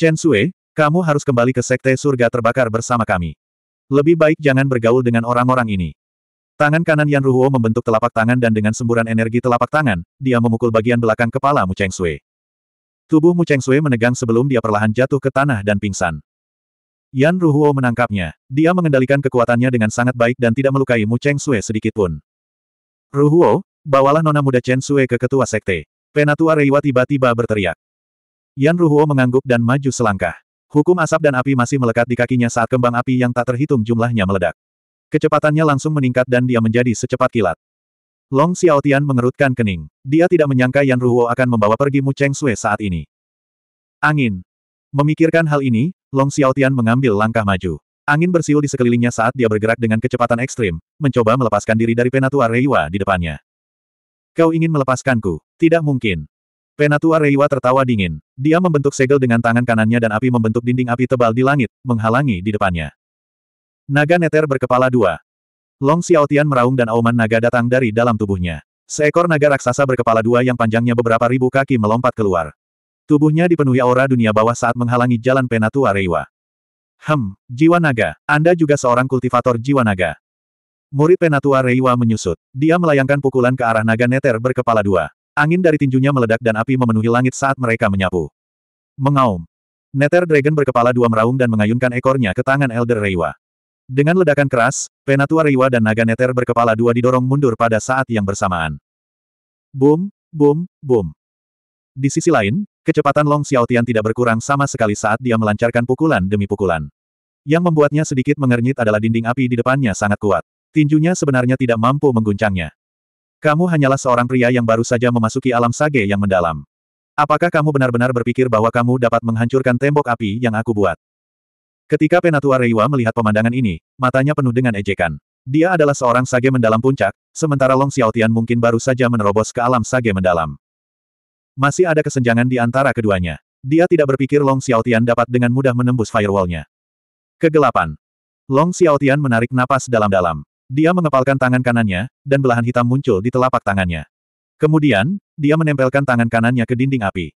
Chen Sui, kamu harus kembali ke Sekte Surga Terbakar bersama kami. Lebih baik jangan bergaul dengan orang-orang ini. Tangan kanan Yan Ruo membentuk telapak tangan dan dengan semburan energi telapak tangan, dia memukul bagian belakang kepala Mu Cheng Sui. Tubuh Mu Cheng Sui menegang sebelum dia perlahan jatuh ke tanah dan pingsan. Yan Ruo menangkapnya. Dia mengendalikan kekuatannya dengan sangat baik dan tidak melukai Mu Cheng Sui sedikitpun. Ruo, bawalah nona muda Chen Sui ke ketua sekte. Penatua Reiwa tiba-tiba berteriak. Yan Ruhuo mengangguk dan maju selangkah. Hukum asap dan api masih melekat di kakinya saat kembang api yang tak terhitung jumlahnya meledak. Kecepatannya langsung meningkat dan dia menjadi secepat kilat. Long Xiaotian mengerutkan kening. Dia tidak menyangka Yan Ruhuo akan membawa pergi Mu Cheng Sui saat ini. Angin. Memikirkan hal ini, Long Xiaotian mengambil langkah maju. Angin bersiul di sekelilingnya saat dia bergerak dengan kecepatan ekstrim, mencoba melepaskan diri dari Penatua Reiwa di depannya. Kau ingin melepaskanku? Tidak mungkin. Penatua Reiwa tertawa dingin. Dia membentuk segel dengan tangan kanannya dan api membentuk dinding api tebal di langit, menghalangi di depannya. Naga neter berkepala dua. Long Xiaotian meraung dan auman naga datang dari dalam tubuhnya. Seekor naga raksasa berkepala dua yang panjangnya beberapa ribu kaki melompat keluar. Tubuhnya dipenuhi aura dunia bawah saat menghalangi jalan Penatua Reiwa. Hem, jiwa naga, Anda juga seorang kultivator jiwa naga. Murid Penatua Reiwa menyusut. Dia melayangkan pukulan ke arah naga neter berkepala dua. Angin dari tinjunya meledak dan api memenuhi langit saat mereka menyapu. Mengaum. Nether Dragon berkepala dua meraung dan mengayunkan ekornya ke tangan Elder Reiwa. Dengan ledakan keras, Penatua Reiwa dan Naga Nether berkepala dua didorong mundur pada saat yang bersamaan. Boom, boom, boom. Di sisi lain, kecepatan Long Xiaotian tidak berkurang sama sekali saat dia melancarkan pukulan demi pukulan. Yang membuatnya sedikit mengernyit adalah dinding api di depannya sangat kuat. Tinjunya sebenarnya tidak mampu mengguncangnya. Kamu hanyalah seorang pria yang baru saja memasuki alam sage yang mendalam. Apakah kamu benar-benar berpikir bahwa kamu dapat menghancurkan tembok api yang aku buat? Ketika Penatua Reiwa melihat pemandangan ini, matanya penuh dengan ejekan. Dia adalah seorang sage mendalam puncak, sementara Long Xiaotian mungkin baru saja menerobos ke alam sage mendalam. Masih ada kesenjangan di antara keduanya. Dia tidak berpikir Long Xiaotian dapat dengan mudah menembus firewallnya. Kegelapan. Long Xiaotian menarik napas dalam-dalam. Dia mengepalkan tangan kanannya, dan belahan hitam muncul di telapak tangannya. Kemudian, dia menempelkan tangan kanannya ke dinding api.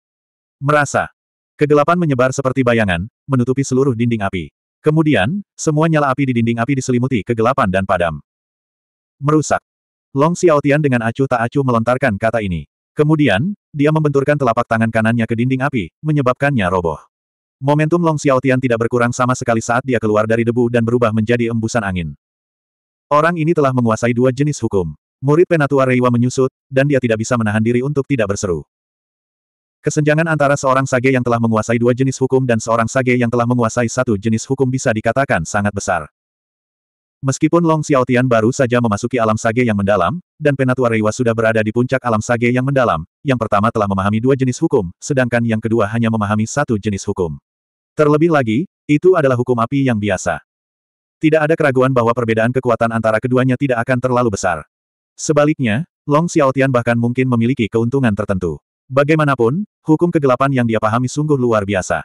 Merasa. Kegelapan menyebar seperti bayangan, menutupi seluruh dinding api. Kemudian, semua nyala api di dinding api diselimuti kegelapan dan padam. Merusak. Long Xiaotian dengan acuh tak acuh melontarkan kata ini. Kemudian, dia membenturkan telapak tangan kanannya ke dinding api, menyebabkannya roboh. Momentum Long Xiaotian tidak berkurang sama sekali saat dia keluar dari debu dan berubah menjadi embusan angin. Orang ini telah menguasai dua jenis hukum. Murid Penatua Reiwa menyusut, dan dia tidak bisa menahan diri untuk tidak berseru. Kesenjangan antara seorang sage yang telah menguasai dua jenis hukum dan seorang sage yang telah menguasai satu jenis hukum bisa dikatakan sangat besar. Meskipun Long Xiaotian baru saja memasuki alam sage yang mendalam, dan Penatua Reiwa sudah berada di puncak alam sage yang mendalam, yang pertama telah memahami dua jenis hukum, sedangkan yang kedua hanya memahami satu jenis hukum. Terlebih lagi, itu adalah hukum api yang biasa. Tidak ada keraguan bahwa perbedaan kekuatan antara keduanya tidak akan terlalu besar. Sebaliknya, Long Xiaotian bahkan mungkin memiliki keuntungan tertentu. Bagaimanapun, hukum kegelapan yang dia pahami sungguh luar biasa.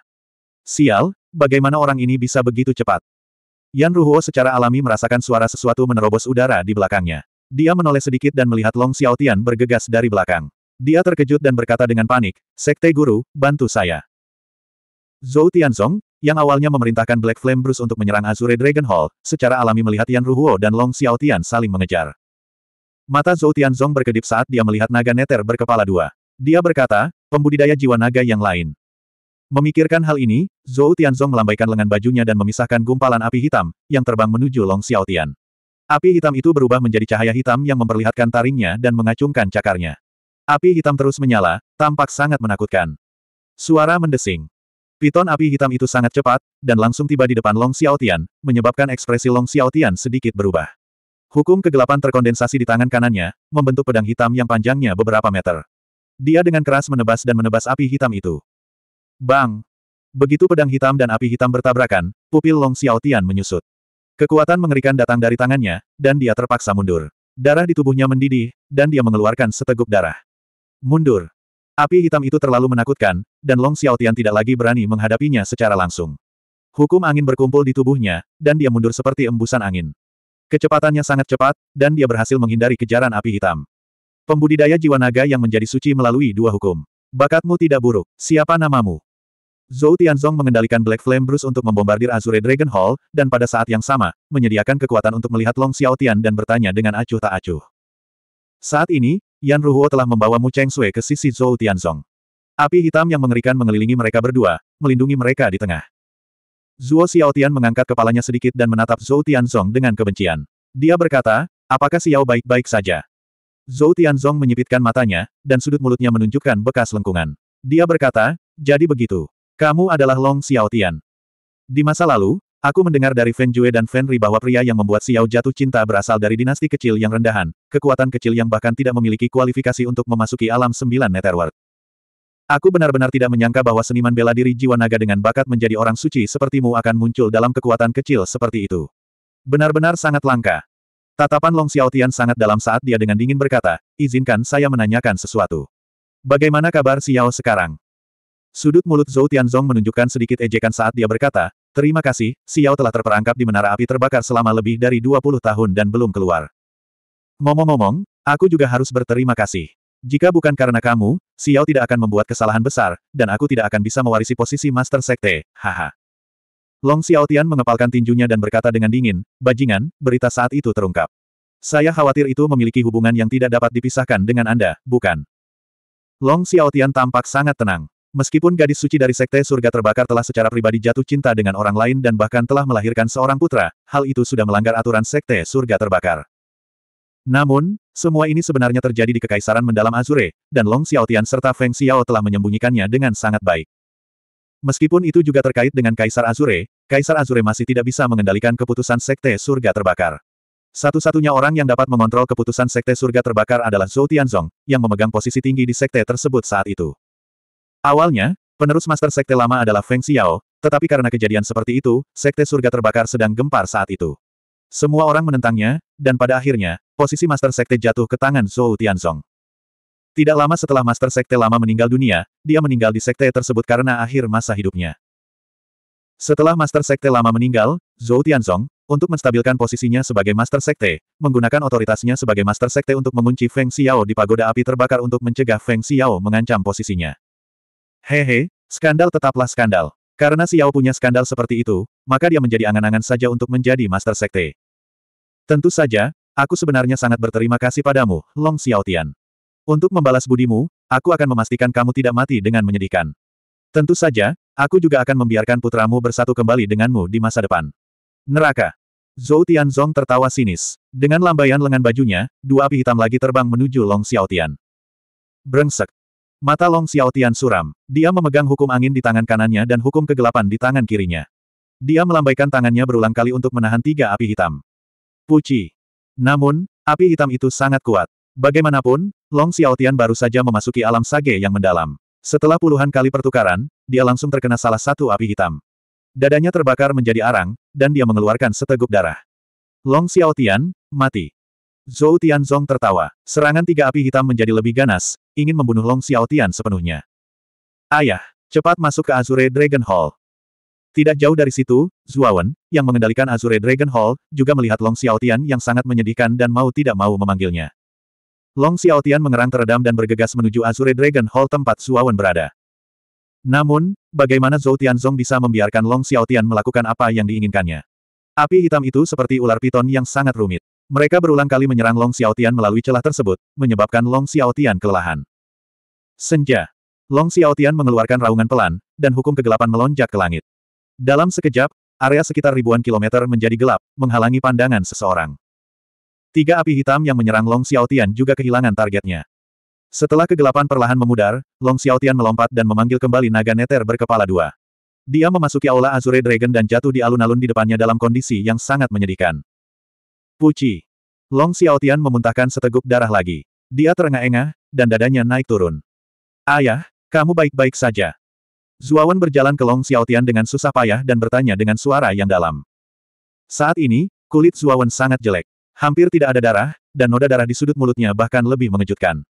Sial, bagaimana orang ini bisa begitu cepat? Yan Ruhuo secara alami merasakan suara sesuatu menerobos udara di belakangnya. Dia menoleh sedikit dan melihat Long Xiaotian bergegas dari belakang. Dia terkejut dan berkata dengan panik, Sekte Guru, bantu saya. Zhou Tianzong, yang awalnya memerintahkan Black Flame Bruce untuk menyerang Azure Dragon Hall, secara alami melihat Yan Ruhuo dan Long Xiaotian saling mengejar. Mata Zhou Tianzong berkedip saat dia melihat naga neter berkepala dua. Dia berkata, pembudidaya jiwa naga yang lain. Memikirkan hal ini, Zhou Tianzong melambaikan lengan bajunya dan memisahkan gumpalan api hitam, yang terbang menuju Long Xiaotian. Api hitam itu berubah menjadi cahaya hitam yang memperlihatkan taringnya dan mengacungkan cakarnya. Api hitam terus menyala, tampak sangat menakutkan. Suara mendesing. Piton api hitam itu sangat cepat, dan langsung tiba di depan Long Xiaotian, menyebabkan ekspresi Long Xiaotian sedikit berubah. Hukum kegelapan terkondensasi di tangan kanannya, membentuk pedang hitam yang panjangnya beberapa meter. Dia dengan keras menebas dan menebas api hitam itu. Bang! Begitu pedang hitam dan api hitam bertabrakan, pupil Long Xiaotian menyusut. Kekuatan mengerikan datang dari tangannya, dan dia terpaksa mundur. Darah di tubuhnya mendidih, dan dia mengeluarkan seteguk darah. Mundur! Api hitam itu terlalu menakutkan, dan Long Xiaotian tidak lagi berani menghadapinya secara langsung. Hukum angin berkumpul di tubuhnya, dan dia mundur seperti embusan angin. Kecepatannya sangat cepat, dan dia berhasil menghindari kejaran api hitam. Pembudidaya jiwa naga yang menjadi suci melalui dua hukum. Bakatmu tidak buruk, siapa namamu? Zhou Tianzong mengendalikan Black Flame Bruce untuk membombardir Azure Dragon Hall, dan pada saat yang sama, menyediakan kekuatan untuk melihat Long Xiaotian dan bertanya dengan acuh tak acuh. Saat ini, Yan Ruhuo telah membawa Mu Cheng Sui ke sisi Zhou Tianzong. Api hitam yang mengerikan mengelilingi mereka berdua, melindungi mereka di tengah. Zhuo Xiaotian mengangkat kepalanya sedikit dan menatap Zhou Tianzong dengan kebencian. Dia berkata, apakah Xiao baik-baik saja? Zhou Tianzong menyipitkan matanya, dan sudut mulutnya menunjukkan bekas lengkungan. Dia berkata, jadi begitu. Kamu adalah Long Xiaotian. Di masa lalu, Aku mendengar dari Fan Jue dan Fan Ri bahwa pria yang membuat Xiao jatuh cinta berasal dari dinasti kecil yang rendahan, kekuatan kecil yang bahkan tidak memiliki kualifikasi untuk memasuki alam sembilan Netherworld. Aku benar-benar tidak menyangka bahwa seniman bela diri jiwa naga dengan bakat menjadi orang suci sepertimu akan muncul dalam kekuatan kecil seperti itu. Benar-benar sangat langka. Tatapan Long Xiao Tian sangat dalam saat dia dengan dingin berkata, izinkan saya menanyakan sesuatu. Bagaimana kabar Xiao sekarang? Sudut mulut Zhou Tianzong menunjukkan sedikit ejekan saat dia berkata, Terima kasih, Xiao telah terperangkap di menara api terbakar selama lebih dari 20 tahun dan belum keluar. Ngomong-ngomong, aku juga harus berterima kasih. Jika bukan karena kamu, Xiao tidak akan membuat kesalahan besar, dan aku tidak akan bisa mewarisi posisi Master Sekte, haha. Long Xiao Tian mengepalkan tinjunya dan berkata dengan dingin, bajingan, berita saat itu terungkap. Saya khawatir itu memiliki hubungan yang tidak dapat dipisahkan dengan Anda, bukan? Long Xiao Tian tampak sangat tenang. Meskipun gadis suci dari Sekte Surga Terbakar telah secara pribadi jatuh cinta dengan orang lain dan bahkan telah melahirkan seorang putra, hal itu sudah melanggar aturan Sekte Surga Terbakar. Namun, semua ini sebenarnya terjadi di Kekaisaran Mendalam Azure, dan Long Xiaotian serta Feng Xiao telah menyembunyikannya dengan sangat baik. Meskipun itu juga terkait dengan Kaisar Azure, Kaisar Azure masih tidak bisa mengendalikan keputusan Sekte Surga Terbakar. Satu-satunya orang yang dapat mengontrol keputusan Sekte Surga Terbakar adalah Zhou Tianzong, yang memegang posisi tinggi di Sekte tersebut saat itu. Awalnya, penerus Master Sekte lama adalah Feng Xiao, tetapi karena kejadian seperti itu, Sekte Surga Terbakar sedang gempar saat itu. Semua orang menentangnya, dan pada akhirnya, posisi Master Sekte jatuh ke tangan Zhou Tianzong. Tidak lama setelah Master Sekte lama meninggal dunia, dia meninggal di Sekte tersebut karena akhir masa hidupnya. Setelah Master Sekte lama meninggal, Zhou Tianzong, untuk menstabilkan posisinya sebagai Master Sekte, menggunakan otoritasnya sebagai Master Sekte untuk mengunci Feng Xiao di pagoda api terbakar untuk mencegah Feng Xiao mengancam posisinya. Hehe, skandal tetaplah skandal. Karena Xiao punya skandal seperti itu, maka dia menjadi angan-angan saja untuk menjadi Master Sekte. Tentu saja, aku sebenarnya sangat berterima kasih padamu, Long Xiaotian. Untuk membalas budimu, aku akan memastikan kamu tidak mati dengan menyedihkan. Tentu saja, aku juga akan membiarkan putramu bersatu kembali denganmu di masa depan. Neraka. Zhou Tianzong tertawa sinis. Dengan lambaian lengan bajunya, dua api hitam lagi terbang menuju Long Xiaotian. Brengsek. Mata Long Xiaotian suram. Dia memegang hukum angin di tangan kanannya dan hukum kegelapan di tangan kirinya. Dia melambaikan tangannya berulang kali untuk menahan tiga api hitam. Puci. Namun, api hitam itu sangat kuat. Bagaimanapun, Long Xiaotian baru saja memasuki alam sage yang mendalam. Setelah puluhan kali pertukaran, dia langsung terkena salah satu api hitam. Dadanya terbakar menjadi arang, dan dia mengeluarkan seteguk darah. Long Xiaotian, mati. Zhou Tianzong tertawa. Serangan tiga api hitam menjadi lebih ganas, ingin membunuh Long Xiaotian sepenuhnya. Ayah, cepat masuk ke Azure Dragon Hall. Tidak jauh dari situ, Zuawan, yang mengendalikan Azure Dragon Hall, juga melihat Long Xiaotian yang sangat menyedihkan dan mau tidak mau memanggilnya. Long Xiaotian mengerang teredam dan bergegas menuju Azure Dragon Hall tempat Zuawan berada. Namun, bagaimana Zhou Tianzong bisa membiarkan Long Xiaotian melakukan apa yang diinginkannya? Api hitam itu seperti ular piton yang sangat rumit. Mereka berulang kali menyerang Long Xiaotian melalui celah tersebut, menyebabkan Long Xiaotian kelelahan. Senja. Long Xiaotian mengeluarkan raungan pelan, dan hukum kegelapan melonjak ke langit. Dalam sekejap, area sekitar ribuan kilometer menjadi gelap, menghalangi pandangan seseorang. Tiga api hitam yang menyerang Long Xiaotian juga kehilangan targetnya. Setelah kegelapan perlahan memudar, Long Xiaotian melompat dan memanggil kembali naga neter berkepala dua. Dia memasuki aula Azure Dragon dan jatuh di alun-alun di depannya dalam kondisi yang sangat menyedihkan. Puci. Long Xiao Tian memuntahkan seteguk darah lagi. Dia terengah-engah, dan dadanya naik turun. Ayah, kamu baik-baik saja. Zuawan berjalan ke Long Xiao Tian dengan susah payah dan bertanya dengan suara yang dalam. Saat ini, kulit Zuawan sangat jelek. Hampir tidak ada darah, dan noda darah di sudut mulutnya bahkan lebih mengejutkan.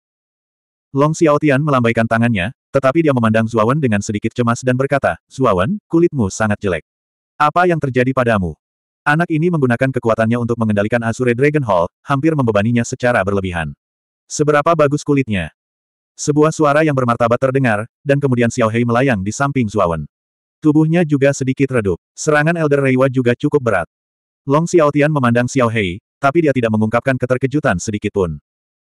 Long Xiao Tian melambaikan tangannya, tetapi dia memandang Zuawan dengan sedikit cemas dan berkata, Zuawan, kulitmu sangat jelek. Apa yang terjadi padamu? Anak ini menggunakan kekuatannya untuk mengendalikan Azure Dragon Hall, hampir membebaninya secara berlebihan. Seberapa bagus kulitnya. Sebuah suara yang bermartabat terdengar, dan kemudian Xiao Hei melayang di samping Zuawan. Tubuhnya juga sedikit redup. Serangan Elder Reiwa juga cukup berat. Long Xiaotian memandang Xiao Hei, tapi dia tidak mengungkapkan keterkejutan sedikit pun.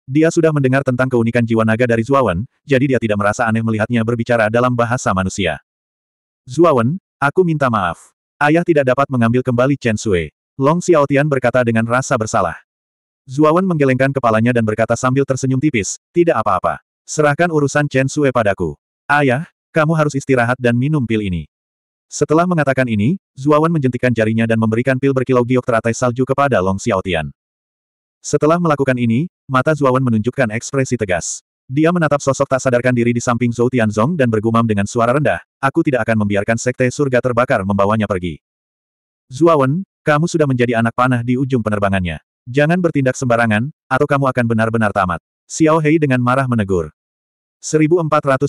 Dia sudah mendengar tentang keunikan jiwa naga dari Zuawan, jadi dia tidak merasa aneh melihatnya berbicara dalam bahasa manusia. Zuawan, aku minta maaf. Ayah tidak dapat mengambil kembali Chen Sui. Long Xiaotian berkata dengan rasa bersalah. Zuawan menggelengkan kepalanya dan berkata sambil tersenyum tipis, tidak apa-apa. Serahkan urusan Chen Sui padaku. Ayah, kamu harus istirahat dan minum pil ini. Setelah mengatakan ini, Zuawan menjentikan jarinya dan memberikan pil berkilau giok teratai salju kepada Long Xiaotian. Setelah melakukan ini, mata Zuawan menunjukkan ekspresi tegas. Dia menatap sosok tak sadarkan diri di samping Zhou Tianzong dan bergumam dengan suara rendah, aku tidak akan membiarkan sekte surga terbakar membawanya pergi. Zuawan, kamu sudah menjadi anak panah di ujung penerbangannya. Jangan bertindak sembarangan, atau kamu akan benar-benar tamat. Xiao Hei dengan marah menegur. 1412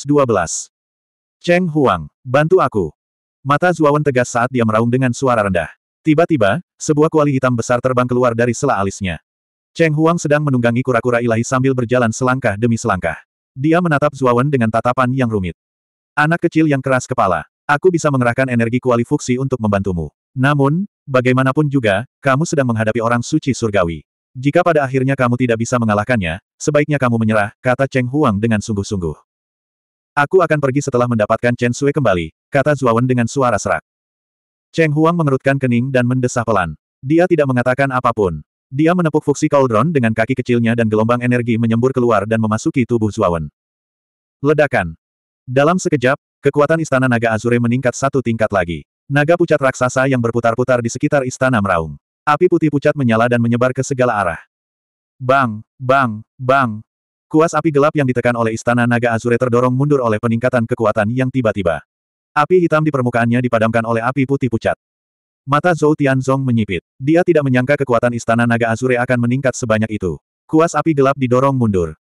Cheng Huang, bantu aku. Mata Zuawan tegas saat dia meraung dengan suara rendah. Tiba-tiba, sebuah kuali hitam besar terbang keluar dari sela alisnya. Cheng Huang sedang menunggangi kura-kura ilahi sambil berjalan selangkah demi selangkah. Dia menatap Zuawan dengan tatapan yang rumit. Anak kecil yang keras kepala. Aku bisa mengerahkan energi kualifikasi untuk membantumu. Namun, bagaimanapun juga, kamu sedang menghadapi orang suci surgawi. Jika pada akhirnya kamu tidak bisa mengalahkannya, sebaiknya kamu menyerah, kata Cheng Huang dengan sungguh-sungguh. Aku akan pergi setelah mendapatkan Chen Sui kembali, kata Zuawan dengan suara serak. Cheng Huang mengerutkan kening dan mendesah pelan. Dia tidak mengatakan apapun. Dia menepuk fuksi cauldron dengan kaki kecilnya dan gelombang energi menyembur keluar dan memasuki tubuh Zuawan. Ledakan. Dalam sekejap, kekuatan istana naga Azure meningkat satu tingkat lagi. Naga pucat raksasa yang berputar-putar di sekitar istana meraung. Api putih pucat menyala dan menyebar ke segala arah. Bang, bang, bang. Kuas api gelap yang ditekan oleh istana naga Azure terdorong mundur oleh peningkatan kekuatan yang tiba-tiba. Api hitam di permukaannya dipadamkan oleh api putih pucat. Mata Zhou Tianzong menyipit. Dia tidak menyangka kekuatan Istana Naga Azure akan meningkat sebanyak itu. Kuas api gelap didorong mundur.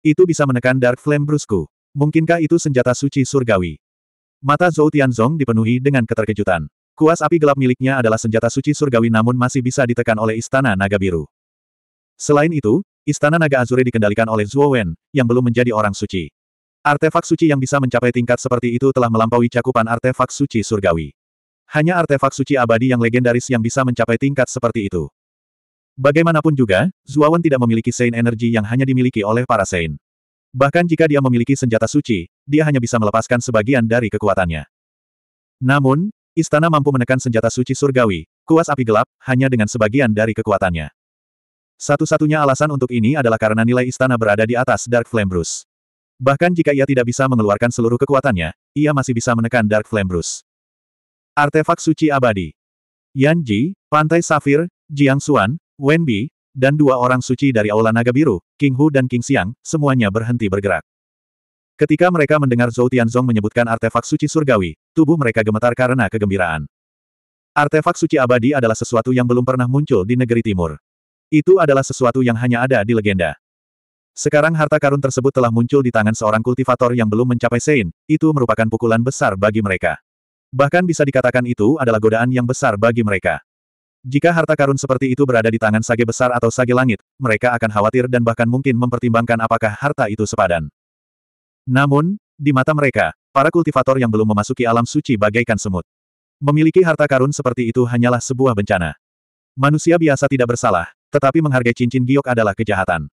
Itu bisa menekan Dark Flame brusku. Mungkinkah itu senjata suci surgawi? Mata Zhou Tianzong dipenuhi dengan keterkejutan. Kuas api gelap miliknya adalah senjata suci surgawi namun masih bisa ditekan oleh Istana Naga Biru. Selain itu, Istana Naga Azure dikendalikan oleh Zhuo Wen, yang belum menjadi orang suci. Artefak suci yang bisa mencapai tingkat seperti itu telah melampaui cakupan artefak suci surgawi. Hanya artefak suci abadi yang legendaris yang bisa mencapai tingkat seperti itu. Bagaimanapun juga, Zuawan tidak memiliki Sein energi yang hanya dimiliki oleh para Sein. Bahkan jika dia memiliki senjata suci, dia hanya bisa melepaskan sebagian dari kekuatannya. Namun, istana mampu menekan senjata suci surgawi, kuas api gelap, hanya dengan sebagian dari kekuatannya. Satu-satunya alasan untuk ini adalah karena nilai istana berada di atas Dark Flame Bruce. Bahkan jika ia tidak bisa mengeluarkan seluruh kekuatannya, ia masih bisa menekan Dark Flame Bruce. Artefak suci abadi. Yan Ji, Pantai Safir, Jiang Xuan, Wen Bi, dan dua orang suci dari Aula Naga Biru, King Hu dan King Xiang, semuanya berhenti bergerak. Ketika mereka mendengar Zhou Tianzong menyebutkan artefak suci surgawi, tubuh mereka gemetar karena kegembiraan. Artefak suci abadi adalah sesuatu yang belum pernah muncul di negeri timur. Itu adalah sesuatu yang hanya ada di legenda. Sekarang harta karun tersebut telah muncul di tangan seorang kultivator yang belum mencapai Sein, itu merupakan pukulan besar bagi mereka. Bahkan bisa dikatakan itu adalah godaan yang besar bagi mereka. Jika harta karun seperti itu berada di tangan sage besar atau sage langit, mereka akan khawatir dan bahkan mungkin mempertimbangkan apakah harta itu sepadan. Namun, di mata mereka, para kultivator yang belum memasuki alam suci bagaikan semut. Memiliki harta karun seperti itu hanyalah sebuah bencana. Manusia biasa tidak bersalah, tetapi menghargai cincin giok adalah kejahatan.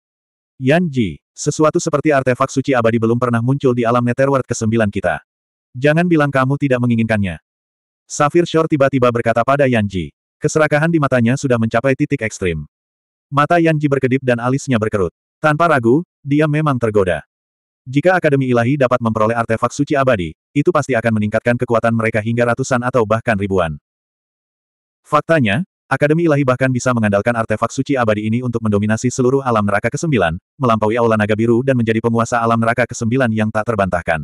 Yan Ji, sesuatu seperti artefak suci abadi belum pernah muncul di alam Netherworld ke-9 kita. Jangan bilang kamu tidak menginginkannya. Safir Shore tiba-tiba berkata pada Yanji. Keserakahan di matanya sudah mencapai titik ekstrim. Mata Yanji berkedip dan alisnya berkerut. Tanpa ragu, dia memang tergoda. Jika Akademi Ilahi dapat memperoleh artefak suci abadi, itu pasti akan meningkatkan kekuatan mereka hingga ratusan atau bahkan ribuan. Faktanya, Akademi Ilahi bahkan bisa mengandalkan artefak suci abadi ini untuk mendominasi seluruh alam neraka ke-9, melampaui aula naga biru dan menjadi penguasa alam neraka ke-9 yang tak terbantahkan.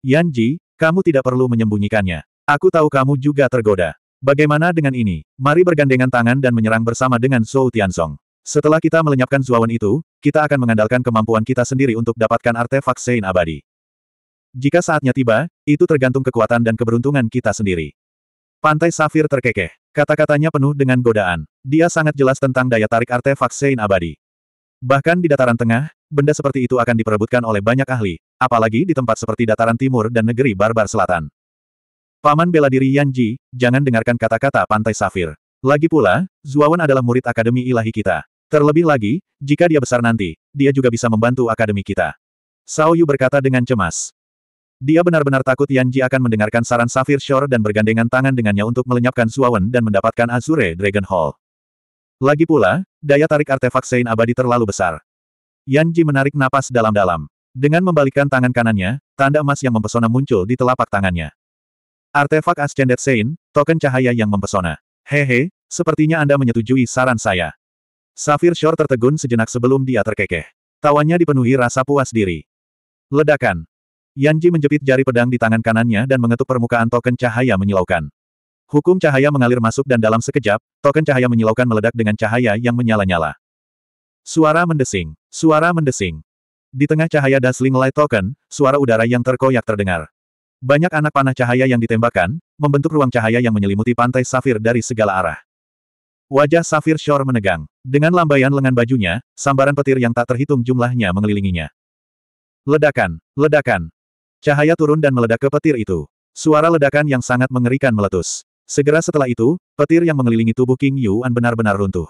Yanji, kamu tidak perlu menyembunyikannya. Aku tahu kamu juga tergoda. Bagaimana dengan ini? Mari bergandengan tangan dan menyerang bersama dengan Zhou Tianzong. Setelah kita melenyapkan Zuawan itu, kita akan mengandalkan kemampuan kita sendiri untuk dapatkan artefak Sein abadi. Jika saatnya tiba, itu tergantung kekuatan dan keberuntungan kita sendiri. Pantai Safir terkekeh. Kata-katanya penuh dengan godaan. Dia sangat jelas tentang daya tarik artefak Sein abadi. Bahkan di dataran tengah, benda seperti itu akan diperebutkan oleh banyak ahli, apalagi di tempat seperti dataran timur dan negeri barbar selatan. Paman bela diri Yan Ji, jangan dengarkan kata-kata Pantai Safir. Lagi pula, Zuawan adalah murid Akademi Ilahi kita. Terlebih lagi, jika dia besar nanti, dia juga bisa membantu Akademi kita. Sao Yu berkata dengan cemas. Dia benar-benar takut Yan Ji akan mendengarkan saran Safir Shore dan bergandengan tangan dengannya untuk melenyapkan Zuawan dan mendapatkan Azure Dragon Hall. Lagi pula, daya tarik artefak Sein abadi terlalu besar. Yan Ji menarik napas dalam-dalam. Dengan membalikkan tangan kanannya, tanda emas yang mempesona muncul di telapak tangannya. Artefak Ascended Sein, token cahaya yang mempesona. Hehe, sepertinya Anda menyetujui saran saya. Safir Shore tertegun sejenak sebelum dia terkekeh. Tawanya dipenuhi rasa puas diri. Ledakan. Yanji menjepit jari pedang di tangan kanannya dan mengetuk permukaan token cahaya menyilaukan. Hukum cahaya mengalir masuk dan dalam sekejap, token cahaya menyilaukan meledak dengan cahaya yang menyala-nyala. Suara mendesing. Suara mendesing. Di tengah cahaya dazzling light token, suara udara yang terkoyak terdengar. Banyak anak panah cahaya yang ditembakkan, membentuk ruang cahaya yang menyelimuti pantai safir dari segala arah. Wajah Safir Shore menegang. Dengan lambaian lengan bajunya, sambaran petir yang tak terhitung jumlahnya mengelilinginya. Ledakan, ledakan. Cahaya turun dan meledak ke petir itu. Suara ledakan yang sangat mengerikan meletus. Segera setelah itu, petir yang mengelilingi tubuh King Yuan benar-benar runtuh.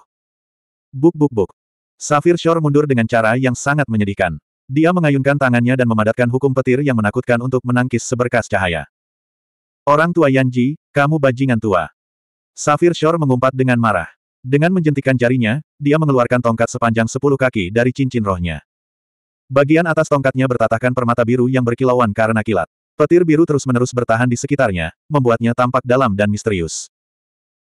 Buk buk buk. Safir Shore mundur dengan cara yang sangat menyedihkan. Dia mengayunkan tangannya dan memadatkan hukum petir yang menakutkan untuk menangkis seberkas cahaya. Orang tua Yanji, kamu bajingan tua. Safir Shore mengumpat dengan marah. Dengan menjentikan jarinya, dia mengeluarkan tongkat sepanjang sepuluh kaki dari cincin rohnya. Bagian atas tongkatnya bertatahkan permata biru yang berkilauan karena kilat. Petir biru terus-menerus bertahan di sekitarnya, membuatnya tampak dalam dan misterius.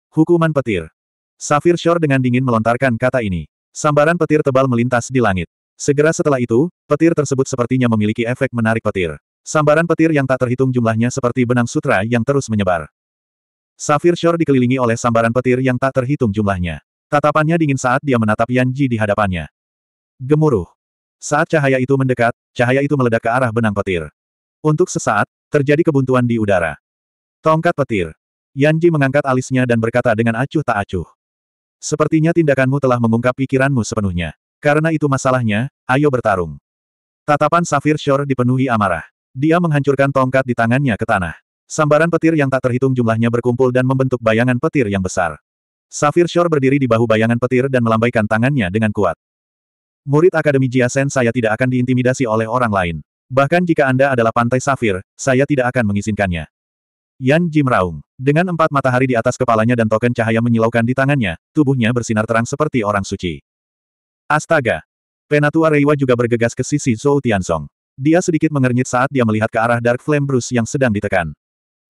Hukuman petir. Safir Shore dengan dingin melontarkan kata ini. Sambaran petir tebal melintas di langit. Segera setelah itu, petir tersebut sepertinya memiliki efek menarik petir. Sambaran petir yang tak terhitung jumlahnya seperti benang sutra yang terus menyebar. Safir Shore dikelilingi oleh sambaran petir yang tak terhitung jumlahnya. Tatapannya dingin saat dia menatap Yan Ji di hadapannya. Gemuruh. Saat cahaya itu mendekat, cahaya itu meledak ke arah benang petir. Untuk sesaat, terjadi kebuntuan di udara. Tongkat petir. Yanji mengangkat alisnya dan berkata dengan acuh tak acuh. Sepertinya tindakanmu telah mengungkap pikiranmu sepenuhnya. Karena itu masalahnya, ayo bertarung. Tatapan Safir Shore dipenuhi amarah. Dia menghancurkan tongkat di tangannya ke tanah. Sambaran petir yang tak terhitung jumlahnya berkumpul dan membentuk bayangan petir yang besar. Safir Shore berdiri di bahu bayangan petir dan melambaikan tangannya dengan kuat. Murid Akademi Jiasen saya tidak akan diintimidasi oleh orang lain. Bahkan jika Anda adalah pantai safir, saya tidak akan mengizinkannya. Yan Jim Raung. Dengan empat matahari di atas kepalanya dan token cahaya menyilaukan di tangannya, tubuhnya bersinar terang seperti orang suci. Astaga! Penatua Reiwa juga bergegas ke sisi Zhou Tianzong. Dia sedikit mengernyit saat dia melihat ke arah Dark Flame Bruce yang sedang ditekan.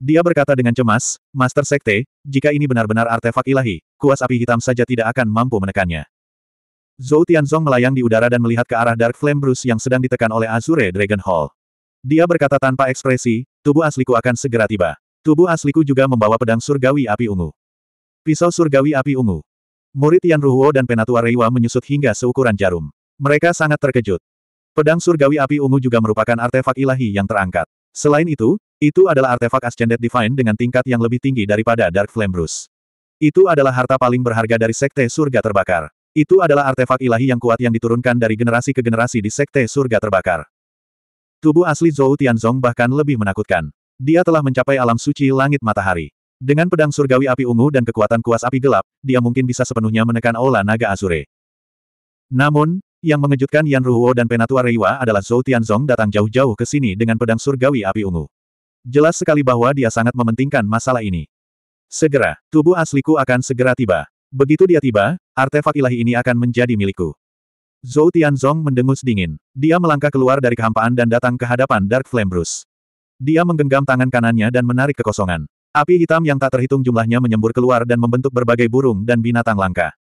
Dia berkata dengan cemas, Master Sekte, jika ini benar-benar artefak ilahi, kuas api hitam saja tidak akan mampu menekannya. Zhou Tianzong melayang di udara dan melihat ke arah Dark Flame Bruce yang sedang ditekan oleh Azure Dragon Hall. Dia berkata tanpa ekspresi, tubuh asliku akan segera tiba. Tubuh asliku juga membawa pedang surgawi api ungu. Pisau surgawi api ungu. Murid Yan Ruhuo dan Penatua Reiwa menyusut hingga seukuran jarum. Mereka sangat terkejut. Pedang surgawi api ungu juga merupakan artefak ilahi yang terangkat. Selain itu, itu adalah artefak Ascended Divine dengan tingkat yang lebih tinggi daripada Dark Flame Bruce. Itu adalah harta paling berharga dari Sekte Surga Terbakar. Itu adalah artefak ilahi yang kuat yang diturunkan dari generasi ke generasi di Sekte Surga Terbakar. Tubuh asli Zhou Tianzong bahkan lebih menakutkan. Dia telah mencapai alam suci langit matahari. Dengan pedang surgawi api ungu dan kekuatan kuas api gelap, dia mungkin bisa sepenuhnya menekan Ola Naga Azure. Namun, yang mengejutkan Yan Ruo dan Penatua Reiwa adalah Zhou Tianzong datang jauh-jauh ke sini dengan pedang surgawi api ungu. Jelas sekali bahwa dia sangat mementingkan masalah ini. Segera, tubuh asliku akan segera tiba. Begitu dia tiba, artefak ilahi ini akan menjadi milikku. Zhou Tianzong mendengus dingin. Dia melangkah keluar dari kehampaan dan datang ke hadapan Dark Flame Bruce. Dia menggenggam tangan kanannya dan menarik kekosongan. Api hitam yang tak terhitung jumlahnya menyembur keluar dan membentuk berbagai burung dan binatang langka.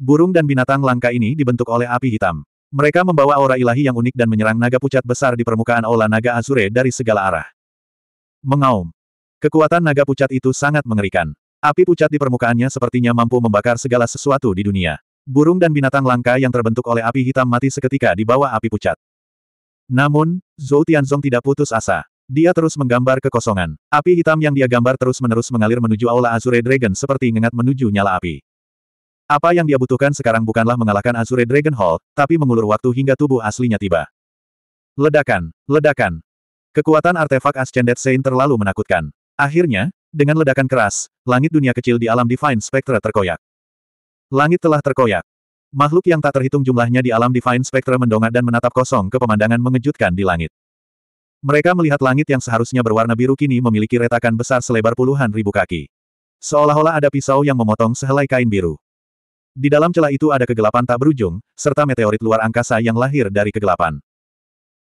Burung dan binatang langka ini dibentuk oleh api hitam. Mereka membawa aura ilahi yang unik dan menyerang naga pucat besar di permukaan aula naga Azure dari segala arah. Mengaum. Kekuatan naga pucat itu sangat mengerikan. Api pucat di permukaannya sepertinya mampu membakar segala sesuatu di dunia. Burung dan binatang langka yang terbentuk oleh api hitam mati seketika di bawah api pucat. Namun, Zhou Tianzong tidak putus asa. Dia terus menggambar kekosongan. Api hitam yang dia gambar terus-menerus mengalir menuju Aula Azure Dragon seperti ngengat menuju nyala api. Apa yang dia butuhkan sekarang bukanlah mengalahkan Azure Dragon Hall, tapi mengulur waktu hingga tubuh aslinya tiba. Ledakan, ledakan. Kekuatan artefak Ascended Saint terlalu menakutkan. Akhirnya, dengan ledakan keras, langit dunia kecil di alam Divine Spectre terkoyak. Langit telah terkoyak. Makhluk yang tak terhitung jumlahnya di alam Divine Spectre mendongak dan menatap kosong ke pemandangan mengejutkan di langit. Mereka melihat langit yang seharusnya berwarna biru kini memiliki retakan besar selebar puluhan ribu kaki. Seolah-olah ada pisau yang memotong sehelai kain biru. Di dalam celah itu ada kegelapan tak berujung, serta meteorit luar angkasa yang lahir dari kegelapan.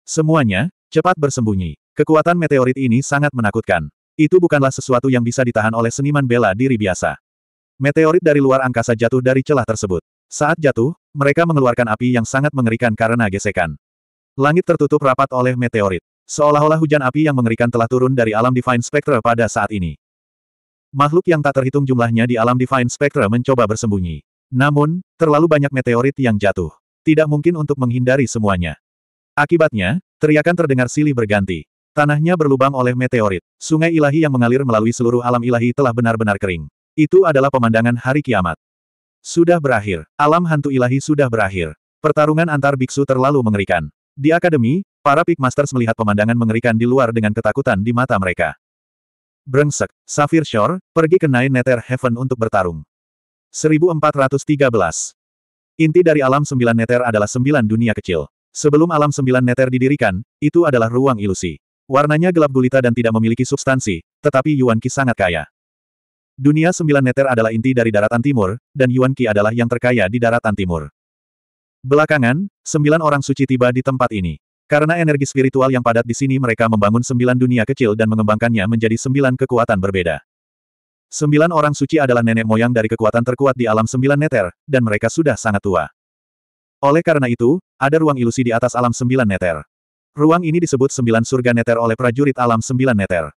Semuanya, cepat bersembunyi. Kekuatan meteorit ini sangat menakutkan. Itu bukanlah sesuatu yang bisa ditahan oleh seniman bela diri biasa. Meteorit dari luar angkasa jatuh dari celah tersebut. Saat jatuh, mereka mengeluarkan api yang sangat mengerikan karena gesekan. Langit tertutup rapat oleh meteorit. Seolah-olah hujan api yang mengerikan telah turun dari alam Divine Spectre pada saat ini. Makhluk yang tak terhitung jumlahnya di alam Divine Spectre mencoba bersembunyi. Namun, terlalu banyak meteorit yang jatuh. Tidak mungkin untuk menghindari semuanya. Akibatnya, teriakan terdengar silih berganti. Tanahnya berlubang oleh meteorit. Sungai ilahi yang mengalir melalui seluruh alam ilahi telah benar-benar kering. Itu adalah pemandangan hari kiamat. Sudah berakhir. Alam hantu ilahi sudah berakhir. Pertarungan antar biksu terlalu mengerikan. Di akademi, para Masters melihat pemandangan mengerikan di luar dengan ketakutan di mata mereka. Brengsek, Safir Shore, pergi ke Nine Nether Heaven untuk bertarung. 1413. Inti dari alam sembilan Nether adalah sembilan dunia kecil. Sebelum alam sembilan Nether didirikan, itu adalah ruang ilusi. Warnanya gelap gulita dan tidak memiliki substansi, tetapi Yuan Qi sangat kaya. Dunia sembilan neter adalah inti dari daratan timur, dan Yuan Qi adalah yang terkaya di daratan timur. Belakangan, sembilan orang suci tiba di tempat ini. Karena energi spiritual yang padat di sini mereka membangun sembilan dunia kecil dan mengembangkannya menjadi sembilan kekuatan berbeda. Sembilan orang suci adalah nenek moyang dari kekuatan terkuat di alam sembilan neter, dan mereka sudah sangat tua. Oleh karena itu, ada ruang ilusi di atas alam sembilan neter. Ruang ini disebut sembilan surga neter oleh prajurit alam sembilan neter.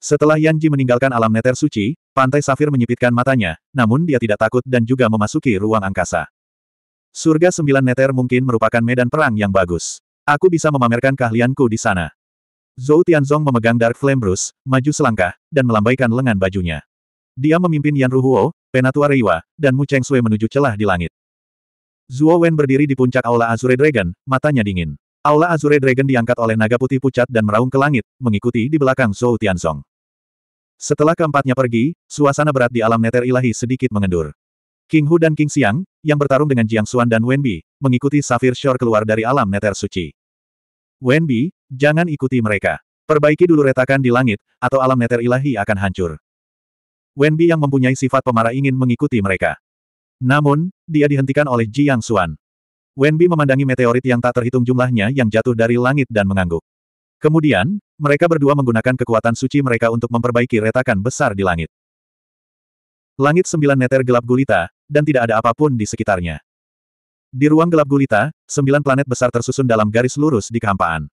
Setelah Ji meninggalkan alam neter suci, Pantai Safir menyipitkan matanya, namun dia tidak takut dan juga memasuki ruang angkasa. Surga sembilan neter mungkin merupakan medan perang yang bagus. Aku bisa memamerkan keahlianku di sana. Zhou Tianzong memegang Dark Flame Bruce, maju selangkah, dan melambaikan lengan bajunya. Dia memimpin Yan Ruhuo, Penatua Reiwa, dan Mu Cheng Sui menuju celah di langit. Zhuo Wen berdiri di puncak Aula Azure Dragon, matanya dingin. Aula Azure Dragon diangkat oleh naga putih pucat dan meraung ke langit, mengikuti di belakang Zhou Tianzong. Setelah keempatnya pergi, suasana berat di alam neter ilahi sedikit mengendur. King Hu dan King Xiang, yang bertarung dengan Jiang Xuan dan Wenbi, mengikuti Safir Shore keluar dari alam neter suci. Wenbi, jangan ikuti mereka. Perbaiki dulu retakan di langit, atau alam neter ilahi akan hancur. Wenbi yang mempunyai sifat pemarah ingin mengikuti mereka. Namun, dia dihentikan oleh Jiang Xuan. Wenbi memandangi meteorit yang tak terhitung jumlahnya yang jatuh dari langit dan mengangguk. Kemudian, mereka berdua menggunakan kekuatan suci mereka untuk memperbaiki retakan besar di langit. Langit sembilan neter gelap gulita, dan tidak ada apapun di sekitarnya. Di ruang gelap gulita, sembilan planet besar tersusun dalam garis lurus di kehampaan.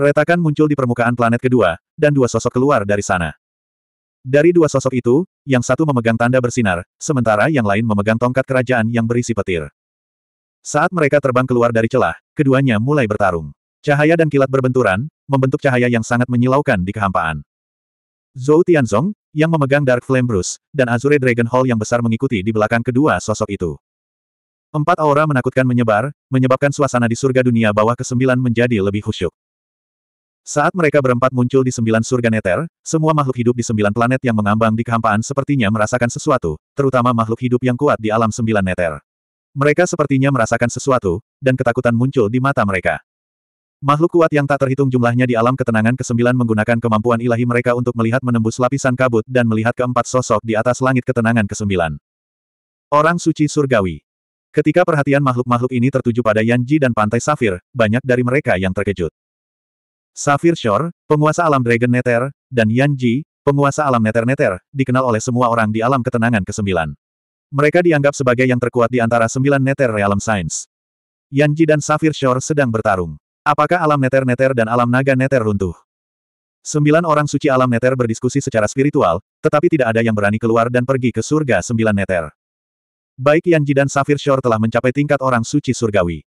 Retakan muncul di permukaan planet kedua, dan dua sosok keluar dari sana. Dari dua sosok itu, yang satu memegang tanda bersinar, sementara yang lain memegang tongkat kerajaan yang berisi petir. Saat mereka terbang keluar dari celah, keduanya mulai bertarung. Cahaya dan kilat berbenturan, membentuk cahaya yang sangat menyilaukan di kehampaan. Zhou Tianzong, yang memegang Dark Flame Bruce, dan Azure Dragon Hall yang besar mengikuti di belakang kedua sosok itu. Empat aura menakutkan menyebar, menyebabkan suasana di surga dunia bawah ke-9 menjadi lebih khusyuk. Saat mereka berempat muncul di sembilan surga neter, semua makhluk hidup di sembilan planet yang mengambang di kehampaan sepertinya merasakan sesuatu, terutama makhluk hidup yang kuat di alam sembilan neter. Mereka sepertinya merasakan sesuatu, dan ketakutan muncul di mata mereka. Makhluk kuat yang tak terhitung jumlahnya di alam ketenangan ke-9 menggunakan kemampuan ilahi mereka untuk melihat menembus lapisan kabut dan melihat keempat sosok di atas langit ketenangan ke-9. Orang suci surgawi. Ketika perhatian makhluk-makhluk ini tertuju pada Yanji dan Pantai Safir, banyak dari mereka yang terkejut. Safir Shore, penguasa alam Dragon Nether, dan Yanji, penguasa alam Nether-Nether, dikenal oleh semua orang di alam ketenangan ke-9. Mereka dianggap sebagai yang terkuat di antara sembilan neter realm Science. Yanji dan Safir Shore sedang bertarung. Apakah alam neter-neter dan alam naga neter runtuh? Sembilan orang suci alam neter berdiskusi secara spiritual, tetapi tidak ada yang berani keluar dan pergi ke surga sembilan neter. Baik Yanji dan Safir Shore telah mencapai tingkat orang suci surgawi.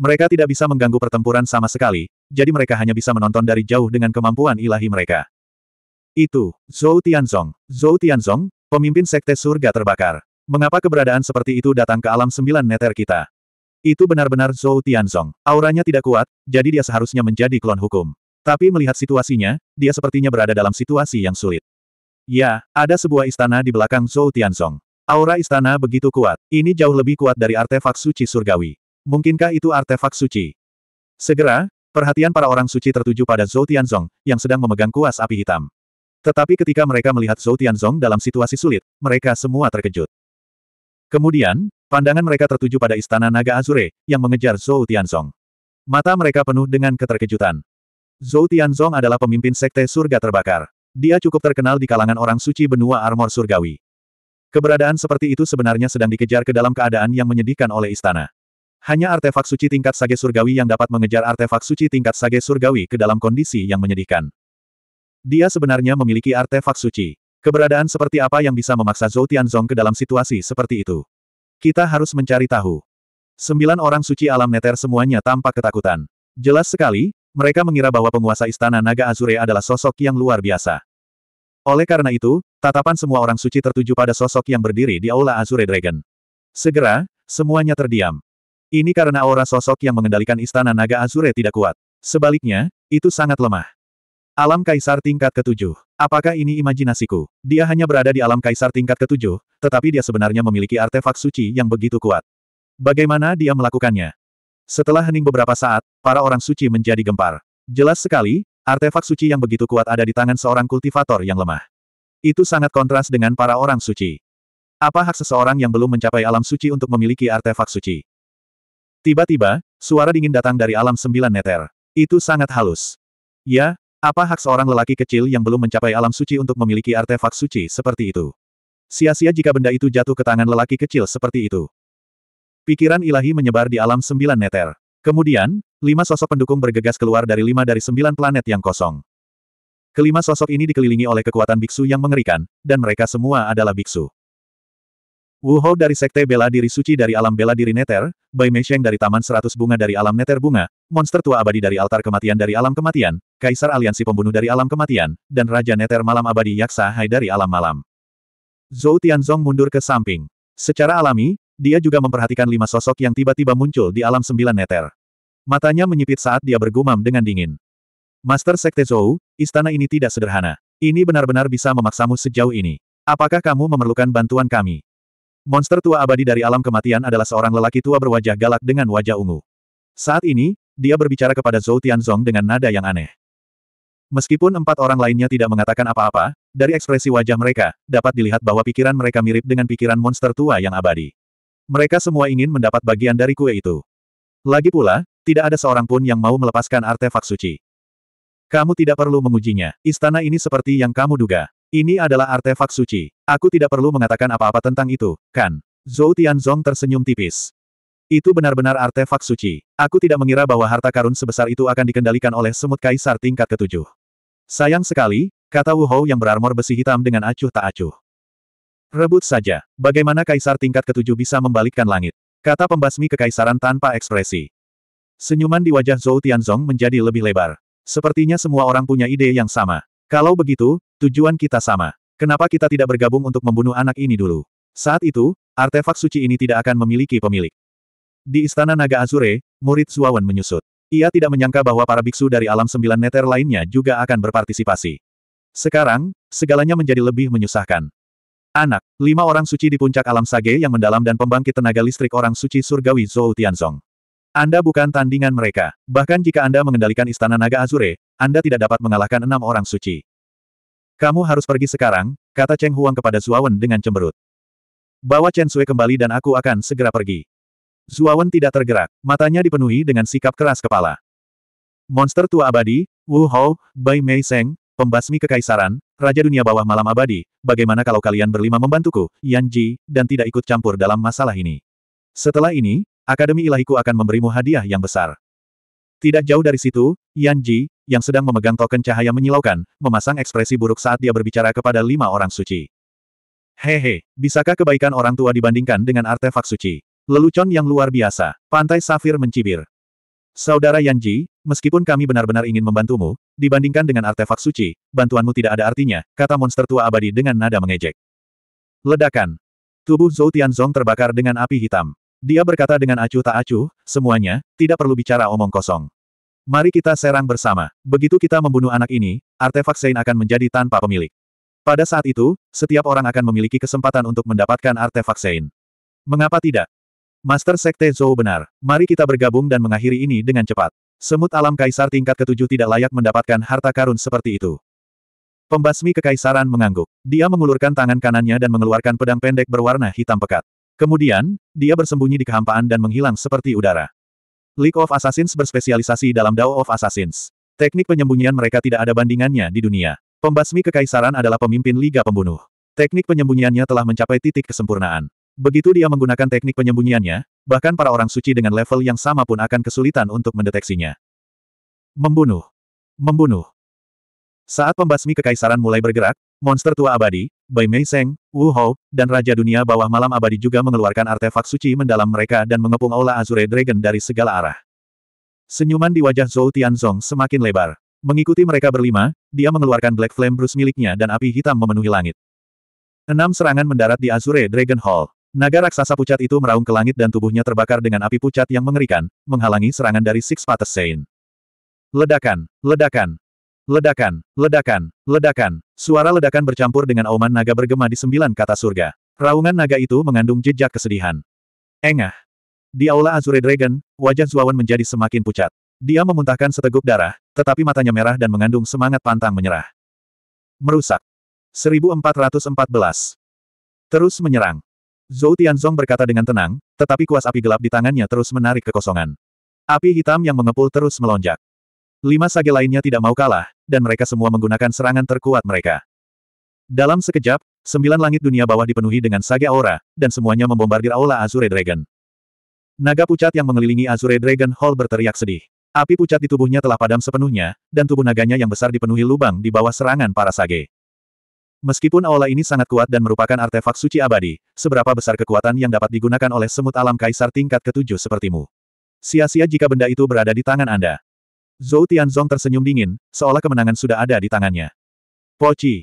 Mereka tidak bisa mengganggu pertempuran sama sekali, jadi mereka hanya bisa menonton dari jauh dengan kemampuan ilahi mereka. Itu, Zhou Tianzong. Zhou Tianzong, pemimpin sekte surga terbakar. Mengapa keberadaan seperti itu datang ke alam sembilan neter kita? Itu benar-benar Zhou Tianzong. Auranya tidak kuat, jadi dia seharusnya menjadi klon hukum. Tapi melihat situasinya, dia sepertinya berada dalam situasi yang sulit. Ya, ada sebuah istana di belakang Zhou Tianzong. Aura istana begitu kuat. Ini jauh lebih kuat dari artefak suci surgawi. Mungkinkah itu artefak suci? Segera, perhatian para orang suci tertuju pada Zhou Tianzong, yang sedang memegang kuas api hitam. Tetapi ketika mereka melihat Zhou Tianzong dalam situasi sulit, mereka semua terkejut. Kemudian, pandangan mereka tertuju pada istana naga Azure, yang mengejar Zhou Tianzong. Mata mereka penuh dengan keterkejutan. Zhou Tianzong adalah pemimpin sekte surga terbakar. Dia cukup terkenal di kalangan orang suci benua armor surgawi. Keberadaan seperti itu sebenarnya sedang dikejar ke dalam keadaan yang menyedihkan oleh istana. Hanya artefak suci tingkat sage surgawi yang dapat mengejar artefak suci tingkat sage surgawi ke dalam kondisi yang menyedihkan. Dia sebenarnya memiliki artefak suci. Keberadaan seperti apa yang bisa memaksa Zhou Tianzong ke dalam situasi seperti itu? Kita harus mencari tahu. Sembilan orang suci alam neter semuanya tampak ketakutan. Jelas sekali, mereka mengira bahwa penguasa istana naga Azure adalah sosok yang luar biasa. Oleh karena itu, tatapan semua orang suci tertuju pada sosok yang berdiri di Aula Azure Dragon. Segera, semuanya terdiam. Ini karena aura sosok yang mengendalikan istana naga Azure tidak kuat. Sebaliknya, itu sangat lemah. Alam Kaisar tingkat ketujuh. Apakah ini imajinasiku? Dia hanya berada di alam Kaisar tingkat ketujuh, tetapi dia sebenarnya memiliki artefak suci yang begitu kuat. Bagaimana dia melakukannya? Setelah hening beberapa saat, para orang suci menjadi gempar. Jelas sekali, artefak suci yang begitu kuat ada di tangan seorang kultivator yang lemah. Itu sangat kontras dengan para orang suci. Apa hak seseorang yang belum mencapai alam suci untuk memiliki artefak suci? Tiba-tiba, suara dingin datang dari alam sembilan neter. Itu sangat halus. Ya, apa hak seorang lelaki kecil yang belum mencapai alam suci untuk memiliki artefak suci seperti itu? Sia-sia jika benda itu jatuh ke tangan lelaki kecil seperti itu. Pikiran ilahi menyebar di alam sembilan neter. Kemudian, lima sosok pendukung bergegas keluar dari lima dari sembilan planet yang kosong. Kelima sosok ini dikelilingi oleh kekuatan biksu yang mengerikan, dan mereka semua adalah biksu. Wuhou dari Sekte Bela Diri Suci dari Alam Bela Diri Neter, Bai Meisheng dari Taman Seratus Bunga dari Alam Neter Bunga, Monster Tua Abadi dari Altar Kematian dari Alam Kematian, Kaisar Aliansi Pembunuh dari Alam Kematian, dan Raja Neter Malam Abadi Yaksa Hai dari Alam Malam. Zhou Tianzong mundur ke samping. Secara alami, dia juga memperhatikan lima sosok yang tiba-tiba muncul di alam sembilan neter. Matanya menyipit saat dia bergumam dengan dingin. Master Sekte Zhou, istana ini tidak sederhana. Ini benar-benar bisa memaksamu sejauh ini. Apakah kamu memerlukan bantuan kami? Monster tua abadi dari alam kematian adalah seorang lelaki tua berwajah galak dengan wajah ungu. Saat ini, dia berbicara kepada Zhou Tianzong dengan nada yang aneh. Meskipun empat orang lainnya tidak mengatakan apa-apa, dari ekspresi wajah mereka, dapat dilihat bahwa pikiran mereka mirip dengan pikiran monster tua yang abadi. Mereka semua ingin mendapat bagian dari kue itu. Lagi pula, tidak ada seorang pun yang mau melepaskan artefak suci. Kamu tidak perlu mengujinya. Istana ini seperti yang kamu duga. Ini adalah artefak suci. Aku tidak perlu mengatakan apa-apa tentang itu, kan? Zhou Tianzong tersenyum tipis. Itu benar-benar artefak suci. Aku tidak mengira bahwa harta karun sebesar itu akan dikendalikan oleh semut kaisar tingkat ketujuh. Sayang sekali, kata Wu Hou yang berarmor besi hitam dengan acuh tak acuh. Rebut saja, bagaimana kaisar tingkat ketujuh bisa membalikkan langit? Kata pembasmi kekaisaran tanpa ekspresi. Senyuman di wajah Zhou Tianzong menjadi lebih lebar. Sepertinya semua orang punya ide yang sama. Kalau begitu, tujuan kita sama. Kenapa kita tidak bergabung untuk membunuh anak ini dulu? Saat itu, artefak suci ini tidak akan memiliki pemilik. Di Istana Naga Azure, murid Zuawan menyusut. Ia tidak menyangka bahwa para biksu dari alam sembilan neter lainnya juga akan berpartisipasi. Sekarang, segalanya menjadi lebih menyusahkan. Anak, lima orang suci di puncak alam sage yang mendalam dan pembangkit tenaga listrik orang suci surgawi Zhou Tianzong. Anda bukan tandingan mereka. Bahkan jika Anda mengendalikan istana naga Azure, Anda tidak dapat mengalahkan enam orang suci. Kamu harus pergi sekarang, kata Cheng Huang kepada Zuawan dengan cemberut. Bawa Chen Sui kembali dan aku akan segera pergi. Zuawan tidak tergerak, matanya dipenuhi dengan sikap keras kepala. Monster tua abadi, Wu Hou, Bai Mei Seng, pembasmi kekaisaran, Raja Dunia Bawah Malam Abadi, bagaimana kalau kalian berlima membantuku, Yan Ji, dan tidak ikut campur dalam masalah ini. Setelah ini, Akademi Ilahiku akan memberimu hadiah yang besar. Tidak jauh dari situ, Yan Ji, yang sedang memegang token cahaya menyilaukan, memasang ekspresi buruk saat dia berbicara kepada lima orang suci. Hehe, bisakah kebaikan orang tua dibandingkan dengan artefak suci? Lelucon yang luar biasa, pantai safir mencibir. Saudara Yanji, meskipun kami benar-benar ingin membantumu, dibandingkan dengan artefak suci, bantuanmu tidak ada artinya, kata monster tua abadi dengan nada mengejek. Ledakan. Tubuh Zhou Tianzong terbakar dengan api hitam. Dia berkata dengan acuh tak acuh, semuanya, tidak perlu bicara omong kosong. Mari kita serang bersama. Begitu kita membunuh anak ini, artefak Sein akan menjadi tanpa pemilik. Pada saat itu, setiap orang akan memiliki kesempatan untuk mendapatkan artefak Sein. Mengapa tidak? Master Sekte Zhou benar, mari kita bergabung dan mengakhiri ini dengan cepat. Semut alam kaisar tingkat ketujuh tidak layak mendapatkan harta karun seperti itu. Pembasmi kekaisaran mengangguk. Dia mengulurkan tangan kanannya dan mengeluarkan pedang pendek berwarna hitam pekat. Kemudian, dia bersembunyi di kehampaan dan menghilang seperti udara. League of Assassins berspesialisasi dalam Dao of Assassins. Teknik penyembunyian mereka tidak ada bandingannya di dunia. Pembasmi kekaisaran adalah pemimpin Liga Pembunuh. Teknik penyembunyiannya telah mencapai titik kesempurnaan. Begitu dia menggunakan teknik penyembunyiannya, bahkan para orang suci dengan level yang sama pun akan kesulitan untuk mendeteksinya. Membunuh. Membunuh. Saat pembasmi kekaisaran mulai bergerak, monster tua abadi, Bai Mei Seng, Wu Hou, dan Raja Dunia Bawah Malam Abadi juga mengeluarkan artefak suci mendalam mereka dan mengepung Aula Azure Dragon dari segala arah. Senyuman di wajah Zhou Tianzong semakin lebar. Mengikuti mereka berlima, dia mengeluarkan Black Flame Bruce miliknya dan api hitam memenuhi langit. Enam serangan mendarat di Azure Dragon Hall. Naga raksasa pucat itu meraung ke langit dan tubuhnya terbakar dengan api pucat yang mengerikan, menghalangi serangan dari Six Pates Sein. Ledakan, ledakan, ledakan, ledakan, ledakan. Suara ledakan bercampur dengan auman naga bergema di sembilan kata surga. Raungan naga itu mengandung jejak kesedihan. Engah. Di aula Azure Dragon, wajah Zuawan menjadi semakin pucat. Dia memuntahkan seteguk darah, tetapi matanya merah dan mengandung semangat pantang menyerah. Merusak. 1414. Terus menyerang. Zhou Tianzong berkata dengan tenang, tetapi kuas api gelap di tangannya terus menarik kekosongan. Api hitam yang mengepul terus melonjak. Lima sage lainnya tidak mau kalah, dan mereka semua menggunakan serangan terkuat mereka. Dalam sekejap, sembilan langit dunia bawah dipenuhi dengan sage aura, dan semuanya membombardir aula Azure Dragon. Naga pucat yang mengelilingi Azure Dragon Hall berteriak sedih. Api pucat di tubuhnya telah padam sepenuhnya, dan tubuh naganya yang besar dipenuhi lubang di bawah serangan para sage. Meskipun aula ini sangat kuat dan merupakan artefak suci abadi, seberapa besar kekuatan yang dapat digunakan oleh semut alam kaisar tingkat ketujuh sepertimu? Sia-sia jika benda itu berada di tangan Anda. Zhou Tianzong tersenyum dingin, seolah kemenangan sudah ada di tangannya. Poci.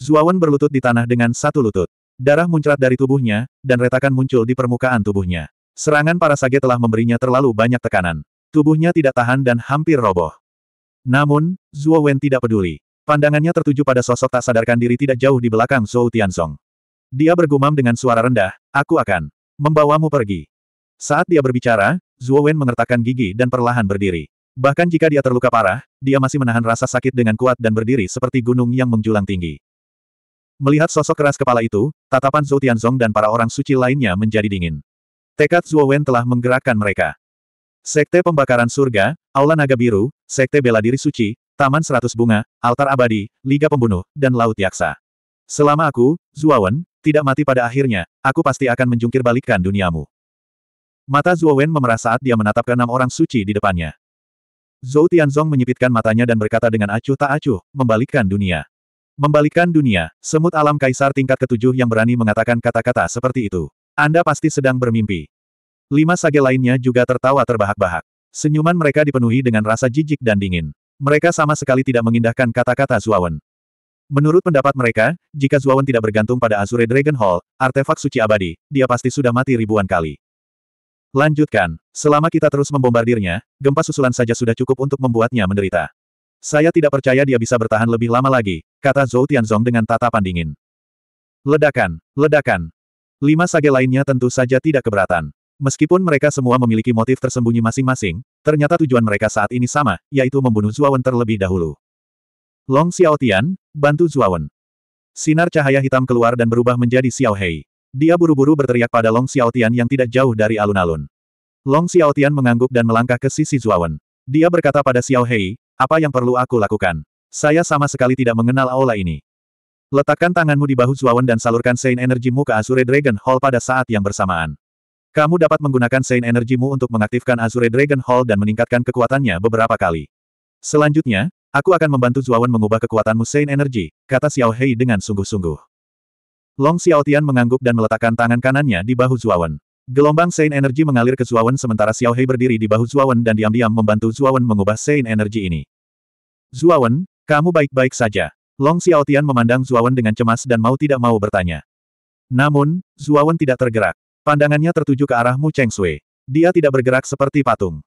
Zuawan berlutut di tanah dengan satu lutut. Darah muncrat dari tubuhnya, dan retakan muncul di permukaan tubuhnya. Serangan para sage telah memberinya terlalu banyak tekanan. Tubuhnya tidak tahan dan hampir roboh. Namun, Zuo Wen tidak peduli. Pandangannya tertuju pada sosok tak sadarkan diri tidak jauh di belakang Zhou Tianzong. Dia bergumam dengan suara rendah, aku akan membawamu pergi. Saat dia berbicara, Zhuo Wen mengertakkan gigi dan perlahan berdiri. Bahkan jika dia terluka parah, dia masih menahan rasa sakit dengan kuat dan berdiri seperti gunung yang menjulang tinggi. Melihat sosok keras kepala itu, tatapan Zhou Tianzong dan para orang suci lainnya menjadi dingin. Tekad Zhuo Wen telah menggerakkan mereka. Sekte Pembakaran Surga, Aula Naga Biru, Sekte Bela Diri Suci, Taman Seratus Bunga, Altar Abadi, Liga Pembunuh, dan Laut Yaksa. Selama aku, Zuawan, tidak mati pada akhirnya, aku pasti akan menjungkir balikkan duniamu. Mata Zuawan memerah saat dia menatap ke enam orang suci di depannya. Zhou Tianzong menyipitkan matanya dan berkata dengan acuh tak acuh, membalikkan dunia. Membalikkan dunia, semut alam kaisar tingkat ketujuh yang berani mengatakan kata-kata seperti itu. Anda pasti sedang bermimpi. Lima sage lainnya juga tertawa terbahak-bahak. Senyuman mereka dipenuhi dengan rasa jijik dan dingin. Mereka sama sekali tidak mengindahkan kata-kata Zuawan. Menurut pendapat mereka, jika Zuawan tidak bergantung pada Azure Dragon Hall, artefak suci abadi, dia pasti sudah mati ribuan kali. Lanjutkan, selama kita terus membombardirnya, gempa susulan saja sudah cukup untuk membuatnya menderita. Saya tidak percaya dia bisa bertahan lebih lama lagi, kata Zhou Tianzong dengan tatapan dingin. Ledakan, ledakan. Lima sage lainnya tentu saja tidak keberatan. Meskipun mereka semua memiliki motif tersembunyi masing-masing, ternyata tujuan mereka saat ini sama, yaitu membunuh Zuawan terlebih dahulu. Long Xiaotian, bantu Zuawan. Sinar cahaya hitam keluar dan berubah menjadi Xiao Hei. Dia buru-buru berteriak pada Long Xiaotian yang tidak jauh dari alun-alun. Long Xiaotian mengangguk dan melangkah ke sisi Zuawan. Dia berkata pada Xiao Hei, apa yang perlu aku lakukan? Saya sama sekali tidak mengenal aula ini. Letakkan tanganmu di bahu Zuawan dan salurkan Sein energimu ke Azure Dragon Hall pada saat yang bersamaan. Kamu dapat menggunakan Saint Energimu untuk mengaktifkan Azure Dragon Hall dan meningkatkan kekuatannya beberapa kali. Selanjutnya, aku akan membantu Zuawan mengubah kekuatanmu Saint Energi," kata Xiao Hei dengan sungguh-sungguh. Long Xiao Tian mengangguk dan meletakkan tangan kanannya di bahu Zuawan. Gelombang Saint Energi mengalir ke Zuawan sementara Xiao Hei berdiri di bahu Zuawan dan diam-diam membantu Zuawan mengubah Saint Energi ini. Zuawan, kamu baik-baik saja. Long Xiao Tian memandang Zuawan dengan cemas dan mau tidak mau bertanya. Namun, Zuawan tidak tergerak. Pandangannya tertuju ke arahmu Cheng Sui. Dia tidak bergerak seperti patung.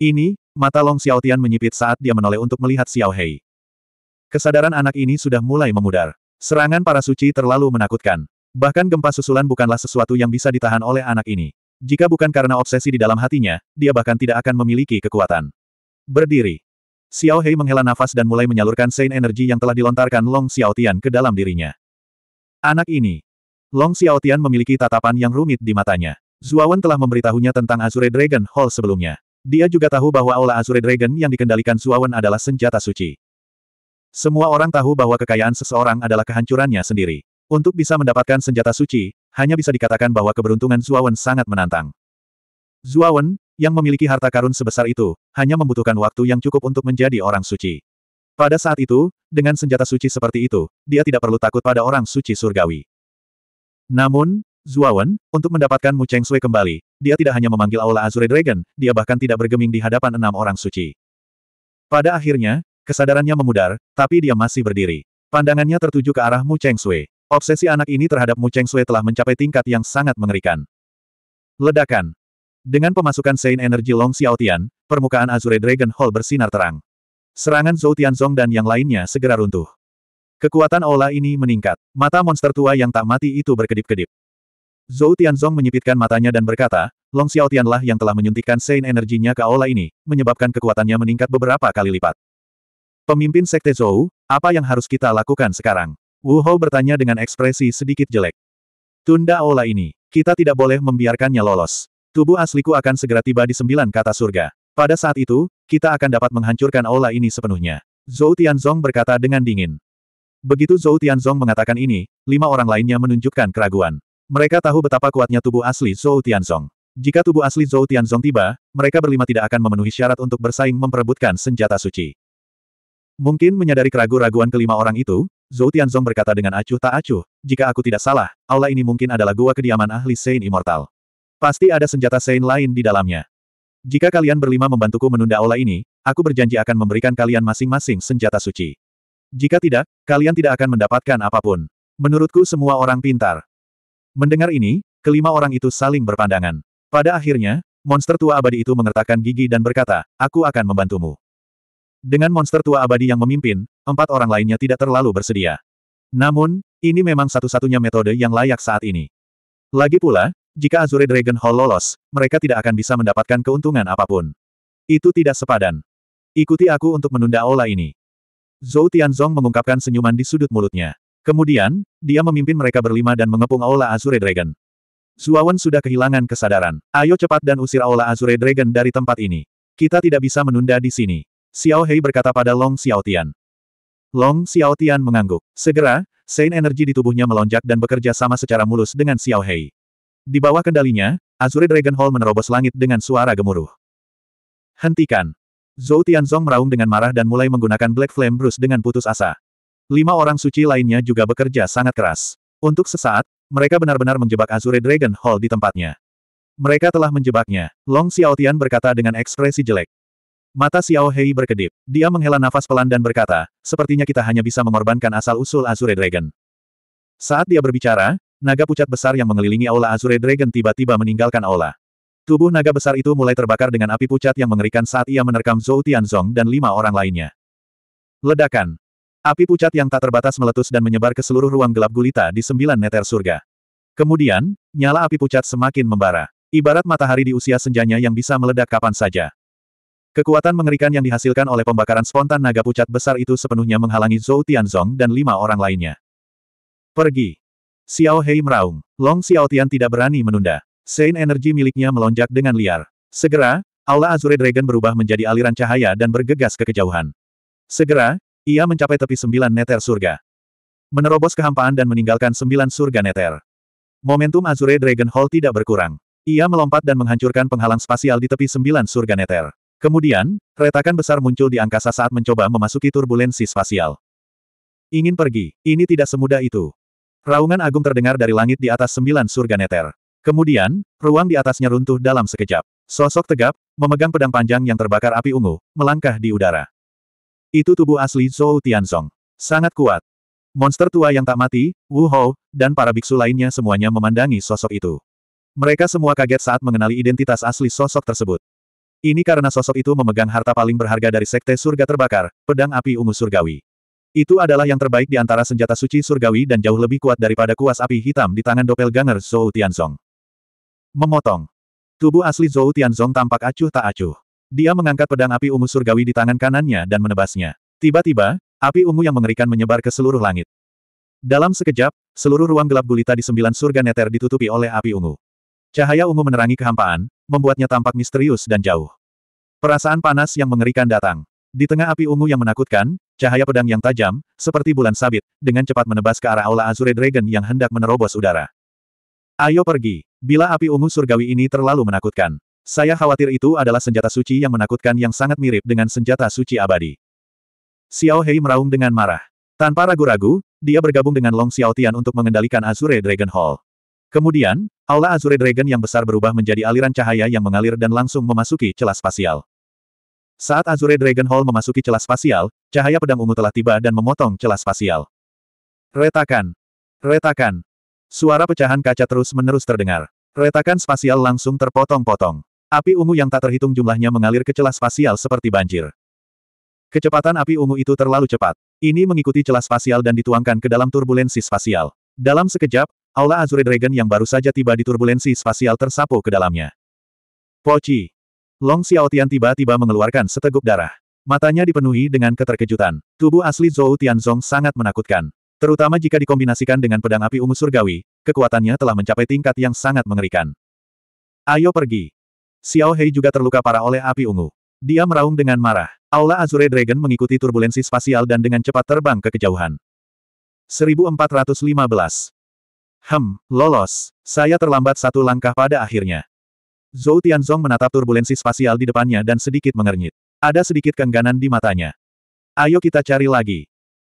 Ini, mata Long Xiaotian menyipit saat dia menoleh untuk melihat Xiao Hei. Kesadaran anak ini sudah mulai memudar. Serangan para suci terlalu menakutkan. Bahkan gempa susulan bukanlah sesuatu yang bisa ditahan oleh anak ini. Jika bukan karena obsesi di dalam hatinya, dia bahkan tidak akan memiliki kekuatan. Berdiri. Xiao Hei menghela nafas dan mulai menyalurkan Sein energi yang telah dilontarkan Long Xiaotian ke dalam dirinya. Anak ini, Long Xiaotian memiliki tatapan yang rumit di matanya. Zuawan telah memberitahunya tentang Azure Dragon Hall sebelumnya. Dia juga tahu bahwa aula Azure Dragon yang dikendalikan Zuawan adalah senjata suci. Semua orang tahu bahwa kekayaan seseorang adalah kehancurannya sendiri. Untuk bisa mendapatkan senjata suci, hanya bisa dikatakan bahwa keberuntungan Zuawan sangat menantang. Zuawan, yang memiliki harta karun sebesar itu, hanya membutuhkan waktu yang cukup untuk menjadi orang suci. Pada saat itu, dengan senjata suci seperti itu, dia tidak perlu takut pada orang suci surgawi. Namun, Zuawan, untuk mendapatkan Mu Cheng Sui kembali, dia tidak hanya memanggil Aula Azure Dragon, dia bahkan tidak bergeming di hadapan enam orang suci. Pada akhirnya, kesadarannya memudar, tapi dia masih berdiri. Pandangannya tertuju ke arah Mu Cheng Sui. Obsesi anak ini terhadap Mu Cheng Sui telah mencapai tingkat yang sangat mengerikan. Ledakan. Dengan pemasukan Sein Energy Long Xiaotian, permukaan Azure Dragon Hall bersinar terang. Serangan Zhou Tianzong dan yang lainnya segera runtuh. Kekuatan ola ini meningkat. Mata monster tua yang tak mati itu berkedip-kedip. Zhou Tianzong menyipitkan matanya dan berkata, Long Xiao Tianlah yang telah menyuntikkan sein energinya ke ola ini, menyebabkan kekuatannya meningkat beberapa kali lipat. Pemimpin Sekte Zhou, apa yang harus kita lakukan sekarang? Wu Hou bertanya dengan ekspresi sedikit jelek. Tunda ola ini. Kita tidak boleh membiarkannya lolos. Tubuh asliku akan segera tiba di sembilan kata surga. Pada saat itu, kita akan dapat menghancurkan ola ini sepenuhnya. Zhou Tianzong berkata dengan dingin. Begitu Zhou Tianzong mengatakan ini, lima orang lainnya menunjukkan keraguan. Mereka tahu betapa kuatnya tubuh asli Zhou Tianzong. Jika tubuh asli Zhou Tianzong tiba, mereka berlima tidak akan memenuhi syarat untuk bersaing memperebutkan senjata suci. Mungkin menyadari keraguan-raguan kelima orang itu, Zhou Tianzong berkata dengan acuh tak acuh, jika aku tidak salah, aula ini mungkin adalah gua kediaman ahli Sein Immortal. Pasti ada senjata Sein lain di dalamnya. Jika kalian berlima membantuku menunda aula ini, aku berjanji akan memberikan kalian masing-masing senjata suci. Jika tidak, kalian tidak akan mendapatkan apapun. Menurutku semua orang pintar. Mendengar ini, kelima orang itu saling berpandangan. Pada akhirnya, monster tua abadi itu mengertakkan gigi dan berkata, aku akan membantumu. Dengan monster tua abadi yang memimpin, empat orang lainnya tidak terlalu bersedia. Namun, ini memang satu-satunya metode yang layak saat ini. Lagi pula, jika Azure Dragon Hall lolos, mereka tidak akan bisa mendapatkan keuntungan apapun. Itu tidak sepadan. Ikuti aku untuk menunda olah ini. Zhou Tianzong mengungkapkan senyuman di sudut mulutnya. Kemudian, dia memimpin mereka berlima dan mengepung Aula Azure Dragon. Zuawan sudah kehilangan kesadaran. Ayo cepat dan usir Aula Azure Dragon dari tempat ini. Kita tidak bisa menunda di sini. Xiao Hei berkata pada Long Xiaotian. Long Xiaotian mengangguk. Segera, Sein energi di tubuhnya melonjak dan bekerja sama secara mulus dengan Xiao Hei. Di bawah kendalinya, Azure Dragon Hall menerobos langit dengan suara gemuruh. Hentikan. Zhou Tianzong meraung dengan marah dan mulai menggunakan Black Flame Bruce dengan putus asa. Lima orang suci lainnya juga bekerja sangat keras. Untuk sesaat, mereka benar-benar menjebak Azure Dragon Hall di tempatnya. Mereka telah menjebaknya, Long Xiao Tian berkata dengan ekspresi jelek. Mata Xiao Hei berkedip. Dia menghela nafas pelan dan berkata, sepertinya kita hanya bisa mengorbankan asal-usul Azure Dragon. Saat dia berbicara, naga pucat besar yang mengelilingi aula Azure Dragon tiba-tiba meninggalkan aula. Tubuh naga besar itu mulai terbakar dengan api pucat yang mengerikan saat ia menerkam Zhou Tianzong dan lima orang lainnya. Ledakan. Api pucat yang tak terbatas meletus dan menyebar ke seluruh ruang gelap gulita di sembilan neter surga. Kemudian, nyala api pucat semakin membara. Ibarat matahari di usia senjanya yang bisa meledak kapan saja. Kekuatan mengerikan yang dihasilkan oleh pembakaran spontan naga pucat besar itu sepenuhnya menghalangi Zhou Tianzong dan lima orang lainnya. Pergi. Xiao Hei meraung. Long Xiao Tian tidak berani menunda. Sein energi miliknya melonjak dengan liar. Segera, aula Azure Dragon berubah menjadi aliran cahaya dan bergegas ke kejauhan. Segera, ia mencapai tepi sembilan neter surga. Menerobos kehampaan dan meninggalkan sembilan surga neter. Momentum Azure Dragon Hall tidak berkurang. Ia melompat dan menghancurkan penghalang spasial di tepi sembilan surga neter. Kemudian, retakan besar muncul di angkasa saat mencoba memasuki turbulensi spasial. Ingin pergi, ini tidak semudah itu. Raungan agung terdengar dari langit di atas sembilan surga neter. Kemudian, ruang di atasnya runtuh dalam sekejap. Sosok tegap, memegang pedang panjang yang terbakar api ungu, melangkah di udara. Itu tubuh asli Zhou Tianzong. Sangat kuat. Monster tua yang tak mati, Wu Hou, dan para biksu lainnya semuanya memandangi sosok itu. Mereka semua kaget saat mengenali identitas asli sosok tersebut. Ini karena sosok itu memegang harta paling berharga dari Sekte Surga Terbakar, pedang api ungu surgawi. Itu adalah yang terbaik di antara senjata suci surgawi dan jauh lebih kuat daripada kuas api hitam di tangan doppelganger Zhou Tianzong. Memotong. Tubuh asli Zhou Tianzong tampak acuh tak acuh. Dia mengangkat pedang api ungu surgawi di tangan kanannya dan menebasnya. Tiba-tiba, api ungu yang mengerikan menyebar ke seluruh langit. Dalam sekejap, seluruh ruang gelap gulita di sembilan surga neter ditutupi oleh api ungu. Cahaya ungu menerangi kehampaan, membuatnya tampak misterius dan jauh. Perasaan panas yang mengerikan datang. Di tengah api ungu yang menakutkan, cahaya pedang yang tajam, seperti bulan sabit, dengan cepat menebas ke arah aula Azure Dragon yang hendak menerobos udara. Ayo pergi. Bila api ungu surgawi ini terlalu menakutkan. Saya khawatir itu adalah senjata suci yang menakutkan yang sangat mirip dengan senjata suci abadi. Xiao Hei meraung dengan marah. Tanpa ragu-ragu, dia bergabung dengan Long Xiao Tian untuk mengendalikan Azure Dragon Hall. Kemudian, aula Azure Dragon yang besar berubah menjadi aliran cahaya yang mengalir dan langsung memasuki celah spasial. Saat Azure Dragon Hall memasuki celah spasial, cahaya pedang ungu telah tiba dan memotong celah spasial. Retakan! Retakan! Suara pecahan kaca terus-menerus terdengar. Retakan spasial langsung terpotong-potong. Api ungu yang tak terhitung jumlahnya mengalir ke celah spasial seperti banjir. Kecepatan api ungu itu terlalu cepat. Ini mengikuti celah spasial dan dituangkan ke dalam turbulensi spasial. Dalam sekejap, aula Azure Dragon yang baru saja tiba di turbulensi spasial tersapu ke dalamnya. Pochi Long Xiao Tian tiba-tiba mengeluarkan seteguk darah. Matanya dipenuhi dengan keterkejutan. Tubuh asli Zhou Tianzong sangat menakutkan. Terutama jika dikombinasikan dengan pedang api ungu surgawi, kekuatannya telah mencapai tingkat yang sangat mengerikan. Ayo pergi. Xiao Hei juga terluka parah oleh api ungu. Dia meraung dengan marah. Aula Azure Dragon mengikuti turbulensi spasial dan dengan cepat terbang ke kejauhan. 1415. Hem, lolos. Saya terlambat satu langkah pada akhirnya. Zhou Tianzong menatap turbulensi spasial di depannya dan sedikit mengernyit. Ada sedikit kengganan di matanya. Ayo kita cari lagi.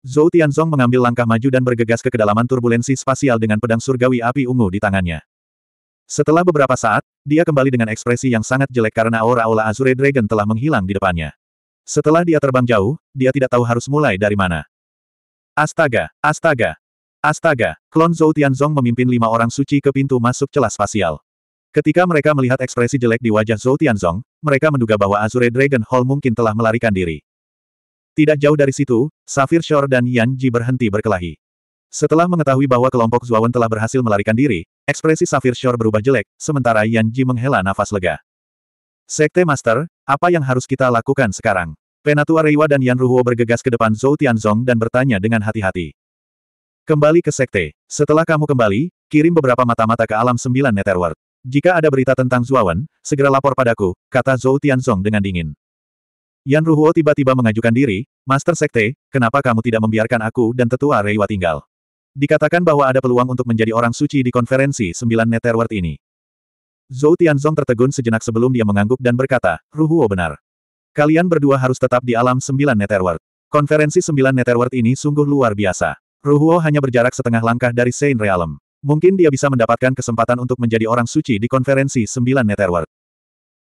Zhou Tianzong mengambil langkah maju dan bergegas ke kedalaman turbulensi spasial dengan pedang surgawi api ungu di tangannya. Setelah beberapa saat, dia kembali dengan ekspresi yang sangat jelek karena aura-aura Azure Dragon telah menghilang di depannya. Setelah dia terbang jauh, dia tidak tahu harus mulai dari mana. Astaga, astaga, astaga, klon Zhou Tianzong memimpin lima orang suci ke pintu masuk celah spasial. Ketika mereka melihat ekspresi jelek di wajah Zhou Tianzong, mereka menduga bahwa Azure Dragon Hall mungkin telah melarikan diri. Tidak jauh dari situ, Safir Shore dan Yan Ji berhenti berkelahi. Setelah mengetahui bahwa kelompok Zuawan telah berhasil melarikan diri, ekspresi Safir Shore berubah jelek, sementara Yan Ji menghela nafas lega. Sekte Master, apa yang harus kita lakukan sekarang? Penatua Reiwa dan Yan Ruhuo bergegas ke depan Zhou Tianzong dan bertanya dengan hati-hati. Kembali ke Sekte. Setelah kamu kembali, kirim beberapa mata-mata ke alam sembilan Netherworld. Jika ada berita tentang Zuawan, segera lapor padaku, kata Zhou Tianzong dengan dingin. Yan Ruhuo tiba-tiba mengajukan diri, Master Sekte, kenapa kamu tidak membiarkan aku dan tetua Reiwa tinggal? Dikatakan bahwa ada peluang untuk menjadi orang suci di konferensi 9 Netherworld ini. Zhou Tianzong tertegun sejenak sebelum dia mengangguk dan berkata, Ruhuo benar. Kalian berdua harus tetap di alam 9 Netherworld. Konferensi 9 Netherworld ini sungguh luar biasa. Ruhuo hanya berjarak setengah langkah dari Saint Realm. Mungkin dia bisa mendapatkan kesempatan untuk menjadi orang suci di konferensi 9 Netherworld.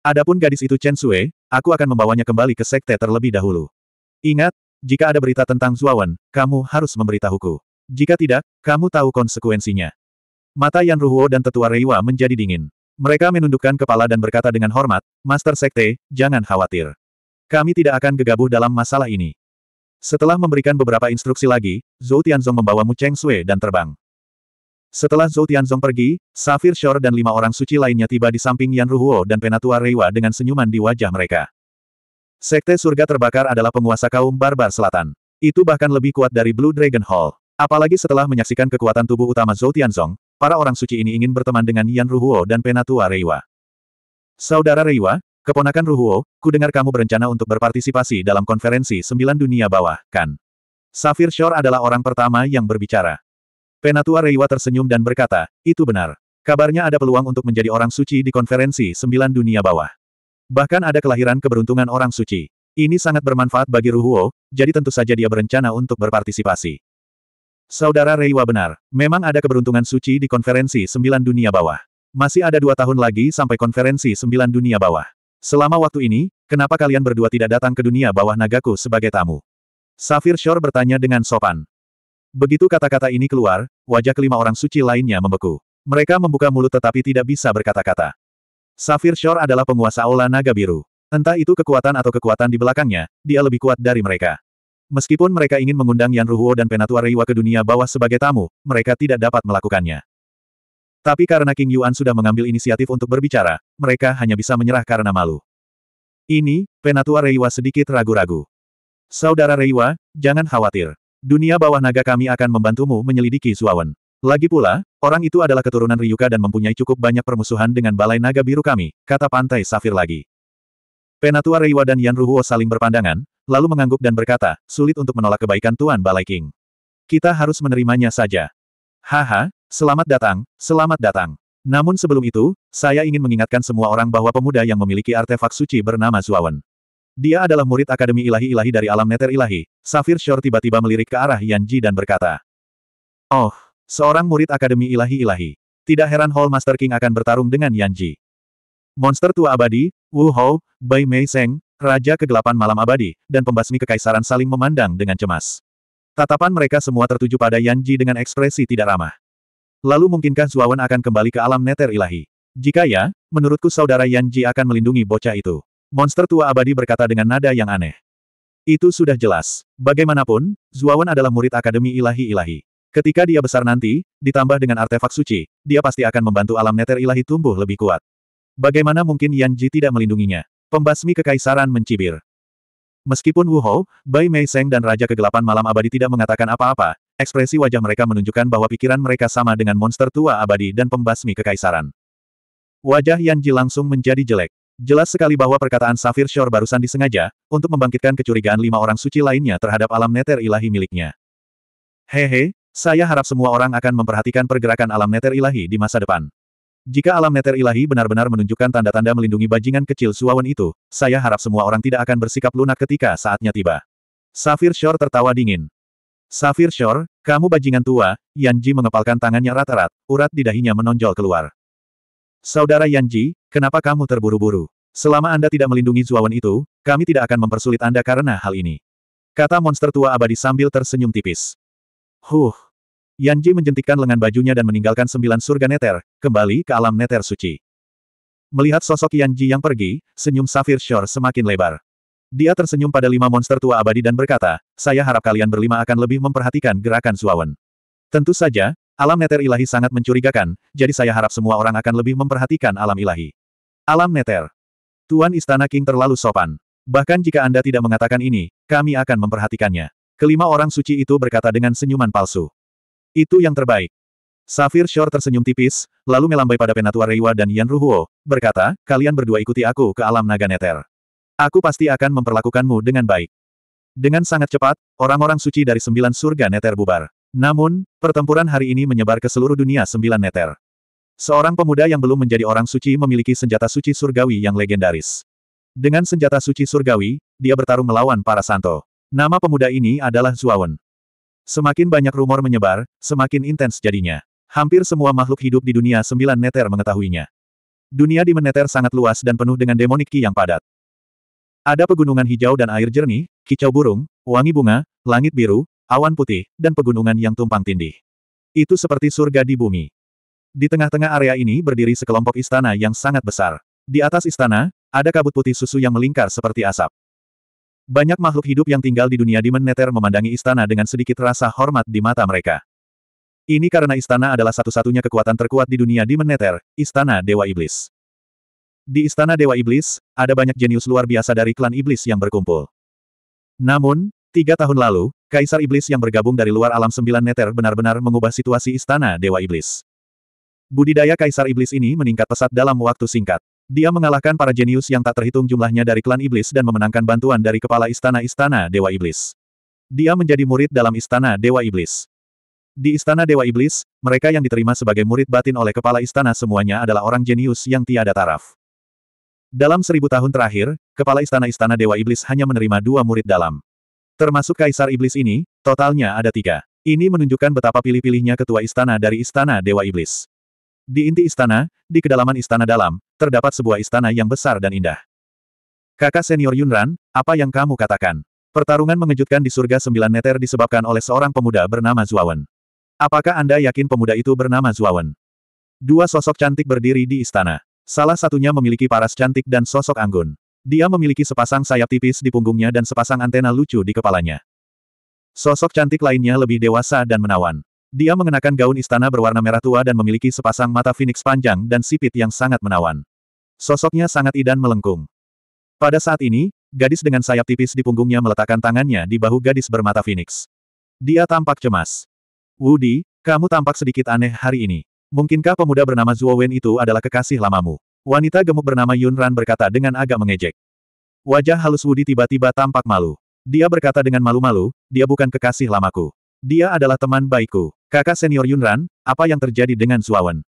Adapun gadis itu Chen Sue, aku akan membawanya kembali ke sekte terlebih dahulu. Ingat, jika ada berita tentang Zuawan, kamu harus memberitahuku. Jika tidak, kamu tahu konsekuensinya. Mata Yan Ruhuo dan tetua Reiwa menjadi dingin. Mereka menundukkan kepala dan berkata dengan hormat, Master Sekte, jangan khawatir. Kami tidak akan gegabah dalam masalah ini. Setelah memberikan beberapa instruksi lagi, Zhou Tianzong membawa Mu Cheng Sui dan terbang. Setelah Zhou Tianzong pergi, Safir Shore dan lima orang suci lainnya tiba di samping Yan Ruhuo dan Penatua Reiwa dengan senyuman di wajah mereka. Sekte Surga Terbakar adalah penguasa kaum barbar selatan. Itu bahkan lebih kuat dari Blue Dragon Hall. Apalagi setelah menyaksikan kekuatan tubuh utama Zhou Tianzong, para orang suci ini ingin berteman dengan Yan Ruhuo dan Penatua Reiwa. Saudara Reiwa, keponakan Ruhuo, ku dengar kamu berencana untuk berpartisipasi dalam konferensi Sembilan Dunia Bawah, kan? Safir Shore adalah orang pertama yang berbicara. Penatua Reiwa tersenyum dan berkata, itu benar. Kabarnya ada peluang untuk menjadi orang suci di konferensi sembilan dunia bawah. Bahkan ada kelahiran keberuntungan orang suci. Ini sangat bermanfaat bagi Ruhuo, jadi tentu saja dia berencana untuk berpartisipasi. Saudara Reiwa benar, memang ada keberuntungan suci di konferensi sembilan dunia bawah. Masih ada dua tahun lagi sampai konferensi sembilan dunia bawah. Selama waktu ini, kenapa kalian berdua tidak datang ke dunia bawah nagaku sebagai tamu? Safir Shore bertanya dengan sopan. Begitu kata-kata ini keluar, wajah kelima orang suci lainnya membeku. Mereka membuka mulut tetapi tidak bisa berkata-kata. Safir Shore adalah penguasa Aula Naga Biru. Entah itu kekuatan atau kekuatan di belakangnya, dia lebih kuat dari mereka. Meskipun mereka ingin mengundang Yan Ruhuo dan Penatua Reiwa ke dunia bawah sebagai tamu, mereka tidak dapat melakukannya. Tapi karena King Yuan sudah mengambil inisiatif untuk berbicara, mereka hanya bisa menyerah karena malu. Ini, Penatua Reiwa sedikit ragu-ragu. Saudara Reiwa, jangan khawatir. Dunia bawah naga kami akan membantumu menyelidiki Suawen. Lagi pula, orang itu adalah keturunan Ryuka dan mempunyai cukup banyak permusuhan dengan balai naga biru kami, kata Pantai Safir lagi. Penatua Reiwa dan Yan Ruhuo saling berpandangan, lalu mengangguk dan berkata, sulit untuk menolak kebaikan Tuan Balai King. Kita harus menerimanya saja. Haha, selamat datang, selamat datang. Namun sebelum itu, saya ingin mengingatkan semua orang bahwa pemuda yang memiliki artefak suci bernama Zuawan. Dia adalah murid Akademi Ilahi-Ilahi dari alam neter ilahi. Safir Shore tiba-tiba melirik ke arah Yan Ji dan berkata, Oh, seorang murid Akademi Ilahi-Ilahi. Tidak heran Hall Master King akan bertarung dengan Yan Ji. Monster tua abadi, Wu Hou, Bai Mei Seng, Raja Kegelapan Malam Abadi, dan pembasmi kekaisaran saling memandang dengan cemas. Tatapan mereka semua tertuju pada Yan Ji dengan ekspresi tidak ramah. Lalu mungkinkah Zuawan akan kembali ke alam neter ilahi? Jika ya, menurutku saudara Yan Ji akan melindungi bocah itu. Monster tua abadi berkata dengan nada yang aneh. Itu sudah jelas. Bagaimanapun, Zuawan adalah murid Akademi Ilahi-Ilahi. Ketika dia besar nanti, ditambah dengan artefak suci, dia pasti akan membantu alam neter ilahi tumbuh lebih kuat. Bagaimana mungkin Yan Ji tidak melindunginya? Pembasmi kekaisaran mencibir. Meskipun Wu Hou, Bai Mei Seng dan Raja Kegelapan Malam Abadi tidak mengatakan apa-apa, ekspresi wajah mereka menunjukkan bahwa pikiran mereka sama dengan monster tua abadi dan pembasmi kekaisaran. Wajah Yan Ji langsung menjadi jelek. Jelas sekali bahwa perkataan Safir Shore barusan disengaja, untuk membangkitkan kecurigaan lima orang suci lainnya terhadap alam neter ilahi miliknya. Hehe, saya harap semua orang akan memperhatikan pergerakan alam neter ilahi di masa depan. Jika alam neter ilahi benar-benar menunjukkan tanda-tanda melindungi bajingan kecil Suawan itu, saya harap semua orang tidak akan bersikap lunak ketika saatnya tiba. Safir Shore tertawa dingin. Safir Shore, kamu bajingan tua, Yanji mengepalkan tangannya rata-rat, urat di dahinya menonjol keluar. Saudara Yanji, kenapa kamu terburu-buru? Selama Anda tidak melindungi Zuawan itu, kami tidak akan mempersulit Anda karena hal ini. Kata monster tua abadi sambil tersenyum tipis. Huh. Yanji menjentikkan lengan bajunya dan meninggalkan sembilan surga neter, kembali ke alam neter suci. Melihat sosok Yanji yang pergi, senyum Safir Shore semakin lebar. Dia tersenyum pada lima monster tua abadi dan berkata, saya harap kalian berlima akan lebih memperhatikan gerakan Zuawan. Tentu saja, Alam neter ilahi sangat mencurigakan, jadi saya harap semua orang akan lebih memperhatikan alam ilahi. Alam neter. Tuan Istana King terlalu sopan. Bahkan jika Anda tidak mengatakan ini, kami akan memperhatikannya. Kelima orang suci itu berkata dengan senyuman palsu. Itu yang terbaik. Safir Shore tersenyum tipis, lalu melambai pada Penatua Reiwa dan Yan Ruhuo, berkata, kalian berdua ikuti aku ke alam naga neter. Aku pasti akan memperlakukanmu dengan baik. Dengan sangat cepat, orang-orang suci dari sembilan surga neter bubar. Namun, pertempuran hari ini menyebar ke seluruh dunia sembilan neter. Seorang pemuda yang belum menjadi orang suci memiliki senjata suci surgawi yang legendaris. Dengan senjata suci surgawi, dia bertarung melawan para santo. Nama pemuda ini adalah Zuawan. Semakin banyak rumor menyebar, semakin intens jadinya. Hampir semua makhluk hidup di dunia sembilan neter mengetahuinya. Dunia di meneter sangat luas dan penuh dengan demonik ki yang padat. Ada pegunungan hijau dan air jernih, kicau burung, wangi bunga, langit biru, awan putih, dan pegunungan yang tumpang tindih. Itu seperti surga di bumi. Di tengah-tengah area ini berdiri sekelompok istana yang sangat besar. Di atas istana, ada kabut putih susu yang melingkar seperti asap. Banyak makhluk hidup yang tinggal di dunia Demon Nether memandangi istana dengan sedikit rasa hormat di mata mereka. Ini karena istana adalah satu-satunya kekuatan terkuat di dunia Demon Nether, Istana Dewa Iblis. Di Istana Dewa Iblis, ada banyak jenius luar biasa dari klan Iblis yang berkumpul. Namun, tiga tahun lalu, Kaisar Iblis yang bergabung dari luar alam sembilan neter benar-benar mengubah situasi istana Dewa Iblis. Budidaya Kaisar Iblis ini meningkat pesat dalam waktu singkat. Dia mengalahkan para jenius yang tak terhitung jumlahnya dari klan Iblis dan memenangkan bantuan dari kepala istana-istana Dewa Iblis. Dia menjadi murid dalam istana Dewa Iblis. Di istana Dewa Iblis, mereka yang diterima sebagai murid batin oleh kepala istana semuanya adalah orang jenius yang tiada taraf. Dalam seribu tahun terakhir, kepala istana-istana Dewa Iblis hanya menerima dua murid dalam. Termasuk Kaisar Iblis ini, totalnya ada tiga. Ini menunjukkan betapa pilih-pilihnya ketua istana dari Istana Dewa Iblis. Di inti istana, di kedalaman istana dalam, terdapat sebuah istana yang besar dan indah. Kakak senior Yunran, apa yang kamu katakan? Pertarungan mengejutkan di surga sembilan neter disebabkan oleh seorang pemuda bernama Zuawan. Apakah Anda yakin pemuda itu bernama Zuawan? Dua sosok cantik berdiri di istana. Salah satunya memiliki paras cantik dan sosok anggun. Dia memiliki sepasang sayap tipis di punggungnya dan sepasang antena lucu di kepalanya. Sosok cantik lainnya lebih dewasa dan menawan. Dia mengenakan gaun istana berwarna merah tua dan memiliki sepasang mata phoenix panjang dan sipit yang sangat menawan. Sosoknya sangat idan melengkung. Pada saat ini, gadis dengan sayap tipis di punggungnya meletakkan tangannya di bahu gadis bermata phoenix. Dia tampak cemas. Woody, kamu tampak sedikit aneh hari ini. Mungkinkah pemuda bernama Zuowen itu adalah kekasih lamamu? Wanita gemuk bernama Yun Ran berkata dengan agak mengejek. Wajah halus Wudi tiba-tiba tampak malu. Dia berkata dengan malu-malu, dia bukan kekasih lamaku. Dia adalah teman baikku. Kakak senior Yun Ran, apa yang terjadi dengan Suawan?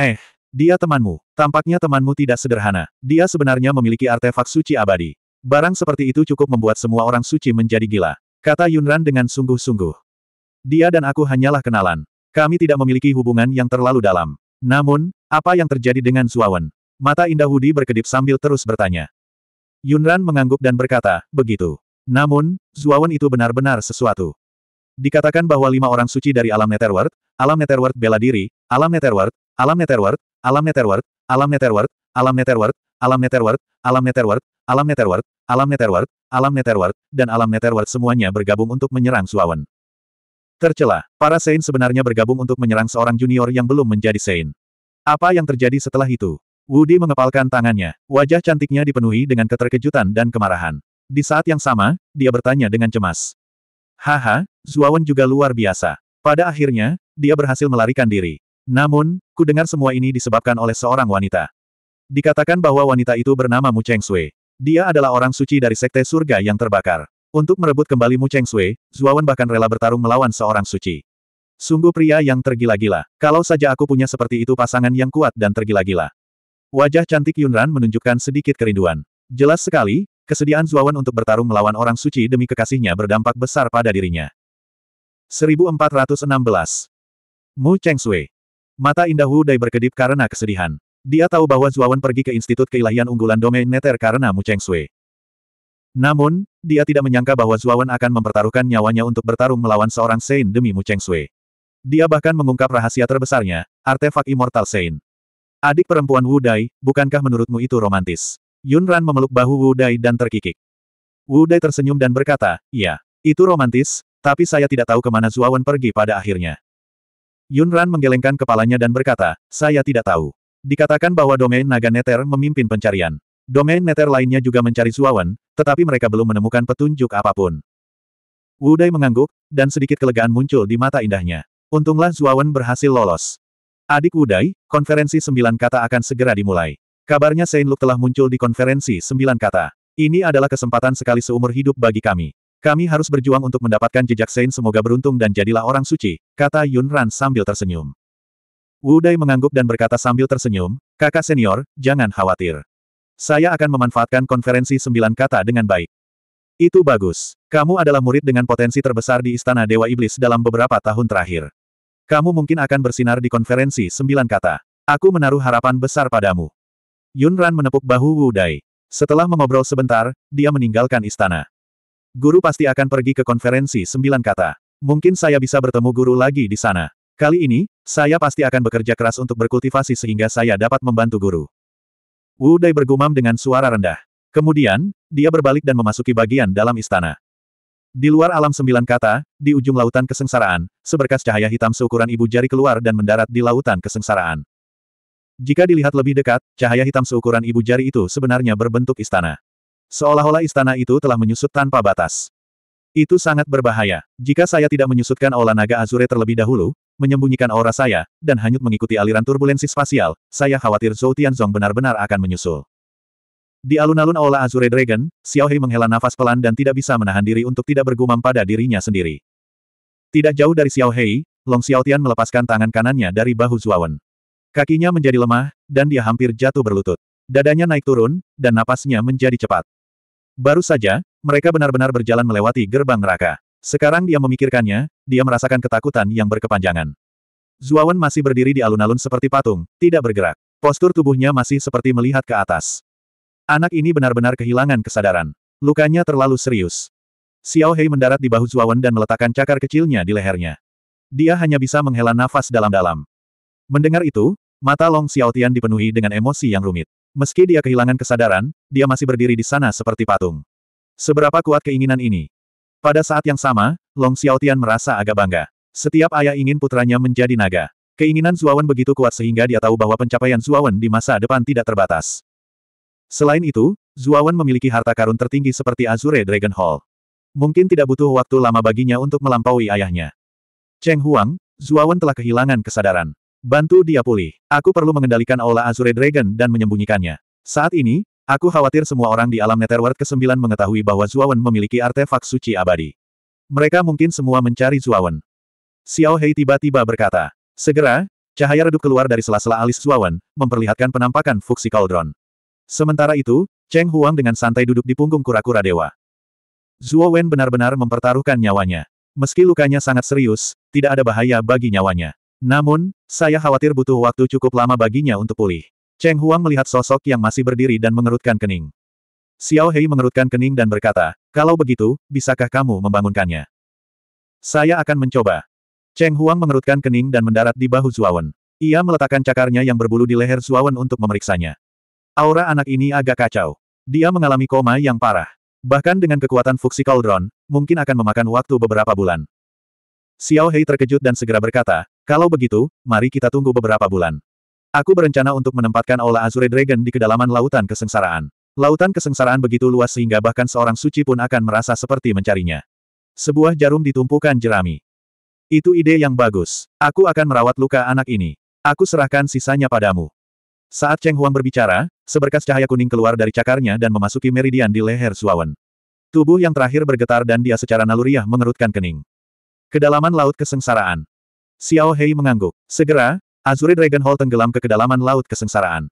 Eh, dia temanmu. Tampaknya temanmu tidak sederhana. Dia sebenarnya memiliki artefak suci abadi. Barang seperti itu cukup membuat semua orang suci menjadi gila. Kata Yun Ran dengan sungguh-sungguh. Dia dan aku hanyalah kenalan. Kami tidak memiliki hubungan yang terlalu dalam. Namun, apa yang terjadi dengan Suawan? Mata indah Hudi berkedip sambil terus bertanya. Yunran mengangguk dan berkata, begitu. Namun, Zuawan itu benar-benar sesuatu. Dikatakan bahwa lima orang suci dari alam Netherworld, alam Netherworld bela diri, alam Netherworld, alam Netherworld, alam Netherworld, alam Netherworld, alam Netherworld, alam Netherworld, alam Netherworld, alam Netherworld, alam Netherworld, alam Netherworld, dan alam Netherworld semuanya bergabung untuk menyerang Zuawan. Tercela, para Sein sebenarnya bergabung untuk menyerang seorang junior yang belum menjadi Sein. Apa yang terjadi setelah itu? Wudi mengepalkan tangannya, wajah cantiknya dipenuhi dengan keterkejutan dan kemarahan. Di saat yang sama, dia bertanya dengan cemas. Haha, Zuawan juga luar biasa. Pada akhirnya, dia berhasil melarikan diri. Namun, ku dengar semua ini disebabkan oleh seorang wanita. Dikatakan bahwa wanita itu bernama Mu Cheng Sui. Dia adalah orang suci dari sekte surga yang terbakar. Untuk merebut kembali Mu Cheng Sui, Zuawan bahkan rela bertarung melawan seorang suci. Sungguh pria yang tergila-gila. Kalau saja aku punya seperti itu pasangan yang kuat dan tergila-gila. Wajah cantik Yunran menunjukkan sedikit kerinduan. Jelas sekali, kesediaan Zuawan untuk bertarung melawan orang suci demi kekasihnya berdampak besar pada dirinya. 1416 Mu Cheng Sui Mata indah Wu Dai berkedip karena kesedihan. Dia tahu bahwa Zuawan pergi ke Institut Keilahian Unggulan Domain Neter karena Mu Cheng Sui. Namun, dia tidak menyangka bahwa Zuawan akan mempertaruhkan nyawanya untuk bertarung melawan seorang Sein demi Mu Cheng Sui. Dia bahkan mengungkap rahasia terbesarnya, artefak Immortal Sein. Adik perempuan Wu Dai, bukankah menurutmu itu romantis? Yun Ran memeluk bahu Wu Dai dan terkikik. Wu Dai tersenyum dan berkata, "Ya, itu romantis, tapi saya tidak tahu kemana Zuawan pergi pada akhirnya. Yun Ran menggelengkan kepalanya dan berkata, saya tidak tahu. Dikatakan bahwa domain naga neter memimpin pencarian. Domain neter lainnya juga mencari Zuawan, tetapi mereka belum menemukan petunjuk apapun. Wu Dai mengangguk, dan sedikit kelegaan muncul di mata indahnya. Untunglah Zuawan berhasil lolos. Adik Wudai, konferensi sembilan kata akan segera dimulai. Kabarnya Saint Luke telah muncul di konferensi sembilan kata. Ini adalah kesempatan sekali seumur hidup bagi kami. Kami harus berjuang untuk mendapatkan jejak Saint semoga beruntung dan jadilah orang suci, kata Yun Ran sambil tersenyum. Wudai mengangguk dan berkata sambil tersenyum, kakak senior, jangan khawatir. Saya akan memanfaatkan konferensi sembilan kata dengan baik. Itu bagus. Kamu adalah murid dengan potensi terbesar di Istana Dewa Iblis dalam beberapa tahun terakhir. Kamu mungkin akan bersinar di konferensi sembilan kata. Aku menaruh harapan besar padamu. Yun Ran menepuk bahu Wu Dai. Setelah mengobrol sebentar, dia meninggalkan istana. Guru pasti akan pergi ke konferensi sembilan kata. Mungkin saya bisa bertemu guru lagi di sana. Kali ini, saya pasti akan bekerja keras untuk berkultivasi sehingga saya dapat membantu guru. Wu Dai bergumam dengan suara rendah. Kemudian, dia berbalik dan memasuki bagian dalam istana. Di luar alam sembilan kata, di ujung lautan kesengsaraan, seberkas cahaya hitam seukuran ibu jari keluar dan mendarat di lautan kesengsaraan. Jika dilihat lebih dekat, cahaya hitam seukuran ibu jari itu sebenarnya berbentuk istana. Seolah-olah istana itu telah menyusut tanpa batas. Itu sangat berbahaya. Jika saya tidak menyusutkan olah naga azure terlebih dahulu, menyembunyikan aura saya, dan hanyut mengikuti aliran turbulensi spasial, saya khawatir Zhou Tianzong benar-benar akan menyusul. Di alun-alun Aula Azure Dragon, Xiao Hei menghela nafas pelan dan tidak bisa menahan diri untuk tidak bergumam pada dirinya sendiri. Tidak jauh dari Xiao Hei, Long Xiaotian melepaskan tangan kanannya dari bahu Zuawan. Kakinya menjadi lemah, dan dia hampir jatuh berlutut. Dadanya naik turun, dan napasnya menjadi cepat. Baru saja, mereka benar-benar berjalan melewati gerbang neraka. Sekarang dia memikirkannya, dia merasakan ketakutan yang berkepanjangan. Zuawan masih berdiri di alun-alun seperti patung, tidak bergerak. Postur tubuhnya masih seperti melihat ke atas. Anak ini benar-benar kehilangan kesadaran. Lukanya terlalu serius. Xiao Hei mendarat di bahu Zuawan dan meletakkan cakar kecilnya di lehernya. Dia hanya bisa menghela nafas dalam-dalam. Mendengar itu, mata Long Xiao Tian dipenuhi dengan emosi yang rumit. Meski dia kehilangan kesadaran, dia masih berdiri di sana seperti patung. Seberapa kuat keinginan ini? Pada saat yang sama, Long Xiao Tian merasa agak bangga. Setiap ayah ingin putranya menjadi naga. Keinginan Zuawan begitu kuat sehingga dia tahu bahwa pencapaian Zuawan di masa depan tidak terbatas. Selain itu, Zuawan memiliki harta karun tertinggi seperti Azure Dragon Hall. Mungkin tidak butuh waktu lama baginya untuk melampaui ayahnya. Cheng Huang, Zuawan telah kehilangan kesadaran. Bantu dia pulih. Aku perlu mengendalikan Aula Azure Dragon dan menyembunyikannya. Saat ini, aku khawatir semua orang di alam Netherworld ke-9 mengetahui bahwa Zuawan memiliki artefak suci abadi. Mereka mungkin semua mencari Zuawan. Xiao Hei tiba-tiba berkata. Segera, cahaya redup keluar dari sela-sela alis Zuawan, memperlihatkan penampakan Fuxi Cauldron. Sementara itu, Cheng Huang dengan santai duduk di punggung kura-kura dewa. Zuo Wen benar-benar mempertaruhkan nyawanya. Meski lukanya sangat serius, tidak ada bahaya bagi nyawanya. Namun, saya khawatir butuh waktu cukup lama baginya untuk pulih. Cheng Huang melihat sosok yang masih berdiri dan mengerutkan kening. Xiao Hei mengerutkan kening dan berkata, kalau begitu, bisakah kamu membangunkannya? Saya akan mencoba. Cheng Huang mengerutkan kening dan mendarat di bahu Zuawan. Ia meletakkan cakarnya yang berbulu di leher Zuawan untuk memeriksanya. Aura anak ini agak kacau. Dia mengalami koma yang parah. Bahkan dengan kekuatan Fuxi Cauldron, mungkin akan memakan waktu beberapa bulan. Xiao Hei terkejut dan segera berkata, kalau begitu, mari kita tunggu beberapa bulan. Aku berencana untuk menempatkan Aula Azure Dragon di kedalaman lautan kesengsaraan. Lautan kesengsaraan begitu luas sehingga bahkan seorang suci pun akan merasa seperti mencarinya. Sebuah jarum ditumpukan jerami. Itu ide yang bagus. Aku akan merawat luka anak ini. Aku serahkan sisanya padamu. Saat Cheng Huang berbicara, seberkas cahaya kuning keluar dari cakarnya dan memasuki meridian di leher Suawan. Tubuh yang terakhir bergetar dan dia secara naluriah mengerutkan kening. Kedalaman laut kesengsaraan. Xiao Hei mengangguk. Segera, Azure Dragon Hall tenggelam ke kedalaman laut kesengsaraan.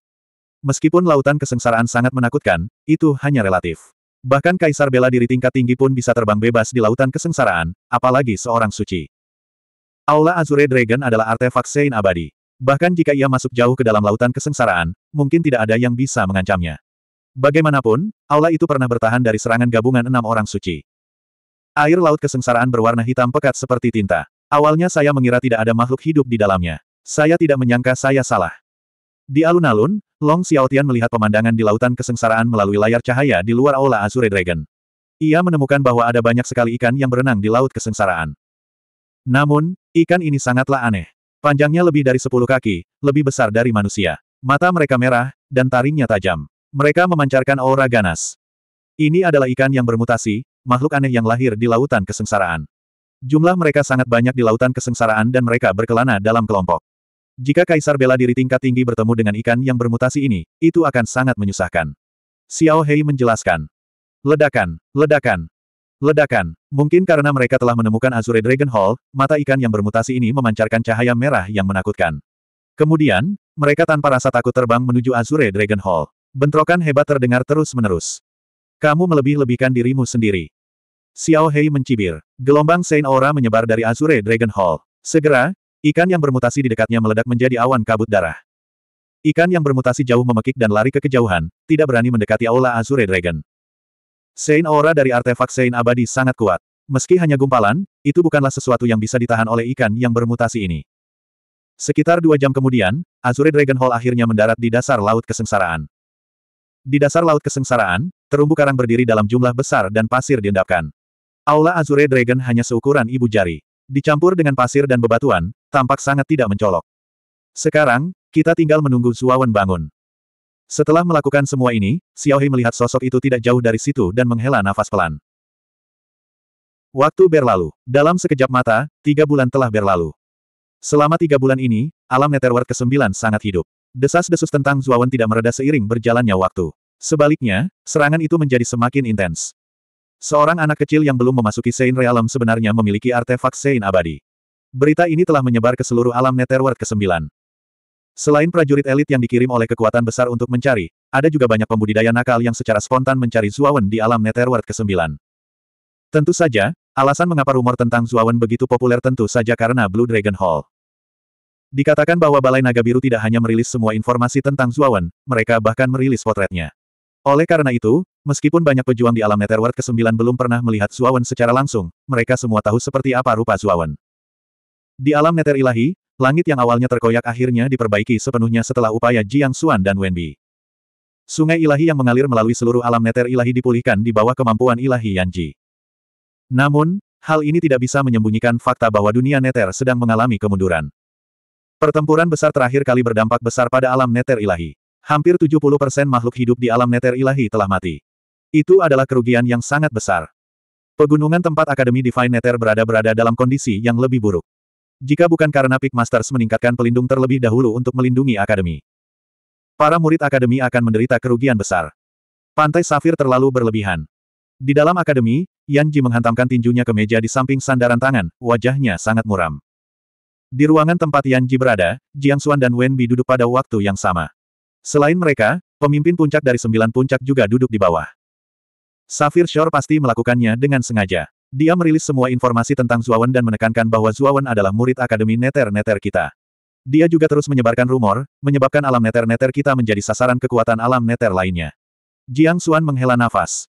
Meskipun lautan kesengsaraan sangat menakutkan, itu hanya relatif. Bahkan kaisar bela diri tingkat tinggi pun bisa terbang bebas di lautan kesengsaraan, apalagi seorang suci. Aula Azure Dragon adalah artefak Sein abadi. Bahkan jika ia masuk jauh ke dalam lautan kesengsaraan, mungkin tidak ada yang bisa mengancamnya. Bagaimanapun, aula itu pernah bertahan dari serangan gabungan enam orang suci. Air laut kesengsaraan berwarna hitam pekat seperti tinta. Awalnya saya mengira tidak ada makhluk hidup di dalamnya. Saya tidak menyangka saya salah. Di alun-alun, Long Xiaotian melihat pemandangan di lautan kesengsaraan melalui layar cahaya di luar aula Azure Dragon. Ia menemukan bahwa ada banyak sekali ikan yang berenang di laut kesengsaraan. Namun, ikan ini sangatlah aneh. Panjangnya lebih dari sepuluh kaki, lebih besar dari manusia. Mata mereka merah, dan taringnya tajam. Mereka memancarkan aura ganas. Ini adalah ikan yang bermutasi, makhluk aneh yang lahir di lautan kesengsaraan. Jumlah mereka sangat banyak di lautan kesengsaraan dan mereka berkelana dalam kelompok. Jika kaisar bela diri tingkat tinggi bertemu dengan ikan yang bermutasi ini, itu akan sangat menyusahkan. Xiao Hei menjelaskan. Ledakan, ledakan, Ledakan. Mungkin karena mereka telah menemukan Azure Dragon Hall, mata ikan yang bermutasi ini memancarkan cahaya merah yang menakutkan. Kemudian, mereka tanpa rasa takut terbang menuju Azure Dragon Hall. Bentrokan hebat terdengar terus-menerus. Kamu melebih-lebihkan dirimu sendiri. Xiao Hei mencibir. Gelombang Sein Aura menyebar dari Azure Dragon Hall. Segera, ikan yang bermutasi di dekatnya meledak menjadi awan kabut darah. Ikan yang bermutasi jauh memekik dan lari ke kejauhan, tidak berani mendekati Aula Azure Dragon. Sein aura dari artefak Sein abadi sangat kuat. Meski hanya gumpalan, itu bukanlah sesuatu yang bisa ditahan oleh ikan yang bermutasi ini. Sekitar dua jam kemudian, Azure Dragon Hall akhirnya mendarat di dasar Laut Kesengsaraan. Di dasar Laut Kesengsaraan, terumbu karang berdiri dalam jumlah besar dan pasir diendapkan. Aula Azure Dragon hanya seukuran ibu jari. Dicampur dengan pasir dan bebatuan, tampak sangat tidak mencolok. Sekarang, kita tinggal menunggu Zuawan bangun. Setelah melakukan semua ini, Xiaohe melihat sosok itu tidak jauh dari situ dan menghela nafas pelan. Waktu berlalu. Dalam sekejap mata, tiga bulan telah berlalu. Selama tiga bulan ini, alam Netherworld ke-9 sangat hidup. Desas-desus tentang Zuawan tidak mereda seiring berjalannya waktu. Sebaliknya, serangan itu menjadi semakin intens. Seorang anak kecil yang belum memasuki Sein Realm sebenarnya memiliki artefak Sein abadi. Berita ini telah menyebar ke seluruh alam Netherworld ke-9. Selain prajurit elit yang dikirim oleh kekuatan besar untuk mencari, ada juga banyak pembudidaya nakal yang secara spontan mencari Zuawan di alam Netherworld ke-9. Tentu saja, alasan mengapa rumor tentang Zuawan begitu populer tentu saja karena Blue Dragon Hall. Dikatakan bahwa Balai Naga Biru tidak hanya merilis semua informasi tentang Zuawan, mereka bahkan merilis potretnya. Oleh karena itu, meskipun banyak pejuang di alam Netherworld ke-9 belum pernah melihat Zuawan secara langsung, mereka semua tahu seperti apa rupa Zuawan. Di alam Nether Ilahi, Langit yang awalnya terkoyak akhirnya diperbaiki sepenuhnya setelah upaya Jiang Xuan dan Wenbi. Sungai ilahi yang mengalir melalui seluruh alam neter ilahi dipulihkan di bawah kemampuan ilahi Yanji. Namun, hal ini tidak bisa menyembunyikan fakta bahwa dunia neter sedang mengalami kemunduran. Pertempuran besar terakhir kali berdampak besar pada alam neter ilahi. Hampir 70% makhluk hidup di alam neter ilahi telah mati. Itu adalah kerugian yang sangat besar. Pegunungan tempat Akademi Divine Nether berada-berada dalam kondisi yang lebih buruk jika bukan karena Peak Masters meningkatkan pelindung terlebih dahulu untuk melindungi akademi. Para murid akademi akan menderita kerugian besar. Pantai Safir terlalu berlebihan. Di dalam akademi, Yan Ji menghantamkan tinjunya ke meja di samping sandaran tangan, wajahnya sangat muram. Di ruangan tempat Yan Ji berada, Jiang Xuan dan Wen Bi duduk pada waktu yang sama. Selain mereka, pemimpin puncak dari sembilan puncak juga duduk di bawah. Safir Shore pasti melakukannya dengan sengaja. Dia merilis semua informasi tentang Zuawan dan menekankan bahwa Zuawan adalah murid Akademi Neter-Neter kita. Dia juga terus menyebarkan rumor, menyebabkan alam Neter-Neter kita menjadi sasaran kekuatan alam Neter lainnya. Jiang Xuan menghela nafas.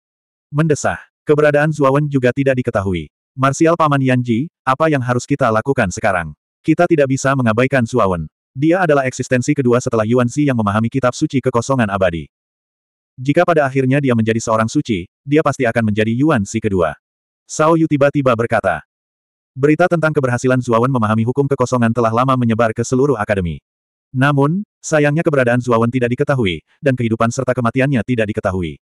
Mendesah. Keberadaan Zuawan juga tidak diketahui. Marsial Paman Yanji, apa yang harus kita lakukan sekarang? Kita tidak bisa mengabaikan Zuawan. Dia adalah eksistensi kedua setelah Yuan Yuanzi yang memahami kitab suci kekosongan abadi. Jika pada akhirnya dia menjadi seorang suci, dia pasti akan menjadi Yuan Xi kedua. Sao Yu tiba-tiba berkata. Berita tentang keberhasilan Zuawan memahami hukum kekosongan telah lama menyebar ke seluruh akademi. Namun, sayangnya keberadaan Zuawan tidak diketahui, dan kehidupan serta kematiannya tidak diketahui.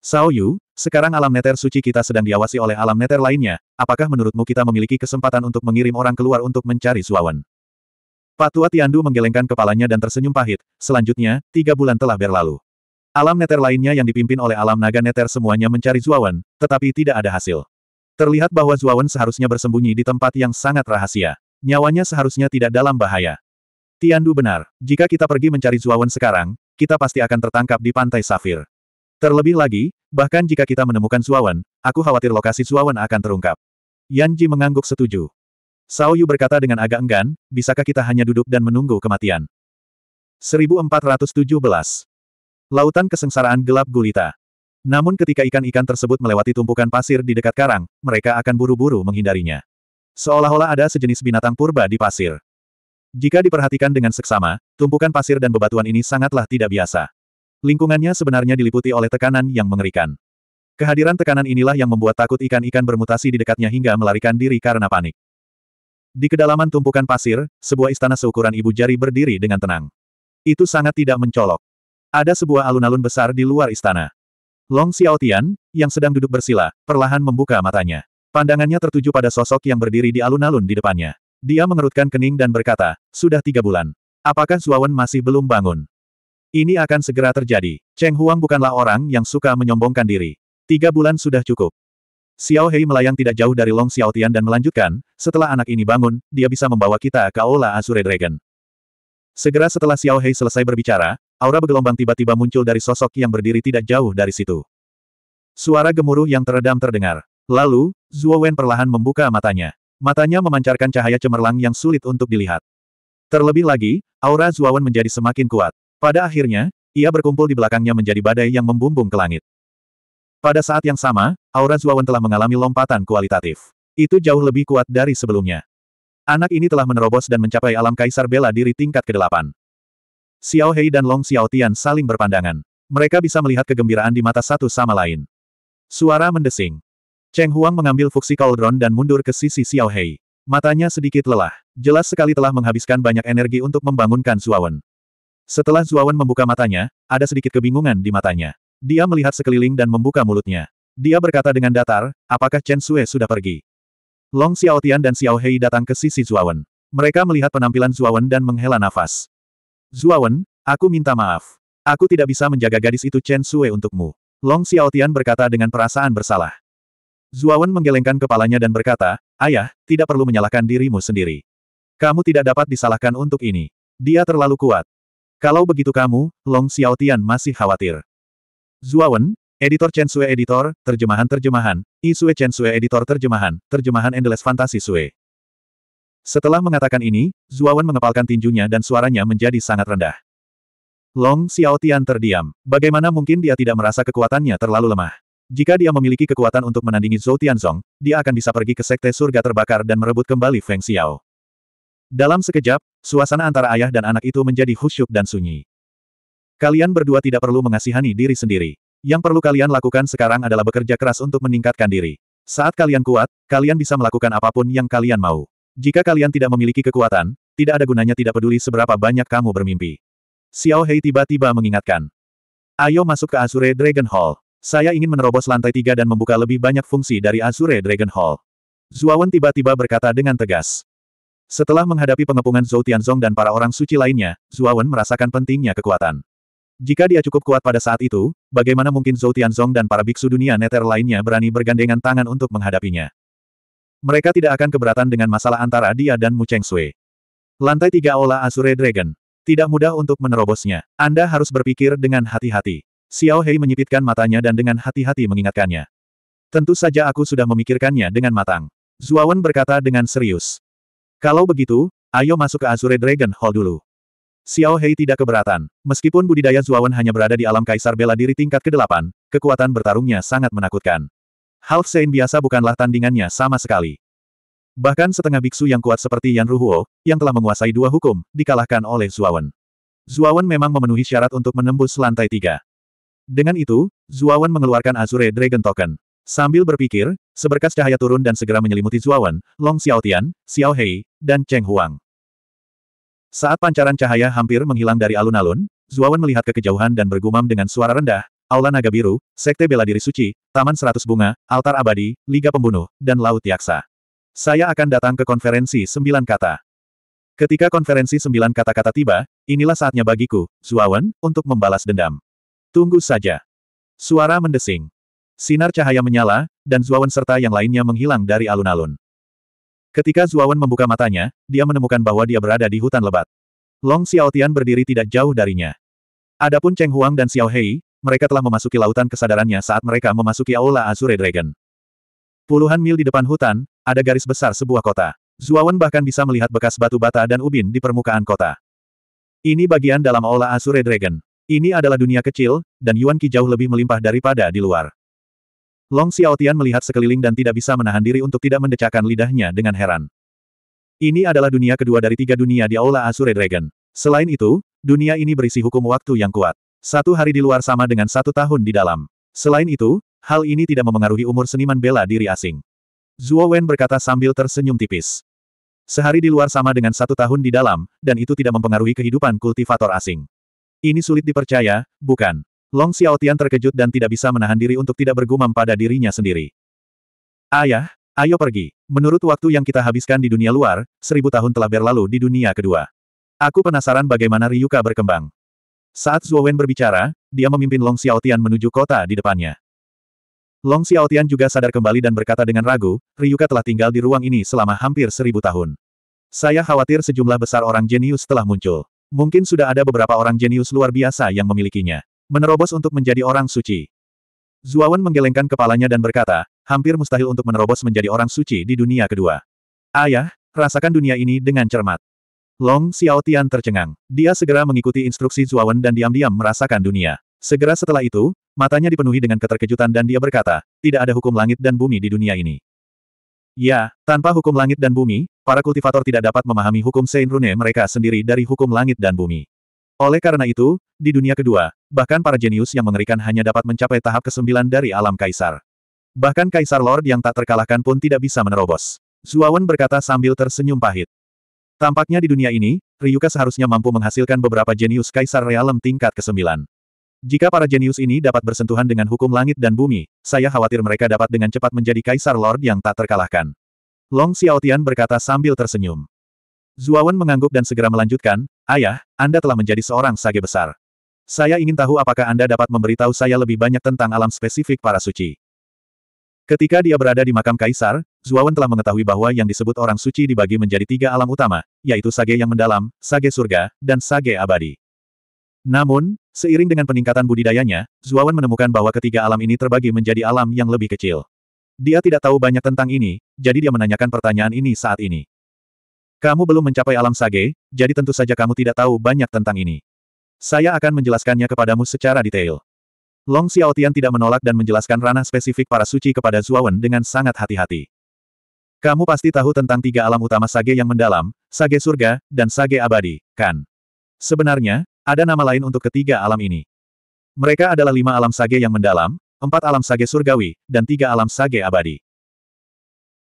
Sao Yu, sekarang alam neter suci kita sedang diawasi oleh alam neter lainnya, apakah menurutmu kita memiliki kesempatan untuk mengirim orang keluar untuk mencari Zuawan? Patua Tiandu menggelengkan kepalanya dan tersenyum pahit, selanjutnya, tiga bulan telah berlalu. Alam neter lainnya yang dipimpin oleh alam naga neter semuanya mencari Zuawan, tetapi tidak ada hasil. Terlihat bahwa Zuawan seharusnya bersembunyi di tempat yang sangat rahasia. Nyawanya seharusnya tidak dalam bahaya. Tiandu benar, jika kita pergi mencari Zuawan sekarang, kita pasti akan tertangkap di Pantai Safir. Terlebih lagi, bahkan jika kita menemukan Zuawan, aku khawatir lokasi Zuawan akan terungkap. Yanji mengangguk setuju. Sao Yu berkata dengan agak enggan, bisakah kita hanya duduk dan menunggu kematian? 1417 Lautan kesengsaraan gelap gulita. Namun ketika ikan-ikan tersebut melewati tumpukan pasir di dekat karang, mereka akan buru-buru menghindarinya. Seolah-olah ada sejenis binatang purba di pasir. Jika diperhatikan dengan seksama, tumpukan pasir dan bebatuan ini sangatlah tidak biasa. Lingkungannya sebenarnya diliputi oleh tekanan yang mengerikan. Kehadiran tekanan inilah yang membuat takut ikan-ikan bermutasi di dekatnya hingga melarikan diri karena panik. Di kedalaman tumpukan pasir, sebuah istana seukuran ibu jari berdiri dengan tenang. Itu sangat tidak mencolok. Ada sebuah alun-alun besar di luar istana. Long Xiao Tian yang sedang duduk bersila, perlahan membuka matanya. Pandangannya tertuju pada sosok yang berdiri di alun-alun di depannya. Dia mengerutkan kening dan berkata, sudah tiga bulan. Apakah Zuawan masih belum bangun? Ini akan segera terjadi. Cheng Huang bukanlah orang yang suka menyombongkan diri. Tiga bulan sudah cukup. Xiao Hei melayang tidak jauh dari Long Xiao Tian dan melanjutkan, setelah anak ini bangun, dia bisa membawa kita ke Aula Azure Dragon. Segera setelah Xiao Hei selesai berbicara, Aura bergelombang tiba-tiba muncul dari sosok yang berdiri tidak jauh dari situ. Suara gemuruh yang teredam terdengar. Lalu, Zuo Wen perlahan membuka matanya. Matanya memancarkan cahaya cemerlang yang sulit untuk dilihat. Terlebih lagi, aura Zuo Wen menjadi semakin kuat. Pada akhirnya, ia berkumpul di belakangnya menjadi badai yang membumbung ke langit. Pada saat yang sama, aura Zuo Wen telah mengalami lompatan kualitatif. Itu jauh lebih kuat dari sebelumnya. Anak ini telah menerobos dan mencapai alam kaisar bela diri tingkat ke-8. Xiao Hei dan Long Xiao Tian saling berpandangan. Mereka bisa melihat kegembiraan di mata satu sama lain. Suara mendesing. Cheng Huang mengambil fuksi cauldron dan mundur ke sisi Xiao Hei. Matanya sedikit lelah. Jelas sekali telah menghabiskan banyak energi untuk membangunkan Zuawan. Setelah Zuawan membuka matanya, ada sedikit kebingungan di matanya. Dia melihat sekeliling dan membuka mulutnya. Dia berkata dengan datar, apakah Chen Sue sudah pergi? Long Xiaotian dan Xiao Hei datang ke sisi Zuawan. Mereka melihat penampilan Zuawan dan menghela nafas. Zuawan, aku minta maaf. Aku tidak bisa menjaga gadis itu Chen Sue untukmu. Long Xiaotian berkata dengan perasaan bersalah. Zuawan menggelengkan kepalanya dan berkata, Ayah, tidak perlu menyalahkan dirimu sendiri. Kamu tidak dapat disalahkan untuk ini. Dia terlalu kuat. Kalau begitu kamu, Long Xiaotian masih khawatir. Zuawan, Editor Chen Sue Editor, Terjemahan Terjemahan, Isue Chen Sue Editor Terjemahan, Terjemahan Endless Fantasi Sue. Setelah mengatakan ini, Zuawan mengepalkan tinjunya dan suaranya menjadi sangat rendah. Long Xiaotian terdiam. Bagaimana mungkin dia tidak merasa kekuatannya terlalu lemah? Jika dia memiliki kekuatan untuk menandingi Zhou Tianzong, dia akan bisa pergi ke Sekte Surga Terbakar dan merebut kembali Feng Xiao. Dalam sekejap, suasana antara ayah dan anak itu menjadi khusyuk dan sunyi. Kalian berdua tidak perlu mengasihani diri sendiri. Yang perlu kalian lakukan sekarang adalah bekerja keras untuk meningkatkan diri. Saat kalian kuat, kalian bisa melakukan apapun yang kalian mau. Jika kalian tidak memiliki kekuatan, tidak ada gunanya tidak peduli seberapa banyak kamu bermimpi. Xiao Hei tiba-tiba mengingatkan. Ayo masuk ke Azure Dragon Hall. Saya ingin menerobos lantai tiga dan membuka lebih banyak fungsi dari Azure Dragon Hall. Zuawan tiba-tiba berkata dengan tegas. Setelah menghadapi pengepungan Zhou Tianzong dan para orang suci lainnya, Zuawan merasakan pentingnya kekuatan. Jika dia cukup kuat pada saat itu, bagaimana mungkin Zhou Tianzong dan para biksu dunia neter lainnya berani bergandengan tangan untuk menghadapinya? Mereka tidak akan keberatan dengan masalah antara dia dan Mu Cheng Sui. Lantai tiga Ola Azure Dragon. Tidak mudah untuk menerobosnya. Anda harus berpikir dengan hati-hati. Xiao Hei menyipitkan matanya dan dengan hati-hati mengingatkannya. Tentu saja aku sudah memikirkannya dengan matang. Zuawan berkata dengan serius. Kalau begitu, ayo masuk ke Azure Dragon Hall dulu. Xiao Hei tidak keberatan. Meskipun budidaya Zuawan hanya berada di alam kaisar bela diri tingkat ke-8, kekuatan bertarungnya sangat menakutkan. Half Saint biasa bukanlah tandingannya sama sekali. Bahkan setengah biksu yang kuat seperti Yan Ruhuo, yang telah menguasai dua hukum, dikalahkan oleh Zuawan. Zuawan memang memenuhi syarat untuk menembus lantai tiga. Dengan itu, Zuawan mengeluarkan Azure Dragon Token. Sambil berpikir, seberkas cahaya turun dan segera menyelimuti Zuawan, Long Xiaotian, Xiao Hei, dan Cheng Huang. Saat pancaran cahaya hampir menghilang dari alun-alun, Zuawan melihat ke kejauhan dan bergumam dengan suara rendah, Aula Naga Biru, Sekte Bela Diri Suci, Taman Seratus Bunga, Altar Abadi, Liga Pembunuh, dan Laut Yaksa. Saya akan datang ke konferensi sembilan kata. Ketika konferensi sembilan kata-kata tiba, inilah saatnya bagiku, Zuawan, untuk membalas dendam. Tunggu saja. Suara mendesing. Sinar cahaya menyala, dan Zuawan serta yang lainnya menghilang dari alun-alun. Ketika Zuawan membuka matanya, dia menemukan bahwa dia berada di hutan lebat. Long Xiaotian berdiri tidak jauh darinya. Adapun Cheng Huang dan Xiao Hei, mereka telah memasuki lautan kesadarannya saat mereka memasuki Aula Azure Dragon. Puluhan mil di depan hutan, ada garis besar sebuah kota. Zuawan bahkan bisa melihat bekas batu bata dan ubin di permukaan kota. Ini bagian dalam Aula Azure Dragon. Ini adalah dunia kecil, dan Yuan Qi jauh lebih melimpah daripada di luar. Long Xiaotian melihat sekeliling dan tidak bisa menahan diri untuk tidak mendecakkan lidahnya dengan heran. Ini adalah dunia kedua dari tiga dunia di Aula Azure Dragon. Selain itu, dunia ini berisi hukum waktu yang kuat. Satu hari di luar sama dengan satu tahun di dalam. Selain itu, hal ini tidak memengaruhi umur seniman bela diri asing. Zuo Wen berkata sambil tersenyum tipis. Sehari di luar sama dengan satu tahun di dalam, dan itu tidak mempengaruhi kehidupan kultivator asing. Ini sulit dipercaya, bukan? Long Xiaotian terkejut dan tidak bisa menahan diri untuk tidak bergumam pada dirinya sendiri. Ayah, ayo pergi. Menurut waktu yang kita habiskan di dunia luar, seribu tahun telah berlalu di dunia kedua. Aku penasaran bagaimana Ryuka berkembang. Saat Wen berbicara, dia memimpin Long Xiaotian menuju kota di depannya. Long Xiaotian juga sadar kembali dan berkata dengan ragu, Ryuka telah tinggal di ruang ini selama hampir seribu tahun. Saya khawatir sejumlah besar orang jenius telah muncul. Mungkin sudah ada beberapa orang jenius luar biasa yang memilikinya. Menerobos untuk menjadi orang suci. Zuawan menggelengkan kepalanya dan berkata, hampir mustahil untuk menerobos menjadi orang suci di dunia kedua. Ayah, rasakan dunia ini dengan cermat. Long Xiaotian tercengang. Dia segera mengikuti instruksi Zuawan dan diam-diam merasakan dunia. Segera setelah itu, matanya dipenuhi dengan keterkejutan dan dia berkata, tidak ada hukum langit dan bumi di dunia ini. Ya, tanpa hukum langit dan bumi, para kultivator tidak dapat memahami hukum Rune mereka sendiri dari hukum langit dan bumi. Oleh karena itu, di dunia kedua, bahkan para jenius yang mengerikan hanya dapat mencapai tahap kesembilan dari alam kaisar. Bahkan kaisar Lord yang tak terkalahkan pun tidak bisa menerobos. Zuawan berkata sambil tersenyum pahit. Tampaknya di dunia ini, Ryuka seharusnya mampu menghasilkan beberapa jenius kaisar realem tingkat ke-9. Jika para jenius ini dapat bersentuhan dengan hukum langit dan bumi, saya khawatir mereka dapat dengan cepat menjadi kaisar lord yang tak terkalahkan. Long Xiaotian berkata sambil tersenyum. Zuawan mengangguk dan segera melanjutkan, Ayah, Anda telah menjadi seorang sage besar. Saya ingin tahu apakah Anda dapat memberitahu saya lebih banyak tentang alam spesifik para suci. Ketika dia berada di makam kaisar, Zuawan telah mengetahui bahwa yang disebut orang suci dibagi menjadi tiga alam utama, yaitu sage yang mendalam, sage surga, dan sage abadi. Namun, seiring dengan peningkatan budidayanya, Zuawan menemukan bahwa ketiga alam ini terbagi menjadi alam yang lebih kecil. Dia tidak tahu banyak tentang ini, jadi dia menanyakan pertanyaan ini saat ini. Kamu belum mencapai alam sage, jadi tentu saja kamu tidak tahu banyak tentang ini. Saya akan menjelaskannya kepadamu secara detail. Long Xiaotian tidak menolak dan menjelaskan ranah spesifik para suci kepada Zuawan dengan sangat hati-hati. Kamu pasti tahu tentang tiga alam utama sage yang mendalam, sage surga, dan sage abadi, kan? Sebenarnya, ada nama lain untuk ketiga alam ini. Mereka adalah lima alam sage yang mendalam, empat alam sage surgawi, dan tiga alam sage abadi.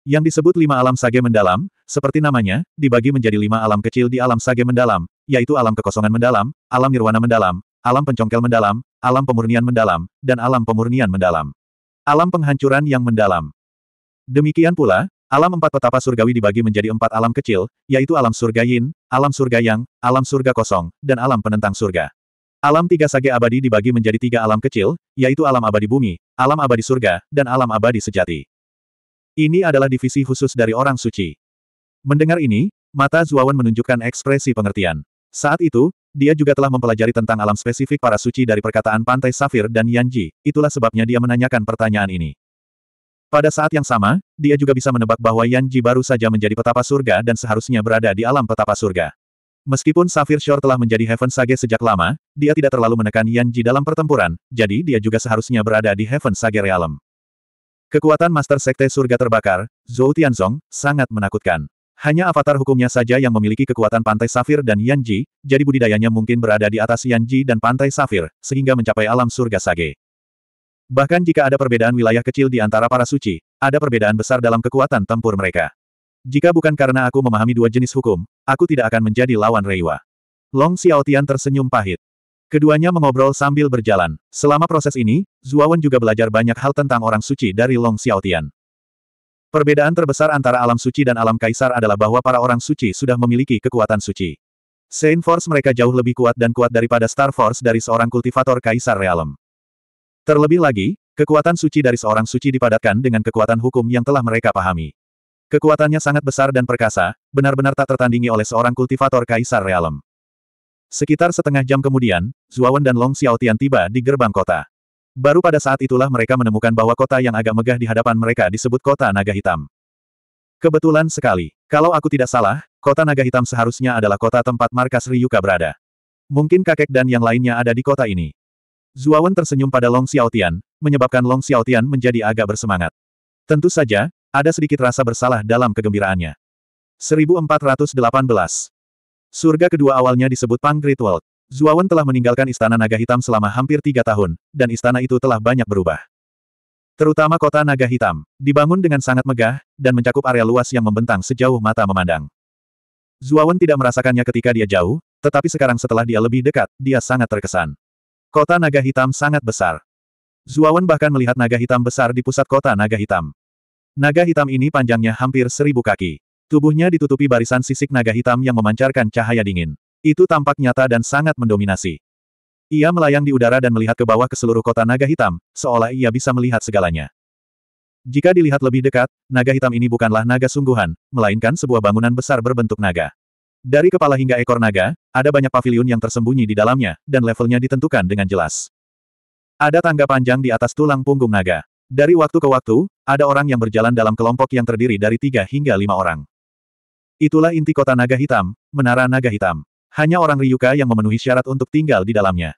Yang disebut lima alam sage mendalam, seperti namanya, dibagi menjadi lima alam kecil di alam sage mendalam, yaitu alam kekosongan mendalam, alam nirwana mendalam, alam pencongkel mendalam, alam pemurnian mendalam, dan alam pemurnian mendalam. Alam penghancuran yang mendalam. Demikian pula, alam empat petapa surgawi dibagi menjadi empat alam kecil, yaitu alam surga yin, alam surga yang, alam surga kosong, dan alam penentang surga. Alam tiga sage abadi dibagi menjadi tiga alam kecil, yaitu alam abadi bumi, alam abadi surga, dan alam abadi sejati. Ini adalah divisi khusus dari orang suci. Mendengar ini, mata Zuawan menunjukkan ekspresi pengertian. Saat itu, dia juga telah mempelajari tentang alam spesifik para suci dari perkataan Pantai Safir dan Yanji, itulah sebabnya dia menanyakan pertanyaan ini. Pada saat yang sama, dia juga bisa menebak bahwa Yanji baru saja menjadi petapa surga dan seharusnya berada di alam petapa surga. Meskipun Safir Shore telah menjadi Heaven Sage sejak lama, dia tidak terlalu menekan Yanji dalam pertempuran, jadi dia juga seharusnya berada di Heaven Sage Realm. Kekuatan Master Sekte Surga Terbakar, Zhou Tianzong, sangat menakutkan. Hanya avatar hukumnya saja yang memiliki kekuatan Pantai Safir dan Yanji, jadi budidayanya mungkin berada di atas Yanji dan Pantai Safir, sehingga mencapai alam surga Sage. Bahkan jika ada perbedaan wilayah kecil di antara para suci, ada perbedaan besar dalam kekuatan tempur mereka. Jika bukan karena aku memahami dua jenis hukum, aku tidak akan menjadi lawan Reiwa. Long Xiaotian tersenyum pahit. Keduanya mengobrol sambil berjalan. Selama proses ini, Zuawan juga belajar banyak hal tentang orang suci dari Long Xiaotian. Perbedaan terbesar antara alam suci dan alam kaisar adalah bahwa para orang suci sudah memiliki kekuatan suci. Saint Force mereka jauh lebih kuat dan kuat daripada Star Force dari seorang kultivator kaisar realem. Terlebih lagi, kekuatan suci dari seorang suci dipadatkan dengan kekuatan hukum yang telah mereka pahami. Kekuatannya sangat besar dan perkasa, benar-benar tak tertandingi oleh seorang kultivator kaisar realem. Sekitar setengah jam kemudian, Zuawan dan Long Xiaotian tiba di gerbang kota. Baru pada saat itulah mereka menemukan bahwa kota yang agak megah di hadapan mereka disebut kota naga hitam. Kebetulan sekali. Kalau aku tidak salah, kota naga hitam seharusnya adalah kota tempat markas Ryuka berada. Mungkin kakek dan yang lainnya ada di kota ini. Zuawan tersenyum pada Long Xiaotian, menyebabkan Long Xiaotian menjadi agak bersemangat. Tentu saja, ada sedikit rasa bersalah dalam kegembiraannya. 1418 Surga kedua awalnya disebut Pang Great World. Zuawan telah meninggalkan Istana Naga Hitam selama hampir tiga tahun, dan istana itu telah banyak berubah. Terutama kota Naga Hitam, dibangun dengan sangat megah, dan mencakup area luas yang membentang sejauh mata memandang. Zuawan tidak merasakannya ketika dia jauh, tetapi sekarang setelah dia lebih dekat, dia sangat terkesan. Kota Naga Hitam sangat besar. Zuawan bahkan melihat naga hitam besar di pusat kota Naga Hitam. Naga hitam ini panjangnya hampir seribu kaki. Tubuhnya ditutupi barisan sisik naga hitam yang memancarkan cahaya dingin. Itu tampak nyata dan sangat mendominasi. Ia melayang di udara dan melihat ke bawah ke seluruh kota naga hitam, seolah ia bisa melihat segalanya. Jika dilihat lebih dekat, naga hitam ini bukanlah naga sungguhan, melainkan sebuah bangunan besar berbentuk naga. Dari kepala hingga ekor naga, ada banyak pavilion yang tersembunyi di dalamnya, dan levelnya ditentukan dengan jelas. Ada tangga panjang di atas tulang punggung naga. Dari waktu ke waktu, ada orang yang berjalan dalam kelompok yang terdiri dari tiga hingga lima orang. Itulah inti kota naga hitam, menara naga hitam. Hanya orang Ryuka yang memenuhi syarat untuk tinggal di dalamnya.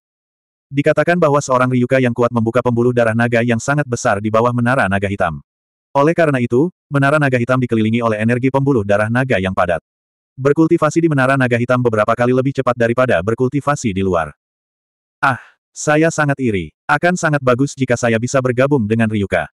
Dikatakan bahwa seorang Ryuka yang kuat membuka pembuluh darah naga yang sangat besar di bawah menara naga hitam. Oleh karena itu, menara naga hitam dikelilingi oleh energi pembuluh darah naga yang padat. Berkultivasi di menara naga hitam beberapa kali lebih cepat daripada berkultivasi di luar. Ah, saya sangat iri. Akan sangat bagus jika saya bisa bergabung dengan Ryuka.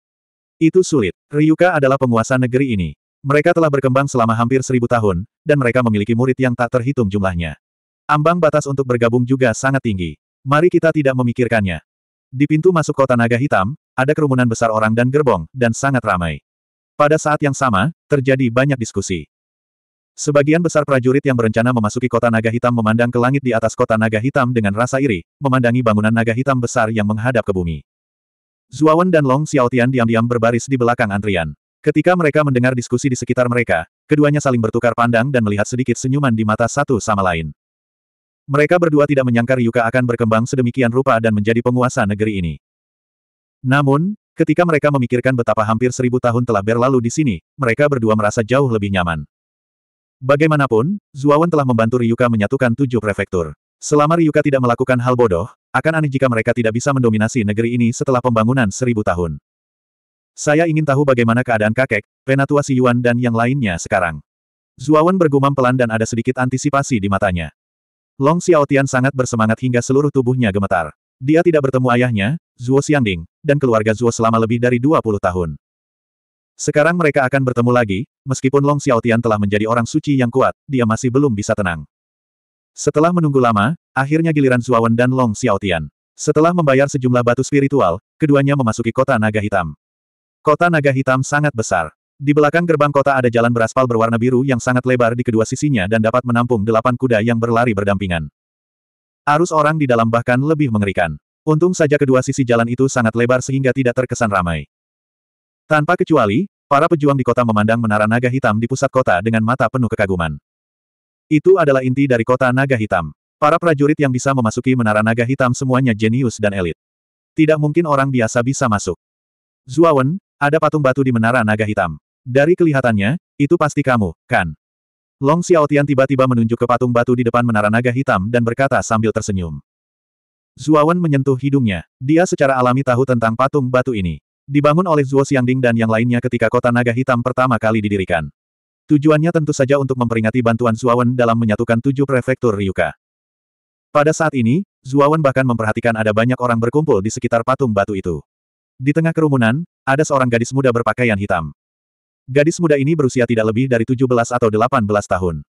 Itu sulit. Ryuka adalah penguasa negeri ini. Mereka telah berkembang selama hampir seribu tahun, dan mereka memiliki murid yang tak terhitung jumlahnya. Ambang batas untuk bergabung juga sangat tinggi. Mari kita tidak memikirkannya. Di pintu masuk kota naga hitam, ada kerumunan besar orang dan gerbong, dan sangat ramai. Pada saat yang sama, terjadi banyak diskusi. Sebagian besar prajurit yang berencana memasuki kota naga hitam memandang ke langit di atas kota naga hitam dengan rasa iri, memandangi bangunan naga hitam besar yang menghadap ke bumi. Zuawan dan Long Xiaotian diam-diam berbaris di belakang antrian. Ketika mereka mendengar diskusi di sekitar mereka, keduanya saling bertukar pandang dan melihat sedikit senyuman di mata satu sama lain. Mereka berdua tidak menyangka Ryuka akan berkembang sedemikian rupa dan menjadi penguasa negeri ini. Namun, ketika mereka memikirkan betapa hampir seribu tahun telah berlalu di sini, mereka berdua merasa jauh lebih nyaman. Bagaimanapun, Zuawan telah membantu Ryuka menyatukan tujuh prefektur. Selama Ryuka tidak melakukan hal bodoh, akan aneh jika mereka tidak bisa mendominasi negeri ini setelah pembangunan seribu tahun. Saya ingin tahu bagaimana keadaan kakek, penatua Yuan dan yang lainnya sekarang. Zuawan bergumam pelan dan ada sedikit antisipasi di matanya. Long Xiaotian sangat bersemangat hingga seluruh tubuhnya gemetar. Dia tidak bertemu ayahnya, Zhuo Xiangding, dan keluarga Zhuo selama lebih dari 20 tahun. Sekarang mereka akan bertemu lagi, meskipun Long Xiaotian telah menjadi orang suci yang kuat, dia masih belum bisa tenang. Setelah menunggu lama, akhirnya giliran Zuawan dan Long Xiaotian. Setelah membayar sejumlah batu spiritual, keduanya memasuki kota naga hitam. Kota naga hitam sangat besar. Di belakang gerbang kota ada jalan beraspal berwarna biru yang sangat lebar di kedua sisinya dan dapat menampung delapan kuda yang berlari berdampingan. Arus orang di dalam bahkan lebih mengerikan. Untung saja kedua sisi jalan itu sangat lebar sehingga tidak terkesan ramai. Tanpa kecuali, para pejuang di kota memandang menara naga hitam di pusat kota dengan mata penuh kekaguman. Itu adalah inti dari kota naga hitam. Para prajurit yang bisa memasuki menara naga hitam semuanya jenius dan elit. Tidak mungkin orang biasa bisa masuk. Zuawan, ada patung batu di menara naga hitam. Dari kelihatannya, itu pasti kamu, kan? Long Xiaotian tiba-tiba menunjuk ke patung batu di depan menara naga hitam dan berkata sambil tersenyum. Zuawan menyentuh hidungnya. Dia secara alami tahu tentang patung batu ini. Dibangun oleh Zuo Xiangding dan yang lainnya ketika kota naga hitam pertama kali didirikan. Tujuannya tentu saja untuk memperingati bantuan Zuawan dalam menyatukan tujuh prefektur Ryuka. Pada saat ini, Zuawan bahkan memperhatikan ada banyak orang berkumpul di sekitar patung batu itu. Di tengah kerumunan, ada seorang gadis muda berpakaian hitam. Gadis muda ini berusia tidak lebih dari 17 atau 18 tahun.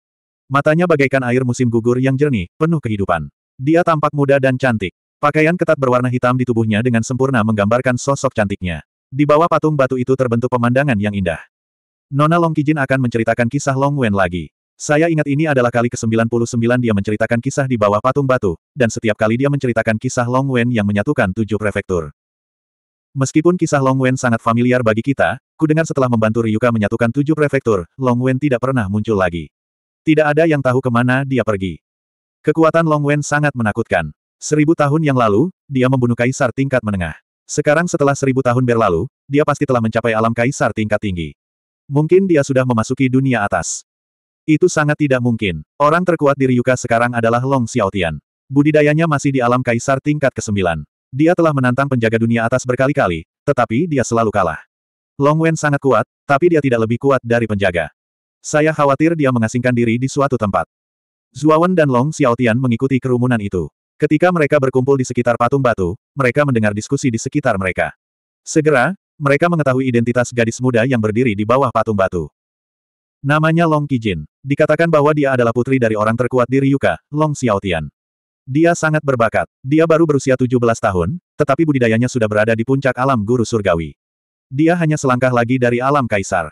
Matanya bagaikan air musim gugur yang jernih, penuh kehidupan. Dia tampak muda dan cantik. Pakaian ketat berwarna hitam di tubuhnya dengan sempurna menggambarkan sosok cantiknya. Di bawah patung batu itu terbentuk pemandangan yang indah. Nona Long Kijin akan menceritakan kisah Long Wen lagi. Saya ingat ini adalah kali ke-99 dia menceritakan kisah di bawah patung batu, dan setiap kali dia menceritakan kisah Long Wen yang menyatukan tujuh prefektur. Meskipun kisah Long Wen sangat familiar bagi kita, kudengar setelah membantu Ryuka menyatukan tujuh prefektur, Long Wen tidak pernah muncul lagi. Tidak ada yang tahu kemana dia pergi. Kekuatan Long Wen sangat menakutkan. Seribu tahun yang lalu, dia membunuh kaisar tingkat menengah. Sekarang setelah seribu tahun berlalu, dia pasti telah mencapai alam kaisar tingkat tinggi. Mungkin dia sudah memasuki dunia atas. Itu sangat tidak mungkin. Orang terkuat di Ryuka sekarang adalah Long Xiaotian. Budidayanya masih di alam kaisar tingkat ke-9. Dia telah menantang penjaga dunia atas berkali-kali, tetapi dia selalu kalah. Long Wen sangat kuat, tapi dia tidak lebih kuat dari penjaga. Saya khawatir dia mengasingkan diri di suatu tempat. Zuawan dan Long Xiaotian mengikuti kerumunan itu. Ketika mereka berkumpul di sekitar patung batu, mereka mendengar diskusi di sekitar mereka. Segera, mereka mengetahui identitas gadis muda yang berdiri di bawah patung batu. Namanya Long Kijin. Dikatakan bahwa dia adalah putri dari orang terkuat di Ryuka, Long Xiaotian. Dia sangat berbakat. Dia baru berusia 17 tahun, tetapi budidayanya sudah berada di puncak alam guru surgawi. Dia hanya selangkah lagi dari alam kaisar.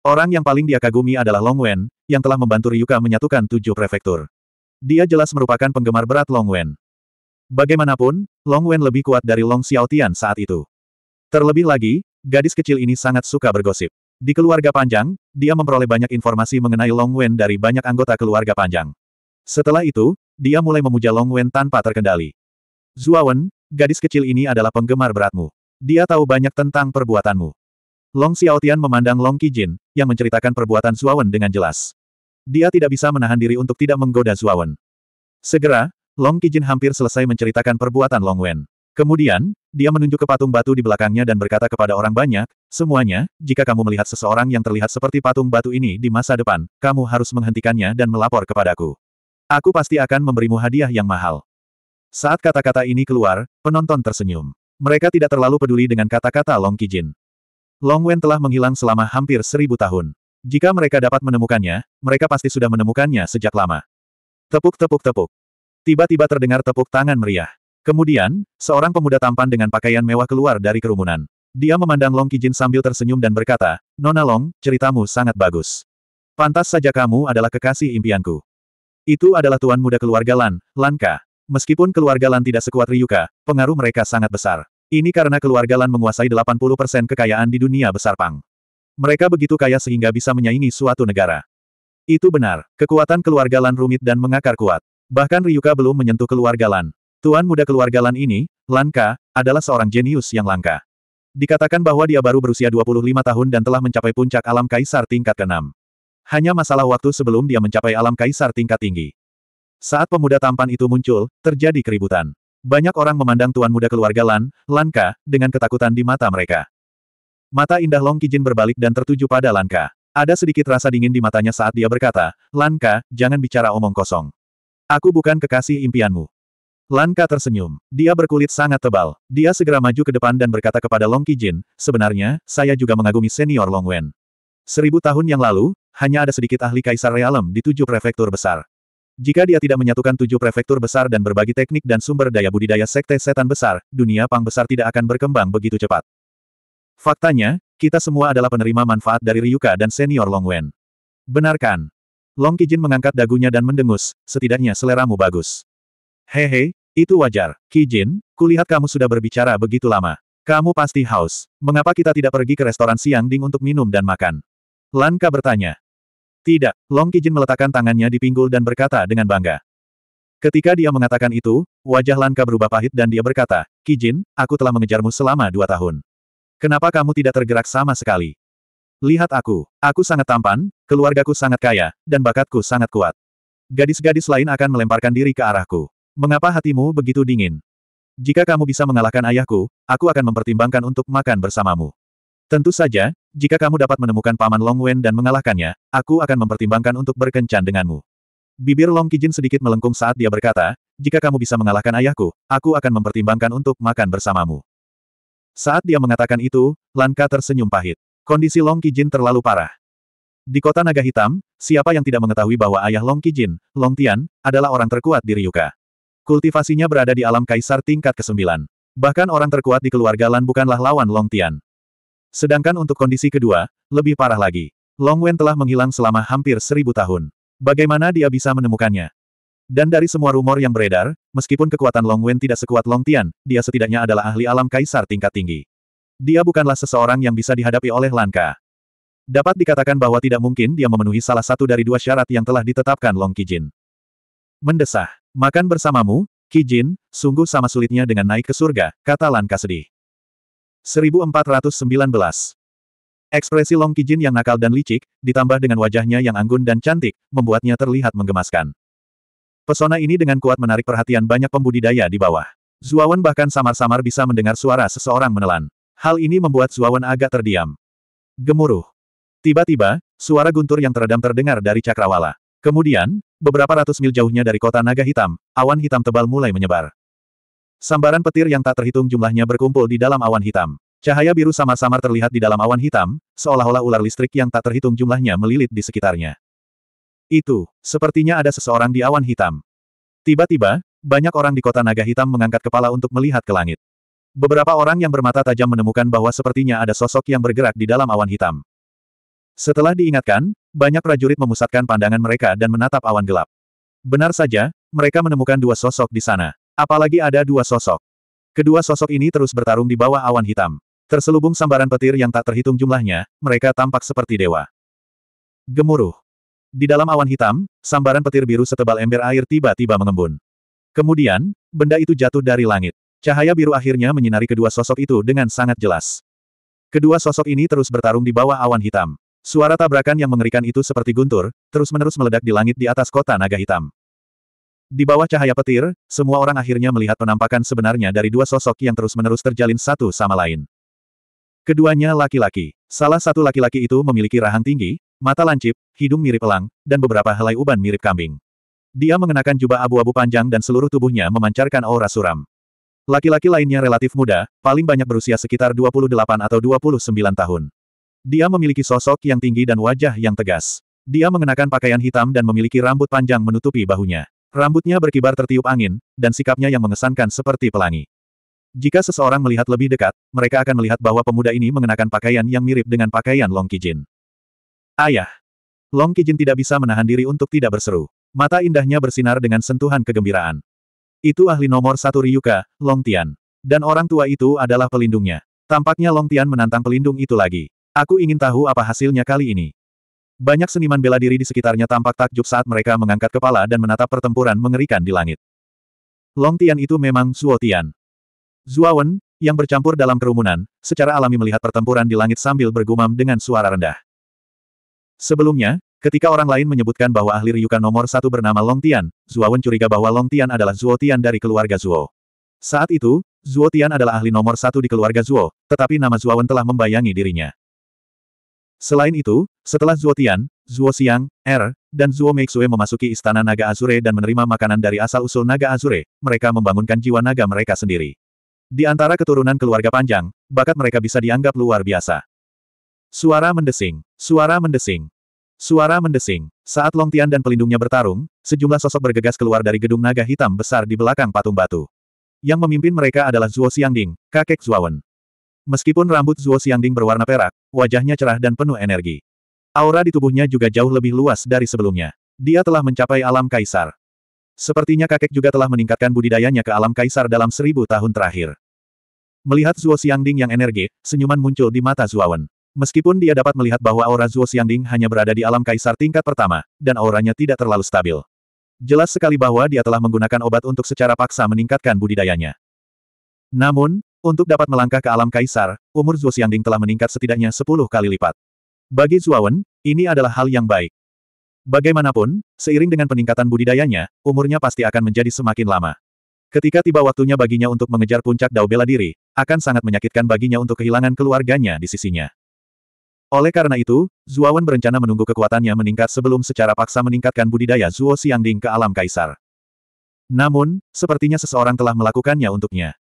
Orang yang paling dia kagumi adalah Long Wen, yang telah membantu Ryuka menyatukan tujuh prefektur. Dia jelas merupakan penggemar berat Long Wen. Bagaimanapun, Long Wen lebih kuat dari Long Xiaotian saat itu. Terlebih lagi, gadis kecil ini sangat suka bergosip. Di keluarga panjang, dia memperoleh banyak informasi mengenai Long Wen dari banyak anggota keluarga panjang. Setelah itu, dia mulai memuja Long Wen tanpa terkendali. Wen, gadis kecil ini adalah penggemar beratmu. Dia tahu banyak tentang perbuatanmu. Long Xiaotian memandang Long Qijin, yang menceritakan perbuatan Wen dengan jelas. Dia tidak bisa menahan diri untuk tidak menggoda Wen. Segera, Long Qijin hampir selesai menceritakan perbuatan Long Wen. Kemudian, dia menunjuk ke patung batu di belakangnya dan berkata kepada orang banyak, semuanya, jika kamu melihat seseorang yang terlihat seperti patung batu ini di masa depan, kamu harus menghentikannya dan melapor kepadaku. Aku pasti akan memberimu hadiah yang mahal. Saat kata-kata ini keluar, penonton tersenyum. Mereka tidak terlalu peduli dengan kata-kata Long Kijin. Long Wen telah menghilang selama hampir seribu tahun. Jika mereka dapat menemukannya, mereka pasti sudah menemukannya sejak lama. Tepuk-tepuk-tepuk. Tiba-tiba terdengar tepuk tangan meriah. Kemudian, seorang pemuda tampan dengan pakaian mewah keluar dari kerumunan. Dia memandang Long Kijin sambil tersenyum dan berkata, Nona Long, ceritamu sangat bagus. Pantas saja kamu adalah kekasih impianku. Itu adalah tuan muda keluarga Lan, Lanka. Meskipun keluarga Lan tidak sekuat Ryuka, pengaruh mereka sangat besar. Ini karena keluarga Lan menguasai 80% kekayaan di dunia besar Pang. Mereka begitu kaya sehingga bisa menyaingi suatu negara. Itu benar, kekuatan keluarga Lan rumit dan mengakar kuat. Bahkan Ryuka belum menyentuh keluarga Lan. Tuan muda keluarga Lan ini, Lanka, adalah seorang jenius yang langka. Dikatakan bahwa dia baru berusia 25 tahun dan telah mencapai puncak alam kaisar tingkat keenam. Hanya masalah waktu sebelum dia mencapai alam kaisar tingkat tinggi. Saat pemuda tampan itu muncul, terjadi keributan. Banyak orang memandang tuan muda keluarga Lan, Lanka, dengan ketakutan di mata mereka. Mata indah Long Kijin berbalik dan tertuju pada Lanka. Ada sedikit rasa dingin di matanya saat dia berkata, Lanka, jangan bicara omong kosong. Aku bukan kekasih impianmu. Lanka tersenyum. Dia berkulit sangat tebal. Dia segera maju ke depan dan berkata kepada Long Kijin, sebenarnya, saya juga mengagumi senior Long Wen. Seribu tahun yang lalu, hanya ada sedikit ahli kaisar realem di tujuh prefektur besar. Jika dia tidak menyatukan tujuh prefektur besar dan berbagi teknik dan sumber daya budidaya sekte setan besar, dunia pang besar tidak akan berkembang begitu cepat. Faktanya, kita semua adalah penerima manfaat dari Ryuka dan senior Long Wen. Benarkan? Long Kijin mengangkat dagunya dan mendengus, setidaknya seleramu bagus. Hehe, itu wajar. Kijin, kulihat kamu sudah berbicara begitu lama. Kamu pasti haus. Mengapa kita tidak pergi ke restoran siang ding untuk minum dan makan? Lanka bertanya. Tidak, Long Kijin meletakkan tangannya di pinggul dan berkata dengan bangga. Ketika dia mengatakan itu, wajah Lanka berubah pahit dan dia berkata, Kijin, aku telah mengejarmu selama dua tahun. Kenapa kamu tidak tergerak sama sekali? Lihat aku, aku sangat tampan, keluargaku sangat kaya, dan bakatku sangat kuat. Gadis-gadis lain akan melemparkan diri ke arahku. Mengapa hatimu begitu dingin? Jika kamu bisa mengalahkan ayahku, aku akan mempertimbangkan untuk makan bersamamu. Tentu saja, jika kamu dapat menemukan Paman Long Wen dan mengalahkannya, aku akan mempertimbangkan untuk berkencan denganmu. Bibir Long Kijin sedikit melengkung saat dia berkata, jika kamu bisa mengalahkan ayahku, aku akan mempertimbangkan untuk makan bersamamu. Saat dia mengatakan itu, Lanka tersenyum pahit. Kondisi Long Kijin terlalu parah. Di kota naga hitam, siapa yang tidak mengetahui bahwa ayah Long Kijin, Long Tian, adalah orang terkuat di Ryuka. Kultivasinya berada di alam kaisar tingkat ke-9. Bahkan orang terkuat di keluarga Lan bukanlah lawan Long Tian. Sedangkan untuk kondisi kedua, lebih parah lagi. Long Wen telah menghilang selama hampir seribu tahun. Bagaimana dia bisa menemukannya? Dan dari semua rumor yang beredar, meskipun kekuatan Long Wen tidak sekuat Long Tian, dia setidaknya adalah ahli alam kaisar tingkat tinggi. Dia bukanlah seseorang yang bisa dihadapi oleh Lanka. Dapat dikatakan bahwa tidak mungkin dia memenuhi salah satu dari dua syarat yang telah ditetapkan Long Kijin. Mendesah, makan bersamamu, Kijin, sungguh sama sulitnya dengan naik ke surga, kata Lanka sedih. 1419. Ekspresi Long Kijin yang nakal dan licik, ditambah dengan wajahnya yang anggun dan cantik, membuatnya terlihat menggemaskan. Pesona ini dengan kuat menarik perhatian banyak pembudidaya di bawah. Zuawan bahkan samar-samar bisa mendengar suara seseorang menelan. Hal ini membuat Zuawan agak terdiam. Gemuruh. Tiba-tiba, suara guntur yang teredam terdengar dari cakrawala. Kemudian, beberapa ratus mil jauhnya dari kota naga hitam, awan hitam tebal mulai menyebar. Sambaran petir yang tak terhitung jumlahnya berkumpul di dalam awan hitam. Cahaya biru sama samar terlihat di dalam awan hitam, seolah-olah ular listrik yang tak terhitung jumlahnya melilit di sekitarnya. Itu, sepertinya ada seseorang di awan hitam. Tiba-tiba, banyak orang di kota naga hitam mengangkat kepala untuk melihat ke langit. Beberapa orang yang bermata tajam menemukan bahwa sepertinya ada sosok yang bergerak di dalam awan hitam. Setelah diingatkan, banyak prajurit memusatkan pandangan mereka dan menatap awan gelap. Benar saja, mereka menemukan dua sosok di sana. Apalagi ada dua sosok. Kedua sosok ini terus bertarung di bawah awan hitam. Terselubung sambaran petir yang tak terhitung jumlahnya, mereka tampak seperti dewa. Gemuruh. Di dalam awan hitam, sambaran petir biru setebal ember air tiba-tiba mengembun. Kemudian, benda itu jatuh dari langit. Cahaya biru akhirnya menyinari kedua sosok itu dengan sangat jelas. Kedua sosok ini terus bertarung di bawah awan hitam. Suara tabrakan yang mengerikan itu seperti guntur, terus-menerus meledak di langit di atas kota naga hitam. Di bawah cahaya petir, semua orang akhirnya melihat penampakan sebenarnya dari dua sosok yang terus-menerus terjalin satu sama lain. Keduanya laki-laki. Salah satu laki-laki itu memiliki rahang tinggi, mata lancip, hidung mirip elang, dan beberapa helai uban mirip kambing. Dia mengenakan jubah abu-abu panjang dan seluruh tubuhnya memancarkan aura suram. Laki-laki lainnya relatif muda, paling banyak berusia sekitar 28 atau 29 tahun. Dia memiliki sosok yang tinggi dan wajah yang tegas. Dia mengenakan pakaian hitam dan memiliki rambut panjang menutupi bahunya. Rambutnya berkibar tertiup angin, dan sikapnya yang mengesankan seperti pelangi. Jika seseorang melihat lebih dekat, mereka akan melihat bahwa pemuda ini mengenakan pakaian yang mirip dengan pakaian Long Kijin. Ayah! Long Kijin tidak bisa menahan diri untuk tidak berseru. Mata indahnya bersinar dengan sentuhan kegembiraan. Itu ahli nomor satu Ryuka, Long Tian. Dan orang tua itu adalah pelindungnya. Tampaknya Long Tian menantang pelindung itu lagi. Aku ingin tahu apa hasilnya kali ini. Banyak seniman bela diri di sekitarnya tampak takjub saat mereka mengangkat kepala dan menatap pertempuran mengerikan di langit. Long Tian itu memang Zuo Tian. Wen, yang bercampur dalam kerumunan, secara alami melihat pertempuran di langit sambil bergumam dengan suara rendah. Sebelumnya, ketika orang lain menyebutkan bahwa ahli Ryukan nomor satu bernama Long Tian, Wen curiga bahwa Long Tian adalah Zuo Tian dari keluarga Zuo. Saat itu, Zuo Tian adalah ahli nomor satu di keluarga Zuo, tetapi nama Wen telah membayangi dirinya. Selain itu, setelah Zuo Tian, Zuo Xiang, Er, dan Zuo Meixue memasuki istana naga Azure dan menerima makanan dari asal-usul naga Azure, mereka membangunkan jiwa naga mereka sendiri. Di antara keturunan keluarga panjang, bakat mereka bisa dianggap luar biasa. Suara mendesing, suara mendesing, suara mendesing. Saat Long Tian dan pelindungnya bertarung, sejumlah sosok bergegas keluar dari gedung naga hitam besar di belakang patung batu. Yang memimpin mereka adalah Zuo Xiangding, kakek Zuawan. Meskipun rambut Zuo Xiangding berwarna perak, wajahnya cerah dan penuh energi. Aura di tubuhnya juga jauh lebih luas dari sebelumnya. Dia telah mencapai alam kaisar. Sepertinya kakek juga telah meningkatkan budidayanya ke alam kaisar dalam seribu tahun terakhir. Melihat Zuo Xiangding yang energi, senyuman muncul di mata Zuo Wen. Meskipun dia dapat melihat bahwa aura Zuo Xiangding hanya berada di alam kaisar tingkat pertama, dan auranya tidak terlalu stabil. Jelas sekali bahwa dia telah menggunakan obat untuk secara paksa meningkatkan budidayanya. Namun, untuk dapat melangkah ke alam kaisar, umur Zhuo Xiangding telah meningkat setidaknya 10 kali lipat. Bagi Zuawan, ini adalah hal yang baik. Bagaimanapun, seiring dengan peningkatan budidayanya, umurnya pasti akan menjadi semakin lama. Ketika tiba waktunya baginya untuk mengejar puncak dao bela diri, akan sangat menyakitkan baginya untuk kehilangan keluarganya di sisinya. Oleh karena itu, Zuawan berencana menunggu kekuatannya meningkat sebelum secara paksa meningkatkan budidaya Zuo Xiangding ke alam kaisar. Namun, sepertinya seseorang telah melakukannya untuknya.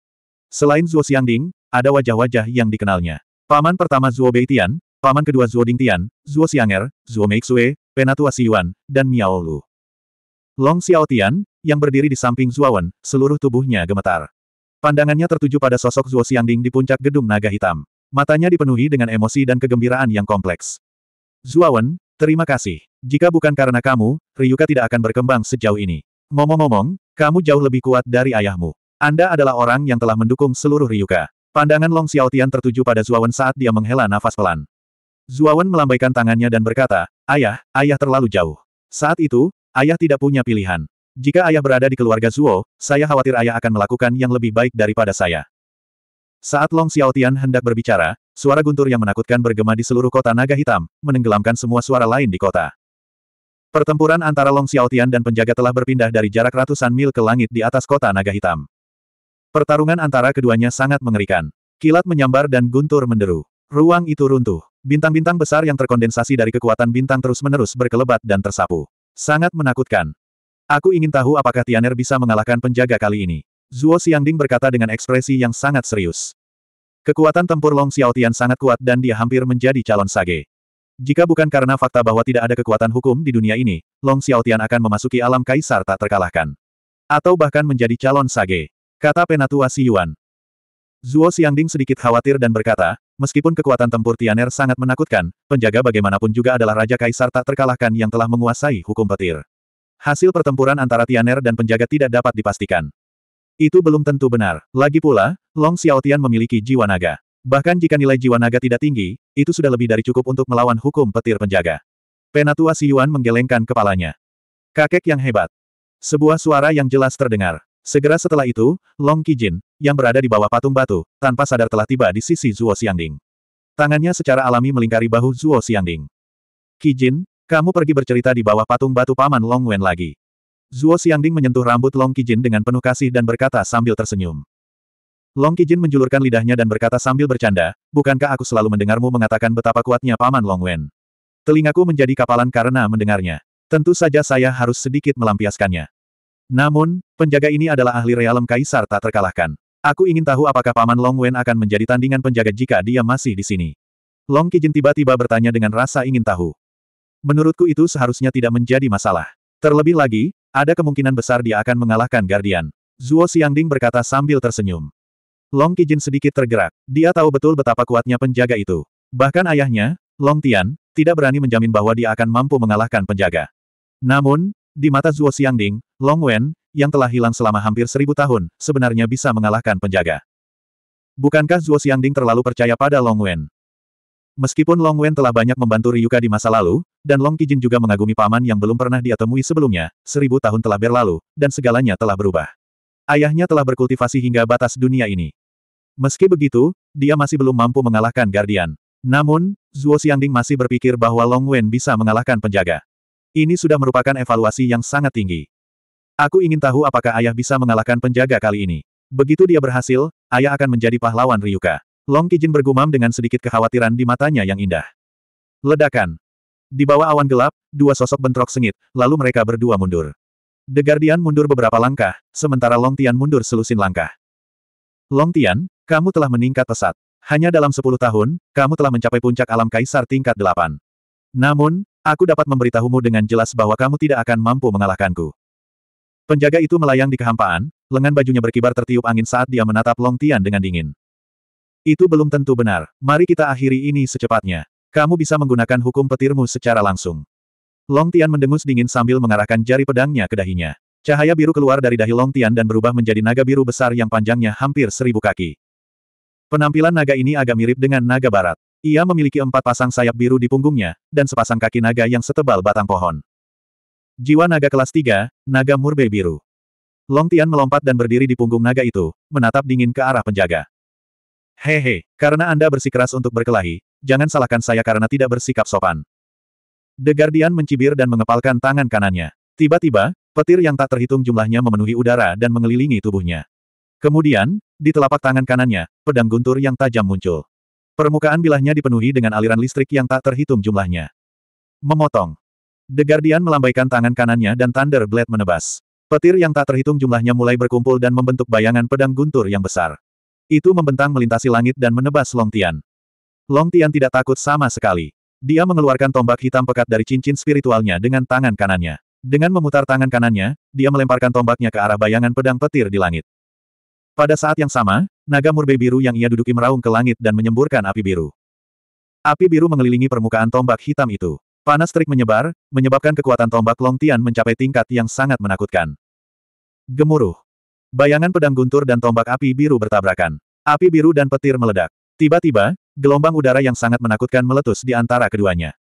Selain Zhuo Xiangding, ada wajah-wajah yang dikenalnya. Paman pertama Zhuo Beitian, paman kedua Zhuo Dingtian, Zhuo Xianger, Zhuo Meixue, Penatua Siyuan, dan Miao Lu. Long Xiaotian, yang berdiri di samping Zuawan, seluruh tubuhnya gemetar. Pandangannya tertuju pada sosok Zuo Xiangding di puncak gedung naga hitam. Matanya dipenuhi dengan emosi dan kegembiraan yang kompleks. Zuawan, terima kasih. Jika bukan karena kamu, Ryuka tidak akan berkembang sejauh ini. Ngomong-ngomong, kamu jauh lebih kuat dari ayahmu. Anda adalah orang yang telah mendukung seluruh Ryuka. Pandangan Long Xiaotian tertuju pada Zuawan saat dia menghela nafas pelan. Zuawan melambaikan tangannya dan berkata, Ayah, ayah terlalu jauh. Saat itu, ayah tidak punya pilihan. Jika ayah berada di keluarga Zuo, saya khawatir ayah akan melakukan yang lebih baik daripada saya. Saat Long Xiaotian hendak berbicara, suara guntur yang menakutkan bergema di seluruh kota naga hitam, menenggelamkan semua suara lain di kota. Pertempuran antara Long Xiaotian dan penjaga telah berpindah dari jarak ratusan mil ke langit di atas kota naga hitam. Pertarungan antara keduanya sangat mengerikan. Kilat menyambar dan guntur menderu. Ruang itu runtuh. Bintang-bintang besar yang terkondensasi dari kekuatan bintang terus-menerus berkelebat dan tersapu. Sangat menakutkan. Aku ingin tahu apakah Tianer bisa mengalahkan penjaga kali ini. Zuo Xiangding berkata dengan ekspresi yang sangat serius. Kekuatan tempur Long Xiaotian sangat kuat dan dia hampir menjadi calon sage. Jika bukan karena fakta bahwa tidak ada kekuatan hukum di dunia ini, Long Xiaotian akan memasuki alam kaisar tak terkalahkan. Atau bahkan menjadi calon sage. Kata penatua Si Yuan. Zuo Xiangding sedikit khawatir dan berkata, meskipun kekuatan tempur Tianer sangat menakutkan, penjaga bagaimanapun juga adalah Raja Kaisar tak terkalahkan yang telah menguasai hukum petir. Hasil pertempuran antara Tianer dan penjaga tidak dapat dipastikan. Itu belum tentu benar. Lagi pula, Long Xiaotian memiliki jiwa naga. Bahkan jika nilai jiwa naga tidak tinggi, itu sudah lebih dari cukup untuk melawan hukum petir penjaga. Penatua Si Yuan menggelengkan kepalanya. Kakek yang hebat. Sebuah suara yang jelas terdengar. Segera setelah itu, Long Qijin, yang berada di bawah patung batu, tanpa sadar telah tiba di sisi Zuo Xiangding. Tangannya secara alami melingkari bahu Zuo Xiangding. Qijin, kamu pergi bercerita di bawah patung batu paman Long Wen lagi. Zuo Xiangding menyentuh rambut Long Qijin dengan penuh kasih dan berkata sambil tersenyum. Long Qijin menjulurkan lidahnya dan berkata sambil bercanda, bukankah aku selalu mendengarmu mengatakan betapa kuatnya Paman Long Wen? Telingaku menjadi kapalan karena mendengarnya. Tentu saja saya harus sedikit melampiaskannya. Namun, penjaga ini adalah ahli realem kaisar tak terkalahkan. Aku ingin tahu apakah Paman Long Wen akan menjadi tandingan penjaga jika dia masih di sini. Long Kijin tiba-tiba bertanya dengan rasa ingin tahu. Menurutku itu seharusnya tidak menjadi masalah. Terlebih lagi, ada kemungkinan besar dia akan mengalahkan Guardian. Zuo Xiangding berkata sambil tersenyum. Long Kijin sedikit tergerak. Dia tahu betul betapa kuatnya penjaga itu. Bahkan ayahnya, Long Tian, tidak berani menjamin bahwa dia akan mampu mengalahkan penjaga. Namun, di mata Zuo Xiangding, Long Wen, yang telah hilang selama hampir seribu tahun, sebenarnya bisa mengalahkan penjaga. Bukankah Zuo Xiangding terlalu percaya pada Long Wen? Meskipun Long Wen telah banyak membantu Ryuka di masa lalu, dan Long Kijin juga mengagumi paman yang belum pernah dia temui sebelumnya, seribu tahun telah berlalu, dan segalanya telah berubah. Ayahnya telah berkultivasi hingga batas dunia ini. Meski begitu, dia masih belum mampu mengalahkan Guardian. Namun, Zuo Xiangding masih berpikir bahwa Long Wen bisa mengalahkan penjaga. Ini sudah merupakan evaluasi yang sangat tinggi. Aku ingin tahu apakah ayah bisa mengalahkan penjaga kali ini. Begitu dia berhasil, ayah akan menjadi pahlawan Ryuka. Long Kijin bergumam dengan sedikit kekhawatiran di matanya yang indah. Ledakan. Di bawah awan gelap, dua sosok bentrok sengit, lalu mereka berdua mundur. The Guardian mundur beberapa langkah, sementara Long Tian mundur selusin langkah. Long Tian, kamu telah meningkat pesat. Hanya dalam sepuluh tahun, kamu telah mencapai puncak alam kaisar tingkat delapan. Namun, aku dapat memberitahumu dengan jelas bahwa kamu tidak akan mampu mengalahkanku. Penjaga itu melayang di kehampaan, lengan bajunya berkibar tertiup angin saat dia menatap Long Tian dengan dingin. Itu belum tentu benar, mari kita akhiri ini secepatnya. Kamu bisa menggunakan hukum petirmu secara langsung. Long Tian mendengus dingin sambil mengarahkan jari pedangnya ke dahinya. Cahaya biru keluar dari dahi Long Tian dan berubah menjadi naga biru besar yang panjangnya hampir seribu kaki. Penampilan naga ini agak mirip dengan naga barat. Ia memiliki empat pasang sayap biru di punggungnya, dan sepasang kaki naga yang setebal batang pohon. Jiwa naga kelas tiga, naga murbe biru. Long Tian melompat dan berdiri di punggung naga itu, menatap dingin ke arah penjaga. Hehe, karena Anda bersikeras untuk berkelahi, jangan salahkan saya karena tidak bersikap sopan. The Guardian mencibir dan mengepalkan tangan kanannya. Tiba-tiba, petir yang tak terhitung jumlahnya memenuhi udara dan mengelilingi tubuhnya. Kemudian, di telapak tangan kanannya, pedang guntur yang tajam muncul. Permukaan bilahnya dipenuhi dengan aliran listrik yang tak terhitung jumlahnya. Memotong. The Guardian melambaikan tangan kanannya dan Thunder Blade menebas. Petir yang tak terhitung jumlahnya mulai berkumpul dan membentuk bayangan pedang guntur yang besar. Itu membentang melintasi langit dan menebas Long Tian. Long Tian tidak takut sama sekali. Dia mengeluarkan tombak hitam pekat dari cincin spiritualnya dengan tangan kanannya. Dengan memutar tangan kanannya, dia melemparkan tombaknya ke arah bayangan pedang petir di langit. Pada saat yang sama, naga murbe biru yang ia duduki meraung ke langit dan menyemburkan api biru. Api biru mengelilingi permukaan tombak hitam itu. Panas terik menyebar, menyebabkan kekuatan tombak Long Tian mencapai tingkat yang sangat menakutkan. Gemuruh. Bayangan pedang guntur dan tombak api biru bertabrakan. Api biru dan petir meledak. Tiba-tiba, gelombang udara yang sangat menakutkan meletus di antara keduanya.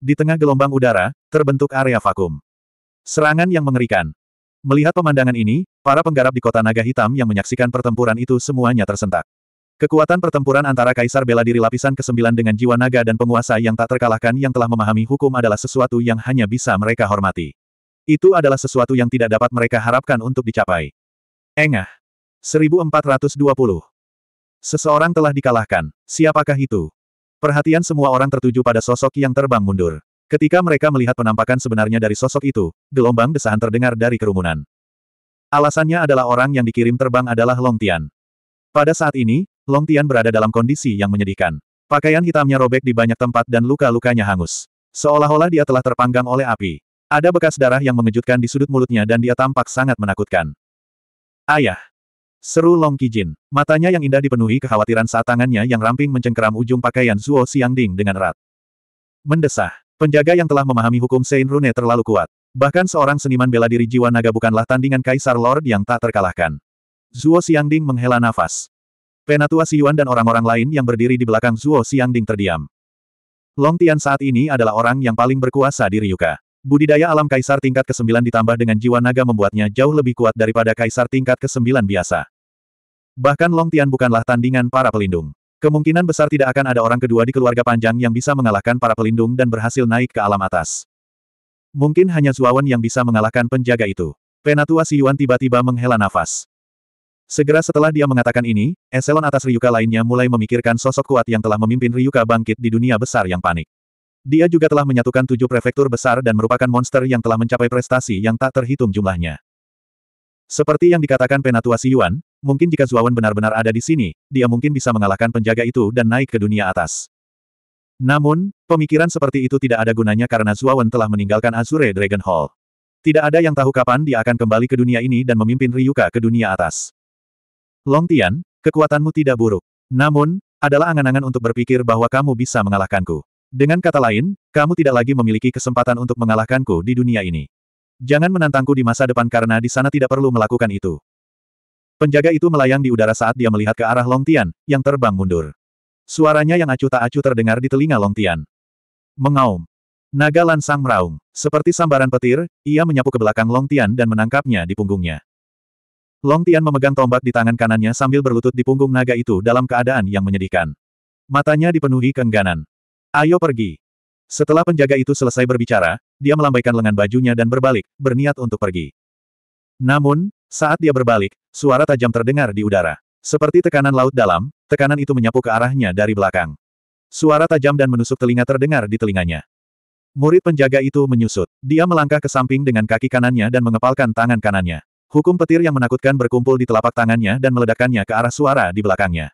Di tengah gelombang udara, terbentuk area vakum. Serangan yang mengerikan. Melihat pemandangan ini, para penggarap di kota naga hitam yang menyaksikan pertempuran itu semuanya tersentak. Kekuatan pertempuran antara Kaisar Bela Diri lapisan ke-9 dengan jiwa naga dan penguasa yang tak terkalahkan yang telah memahami hukum adalah sesuatu yang hanya bisa mereka hormati. Itu adalah sesuatu yang tidak dapat mereka harapkan untuk dicapai. Engah. 1420. Seseorang telah dikalahkan. Siapakah itu? Perhatian semua orang tertuju pada sosok yang terbang mundur. Ketika mereka melihat penampakan sebenarnya dari sosok itu, gelombang desahan terdengar dari kerumunan. Alasannya adalah orang yang dikirim terbang adalah Long Tian. Pada saat ini, Long Tian berada dalam kondisi yang menyedihkan. Pakaian hitamnya robek di banyak tempat dan luka-lukanya hangus. Seolah-olah dia telah terpanggang oleh api. Ada bekas darah yang mengejutkan di sudut mulutnya dan dia tampak sangat menakutkan. Ayah! Seru Long Kijin. Matanya yang indah dipenuhi kekhawatiran saat tangannya yang ramping mencengkeram ujung pakaian Zuo Xiangding dengan erat. Mendesah. Penjaga yang telah memahami hukum Saint Rune terlalu kuat. Bahkan seorang seniman bela diri jiwa naga bukanlah tandingan Kaisar Lord yang tak terkalahkan. Zuo Xiangding menghela nafas. Penatua Siyuan dan orang-orang lain yang berdiri di belakang Zuo Xiangding terdiam. Long Tian saat ini adalah orang yang paling berkuasa di Ryuka. Budidaya alam Kaisar tingkat ke-9 ditambah dengan jiwa naga membuatnya jauh lebih kuat daripada Kaisar tingkat ke-9 biasa. Bahkan Long Tian bukanlah tandingan para pelindung. Kemungkinan besar tidak akan ada orang kedua di keluarga panjang yang bisa mengalahkan para pelindung dan berhasil naik ke alam atas. Mungkin hanya Zuawan yang bisa mengalahkan penjaga itu. Penatua Si Yuan tiba-tiba menghela nafas. Segera setelah dia mengatakan ini, eselon atas Ryuka lainnya mulai memikirkan sosok kuat yang telah memimpin Ryuka bangkit di dunia besar yang panik. Dia juga telah menyatukan tujuh prefektur besar dan merupakan monster yang telah mencapai prestasi yang tak terhitung jumlahnya. Seperti yang dikatakan Penatua Si Yuan. Mungkin jika Zuawan benar-benar ada di sini, dia mungkin bisa mengalahkan penjaga itu dan naik ke dunia atas. Namun, pemikiran seperti itu tidak ada gunanya karena Zuawan telah meninggalkan Azure Dragon Hall. Tidak ada yang tahu kapan dia akan kembali ke dunia ini dan memimpin Ryuka ke dunia atas. Long Tian, kekuatanmu tidak buruk. Namun, adalah angan-angan untuk berpikir bahwa kamu bisa mengalahkanku. Dengan kata lain, kamu tidak lagi memiliki kesempatan untuk mengalahkanku di dunia ini. Jangan menantangku di masa depan karena di sana tidak perlu melakukan itu. Penjaga itu melayang di udara saat dia melihat ke arah Long Tian, yang terbang mundur. Suaranya yang acuh tak acuh terdengar di telinga Long Tian. Mengaum. Naga lansang meraung. Seperti sambaran petir, ia menyapu ke belakang Long Tian dan menangkapnya di punggungnya. Long Tian memegang tombak di tangan kanannya sambil berlutut di punggung naga itu dalam keadaan yang menyedihkan. Matanya dipenuhi keengganan. Ayo pergi. Setelah penjaga itu selesai berbicara, dia melambaikan lengan bajunya dan berbalik, berniat untuk pergi. Namun, saat dia berbalik, suara tajam terdengar di udara. Seperti tekanan laut dalam, tekanan itu menyapu ke arahnya dari belakang. Suara tajam dan menusuk telinga terdengar di telinganya. Murid penjaga itu menyusut. Dia melangkah ke samping dengan kaki kanannya dan mengepalkan tangan kanannya. Hukum petir yang menakutkan berkumpul di telapak tangannya dan meledakkannya ke arah suara di belakangnya.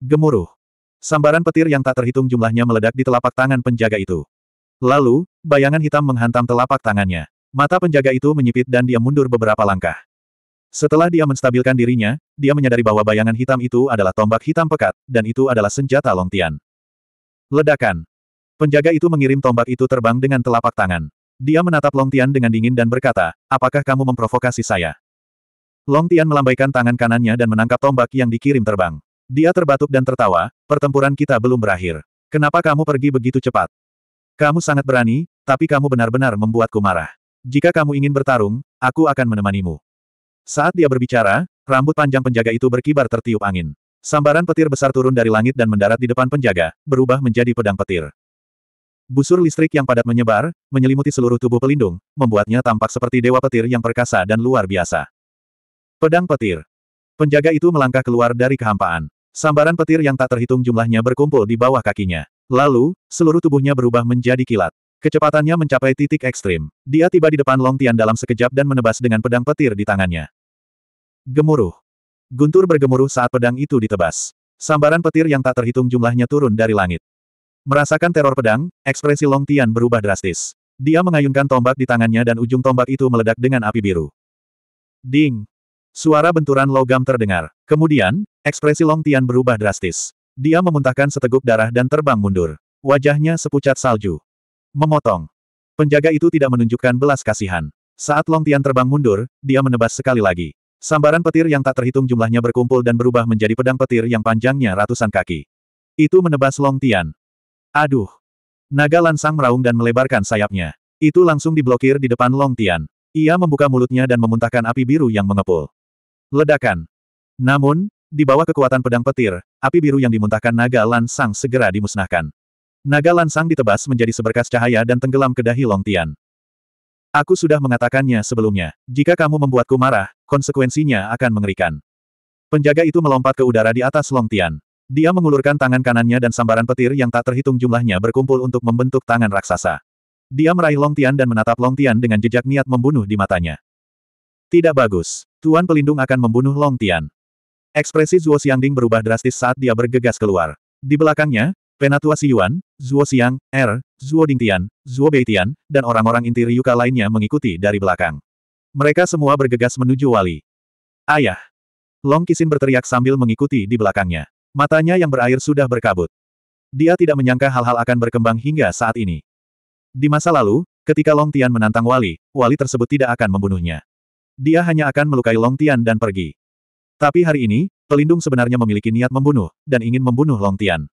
Gemuruh. Sambaran petir yang tak terhitung jumlahnya meledak di telapak tangan penjaga itu. Lalu, bayangan hitam menghantam telapak tangannya. Mata penjaga itu menyipit dan dia mundur beberapa langkah. Setelah dia menstabilkan dirinya, dia menyadari bahwa bayangan hitam itu adalah tombak hitam pekat, dan itu adalah senjata Long Tian. Ledakan. Penjaga itu mengirim tombak itu terbang dengan telapak tangan. Dia menatap Long Tian dengan dingin dan berkata, apakah kamu memprovokasi saya? Long Tian melambaikan tangan kanannya dan menangkap tombak yang dikirim terbang. Dia terbatuk dan tertawa, pertempuran kita belum berakhir. Kenapa kamu pergi begitu cepat? Kamu sangat berani, tapi kamu benar-benar membuatku marah. Jika kamu ingin bertarung, aku akan menemanimu. Saat dia berbicara, rambut panjang penjaga itu berkibar tertiup angin. Sambaran petir besar turun dari langit dan mendarat di depan penjaga, berubah menjadi pedang petir. Busur listrik yang padat menyebar, menyelimuti seluruh tubuh pelindung, membuatnya tampak seperti dewa petir yang perkasa dan luar biasa. Pedang petir. Penjaga itu melangkah keluar dari kehampaan. Sambaran petir yang tak terhitung jumlahnya berkumpul di bawah kakinya. Lalu, seluruh tubuhnya berubah menjadi kilat. Kecepatannya mencapai titik ekstrim. Dia tiba di depan Long Tian dalam sekejap dan menebas dengan pedang petir di tangannya. Gemuruh. Guntur bergemuruh saat pedang itu ditebas. Sambaran petir yang tak terhitung jumlahnya turun dari langit. Merasakan teror pedang, ekspresi Long Tian berubah drastis. Dia mengayunkan tombak di tangannya dan ujung tombak itu meledak dengan api biru. Ding! Suara benturan logam terdengar. Kemudian, ekspresi Long Tian berubah drastis. Dia memuntahkan seteguk darah dan terbang mundur. Wajahnya sepucat salju. Memotong. Penjaga itu tidak menunjukkan belas kasihan. Saat Long Tian terbang mundur, dia menebas sekali lagi. Sambaran petir yang tak terhitung jumlahnya berkumpul dan berubah menjadi pedang petir yang panjangnya ratusan kaki. Itu menebas Long Tian. Aduh. Naga lansang meraung dan melebarkan sayapnya. Itu langsung diblokir di depan Long Tian. Ia membuka mulutnya dan memuntahkan api biru yang mengepul. Ledakan. Namun, di bawah kekuatan pedang petir, api biru yang dimuntahkan naga Lansang segera dimusnahkan. Naga lansang ditebas menjadi seberkas cahaya dan tenggelam ke dahi Long Tian. Aku sudah mengatakannya sebelumnya. Jika kamu membuatku marah, konsekuensinya akan mengerikan. Penjaga itu melompat ke udara di atas Long Tian. Dia mengulurkan tangan kanannya dan sambaran petir yang tak terhitung jumlahnya berkumpul untuk membentuk tangan raksasa. Dia meraih Long Tian dan menatap Long Tian dengan jejak niat membunuh di matanya. Tidak bagus. Tuan Pelindung akan membunuh Long Tian. Ekspresi Zuo Xiangding berubah drastis saat dia bergegas keluar. Di belakangnya, Penatua Yuan, Zhuo Xiang, Er, Zhuo Dingtian, Zhuo Beitian, dan orang-orang inti Ryuka lainnya mengikuti dari belakang. Mereka semua bergegas menuju Wali. Ayah! Long Kisin berteriak sambil mengikuti di belakangnya. Matanya yang berair sudah berkabut. Dia tidak menyangka hal-hal akan berkembang hingga saat ini. Di masa lalu, ketika Long Tian menantang Wali, Wali tersebut tidak akan membunuhnya. Dia hanya akan melukai Long Tian dan pergi. Tapi hari ini, pelindung sebenarnya memiliki niat membunuh, dan ingin membunuh Long Tian.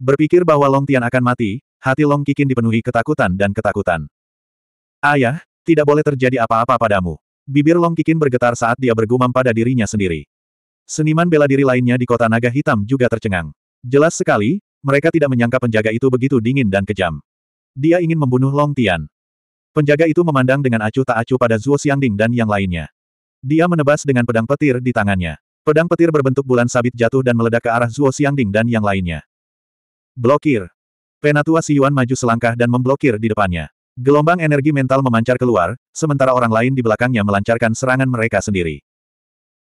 Berpikir bahwa Long Tian akan mati, hati Long Kikin dipenuhi ketakutan dan ketakutan. Ayah, tidak boleh terjadi apa-apa padamu. Bibir Long Kikin bergetar saat dia bergumam pada dirinya sendiri. Seniman bela diri lainnya di kota naga hitam juga tercengang. Jelas sekali, mereka tidak menyangka penjaga itu begitu dingin dan kejam. Dia ingin membunuh Long Tian. Penjaga itu memandang dengan acuh tak acuh pada Zhuo Xiangding dan yang lainnya. Dia menebas dengan pedang petir di tangannya. Pedang petir berbentuk bulan sabit jatuh dan meledak ke arah Zhuo Xiangding dan yang lainnya. Blokir. Penatua si yuan maju selangkah dan memblokir di depannya. Gelombang energi mental memancar keluar, sementara orang lain di belakangnya melancarkan serangan mereka sendiri.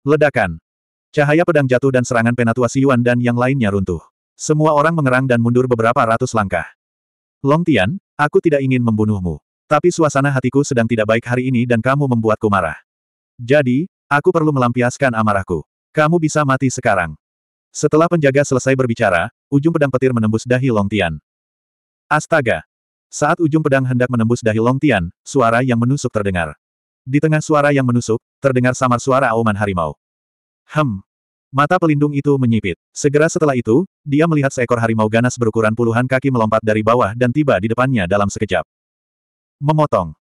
Ledakan. Cahaya pedang jatuh dan serangan Penatua si yuan dan yang lainnya runtuh. Semua orang mengerang dan mundur beberapa ratus langkah. Long Tian, aku tidak ingin membunuhmu. Tapi suasana hatiku sedang tidak baik hari ini dan kamu membuatku marah. Jadi, aku perlu melampiaskan amarahku. Kamu bisa mati sekarang. Setelah penjaga selesai berbicara, ujung pedang petir menembus dahi Long Tian. Astaga! Saat ujung pedang hendak menembus dahi Long Tian, suara yang menusuk terdengar. Di tengah suara yang menusuk, terdengar samar suara auman harimau. Hem! Mata pelindung itu menyipit. Segera setelah itu, dia melihat seekor harimau ganas berukuran puluhan kaki melompat dari bawah dan tiba di depannya dalam sekejap. Memotong.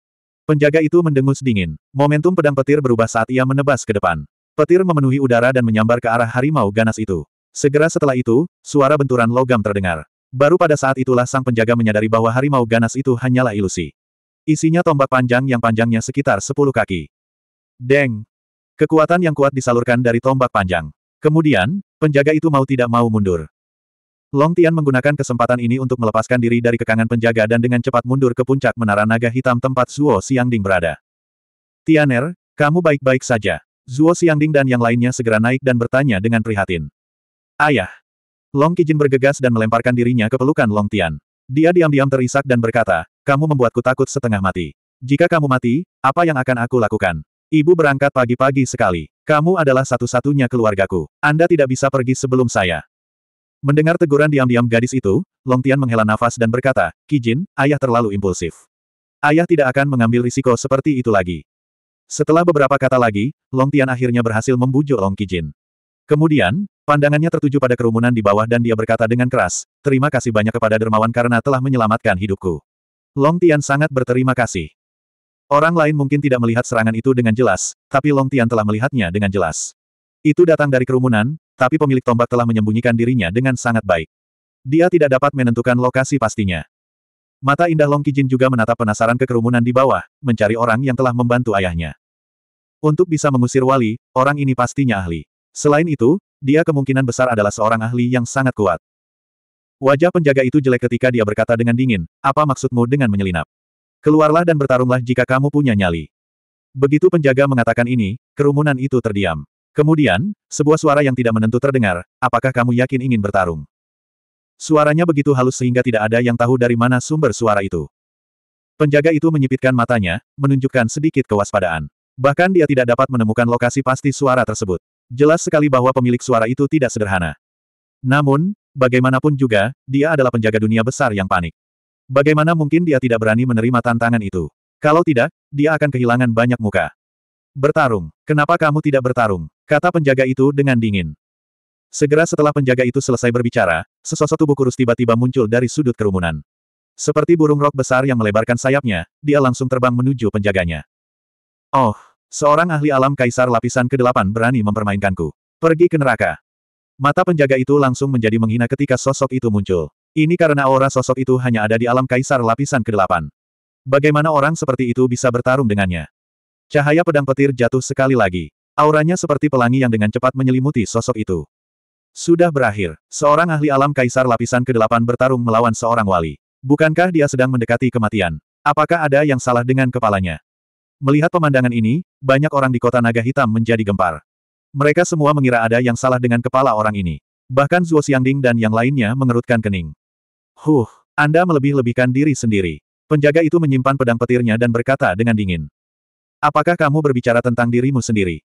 Penjaga itu mendengus dingin. Momentum pedang petir berubah saat ia menebas ke depan. Petir memenuhi udara dan menyambar ke arah harimau ganas itu. Segera setelah itu, suara benturan logam terdengar. Baru pada saat itulah sang penjaga menyadari bahwa harimau ganas itu hanyalah ilusi. Isinya tombak panjang yang panjangnya sekitar 10 kaki. Deng! Kekuatan yang kuat disalurkan dari tombak panjang. Kemudian, penjaga itu mau tidak mau mundur. Long Tian menggunakan kesempatan ini untuk melepaskan diri dari kekangan penjaga dan dengan cepat mundur ke puncak menara naga hitam tempat Zuo Xiangding berada. Tianer, kamu baik-baik saja. Zuo Xiangding dan yang lainnya segera naik dan bertanya dengan prihatin. Ayah! Long Kijin bergegas dan melemparkan dirinya ke pelukan Long Tian. Dia diam-diam terisak dan berkata, kamu membuatku takut setengah mati. Jika kamu mati, apa yang akan aku lakukan? Ibu berangkat pagi-pagi sekali. Kamu adalah satu-satunya keluargaku. Anda tidak bisa pergi sebelum saya. Mendengar teguran diam-diam gadis itu, Long Tian menghela nafas dan berkata, Kijin, ayah terlalu impulsif. Ayah tidak akan mengambil risiko seperti itu lagi. Setelah beberapa kata lagi, Long Tian akhirnya berhasil membujuk Long Kijin. Kemudian, pandangannya tertuju pada kerumunan di bawah dan dia berkata dengan keras, terima kasih banyak kepada dermawan karena telah menyelamatkan hidupku. Long Tian sangat berterima kasih. Orang lain mungkin tidak melihat serangan itu dengan jelas, tapi Long Tian telah melihatnya dengan jelas. Itu datang dari kerumunan, tapi pemilik tombak telah menyembunyikan dirinya dengan sangat baik. Dia tidak dapat menentukan lokasi pastinya. Mata indah Long Kijin juga menatap penasaran ke kerumunan di bawah, mencari orang yang telah membantu ayahnya. Untuk bisa mengusir wali, orang ini pastinya ahli. Selain itu, dia kemungkinan besar adalah seorang ahli yang sangat kuat. Wajah penjaga itu jelek ketika dia berkata dengan dingin, apa maksudmu dengan menyelinap? Keluarlah dan bertarunglah jika kamu punya nyali. Begitu penjaga mengatakan ini, kerumunan itu terdiam. Kemudian, sebuah suara yang tidak menentu terdengar, apakah kamu yakin ingin bertarung? Suaranya begitu halus sehingga tidak ada yang tahu dari mana sumber suara itu. Penjaga itu menyipitkan matanya, menunjukkan sedikit kewaspadaan. Bahkan dia tidak dapat menemukan lokasi pasti suara tersebut. Jelas sekali bahwa pemilik suara itu tidak sederhana. Namun, bagaimanapun juga, dia adalah penjaga dunia besar yang panik. Bagaimana mungkin dia tidak berani menerima tantangan itu? Kalau tidak, dia akan kehilangan banyak muka. Bertarung. Kenapa kamu tidak bertarung? Kata penjaga itu dengan dingin. Segera setelah penjaga itu selesai berbicara, sesosok tubuh kurus tiba-tiba muncul dari sudut kerumunan. Seperti burung rok besar yang melebarkan sayapnya, dia langsung terbang menuju penjaganya. Oh, Seorang ahli alam kaisar lapisan ke-8 berani mempermainkanku. Pergi ke neraka. Mata penjaga itu langsung menjadi menghina ketika sosok itu muncul. Ini karena aura sosok itu hanya ada di alam kaisar lapisan ke-8. Bagaimana orang seperti itu bisa bertarung dengannya? Cahaya pedang petir jatuh sekali lagi. Auranya seperti pelangi yang dengan cepat menyelimuti sosok itu. Sudah berakhir, seorang ahli alam kaisar lapisan ke-8 bertarung melawan seorang wali. Bukankah dia sedang mendekati kematian? Apakah ada yang salah dengan kepalanya? Melihat pemandangan ini, banyak orang di kota naga hitam menjadi gempar. Mereka semua mengira ada yang salah dengan kepala orang ini. Bahkan Zuo Xiangding dan yang lainnya mengerutkan kening. Huh, Anda melebih-lebihkan diri sendiri. Penjaga itu menyimpan pedang petirnya dan berkata dengan dingin. Apakah kamu berbicara tentang dirimu sendiri?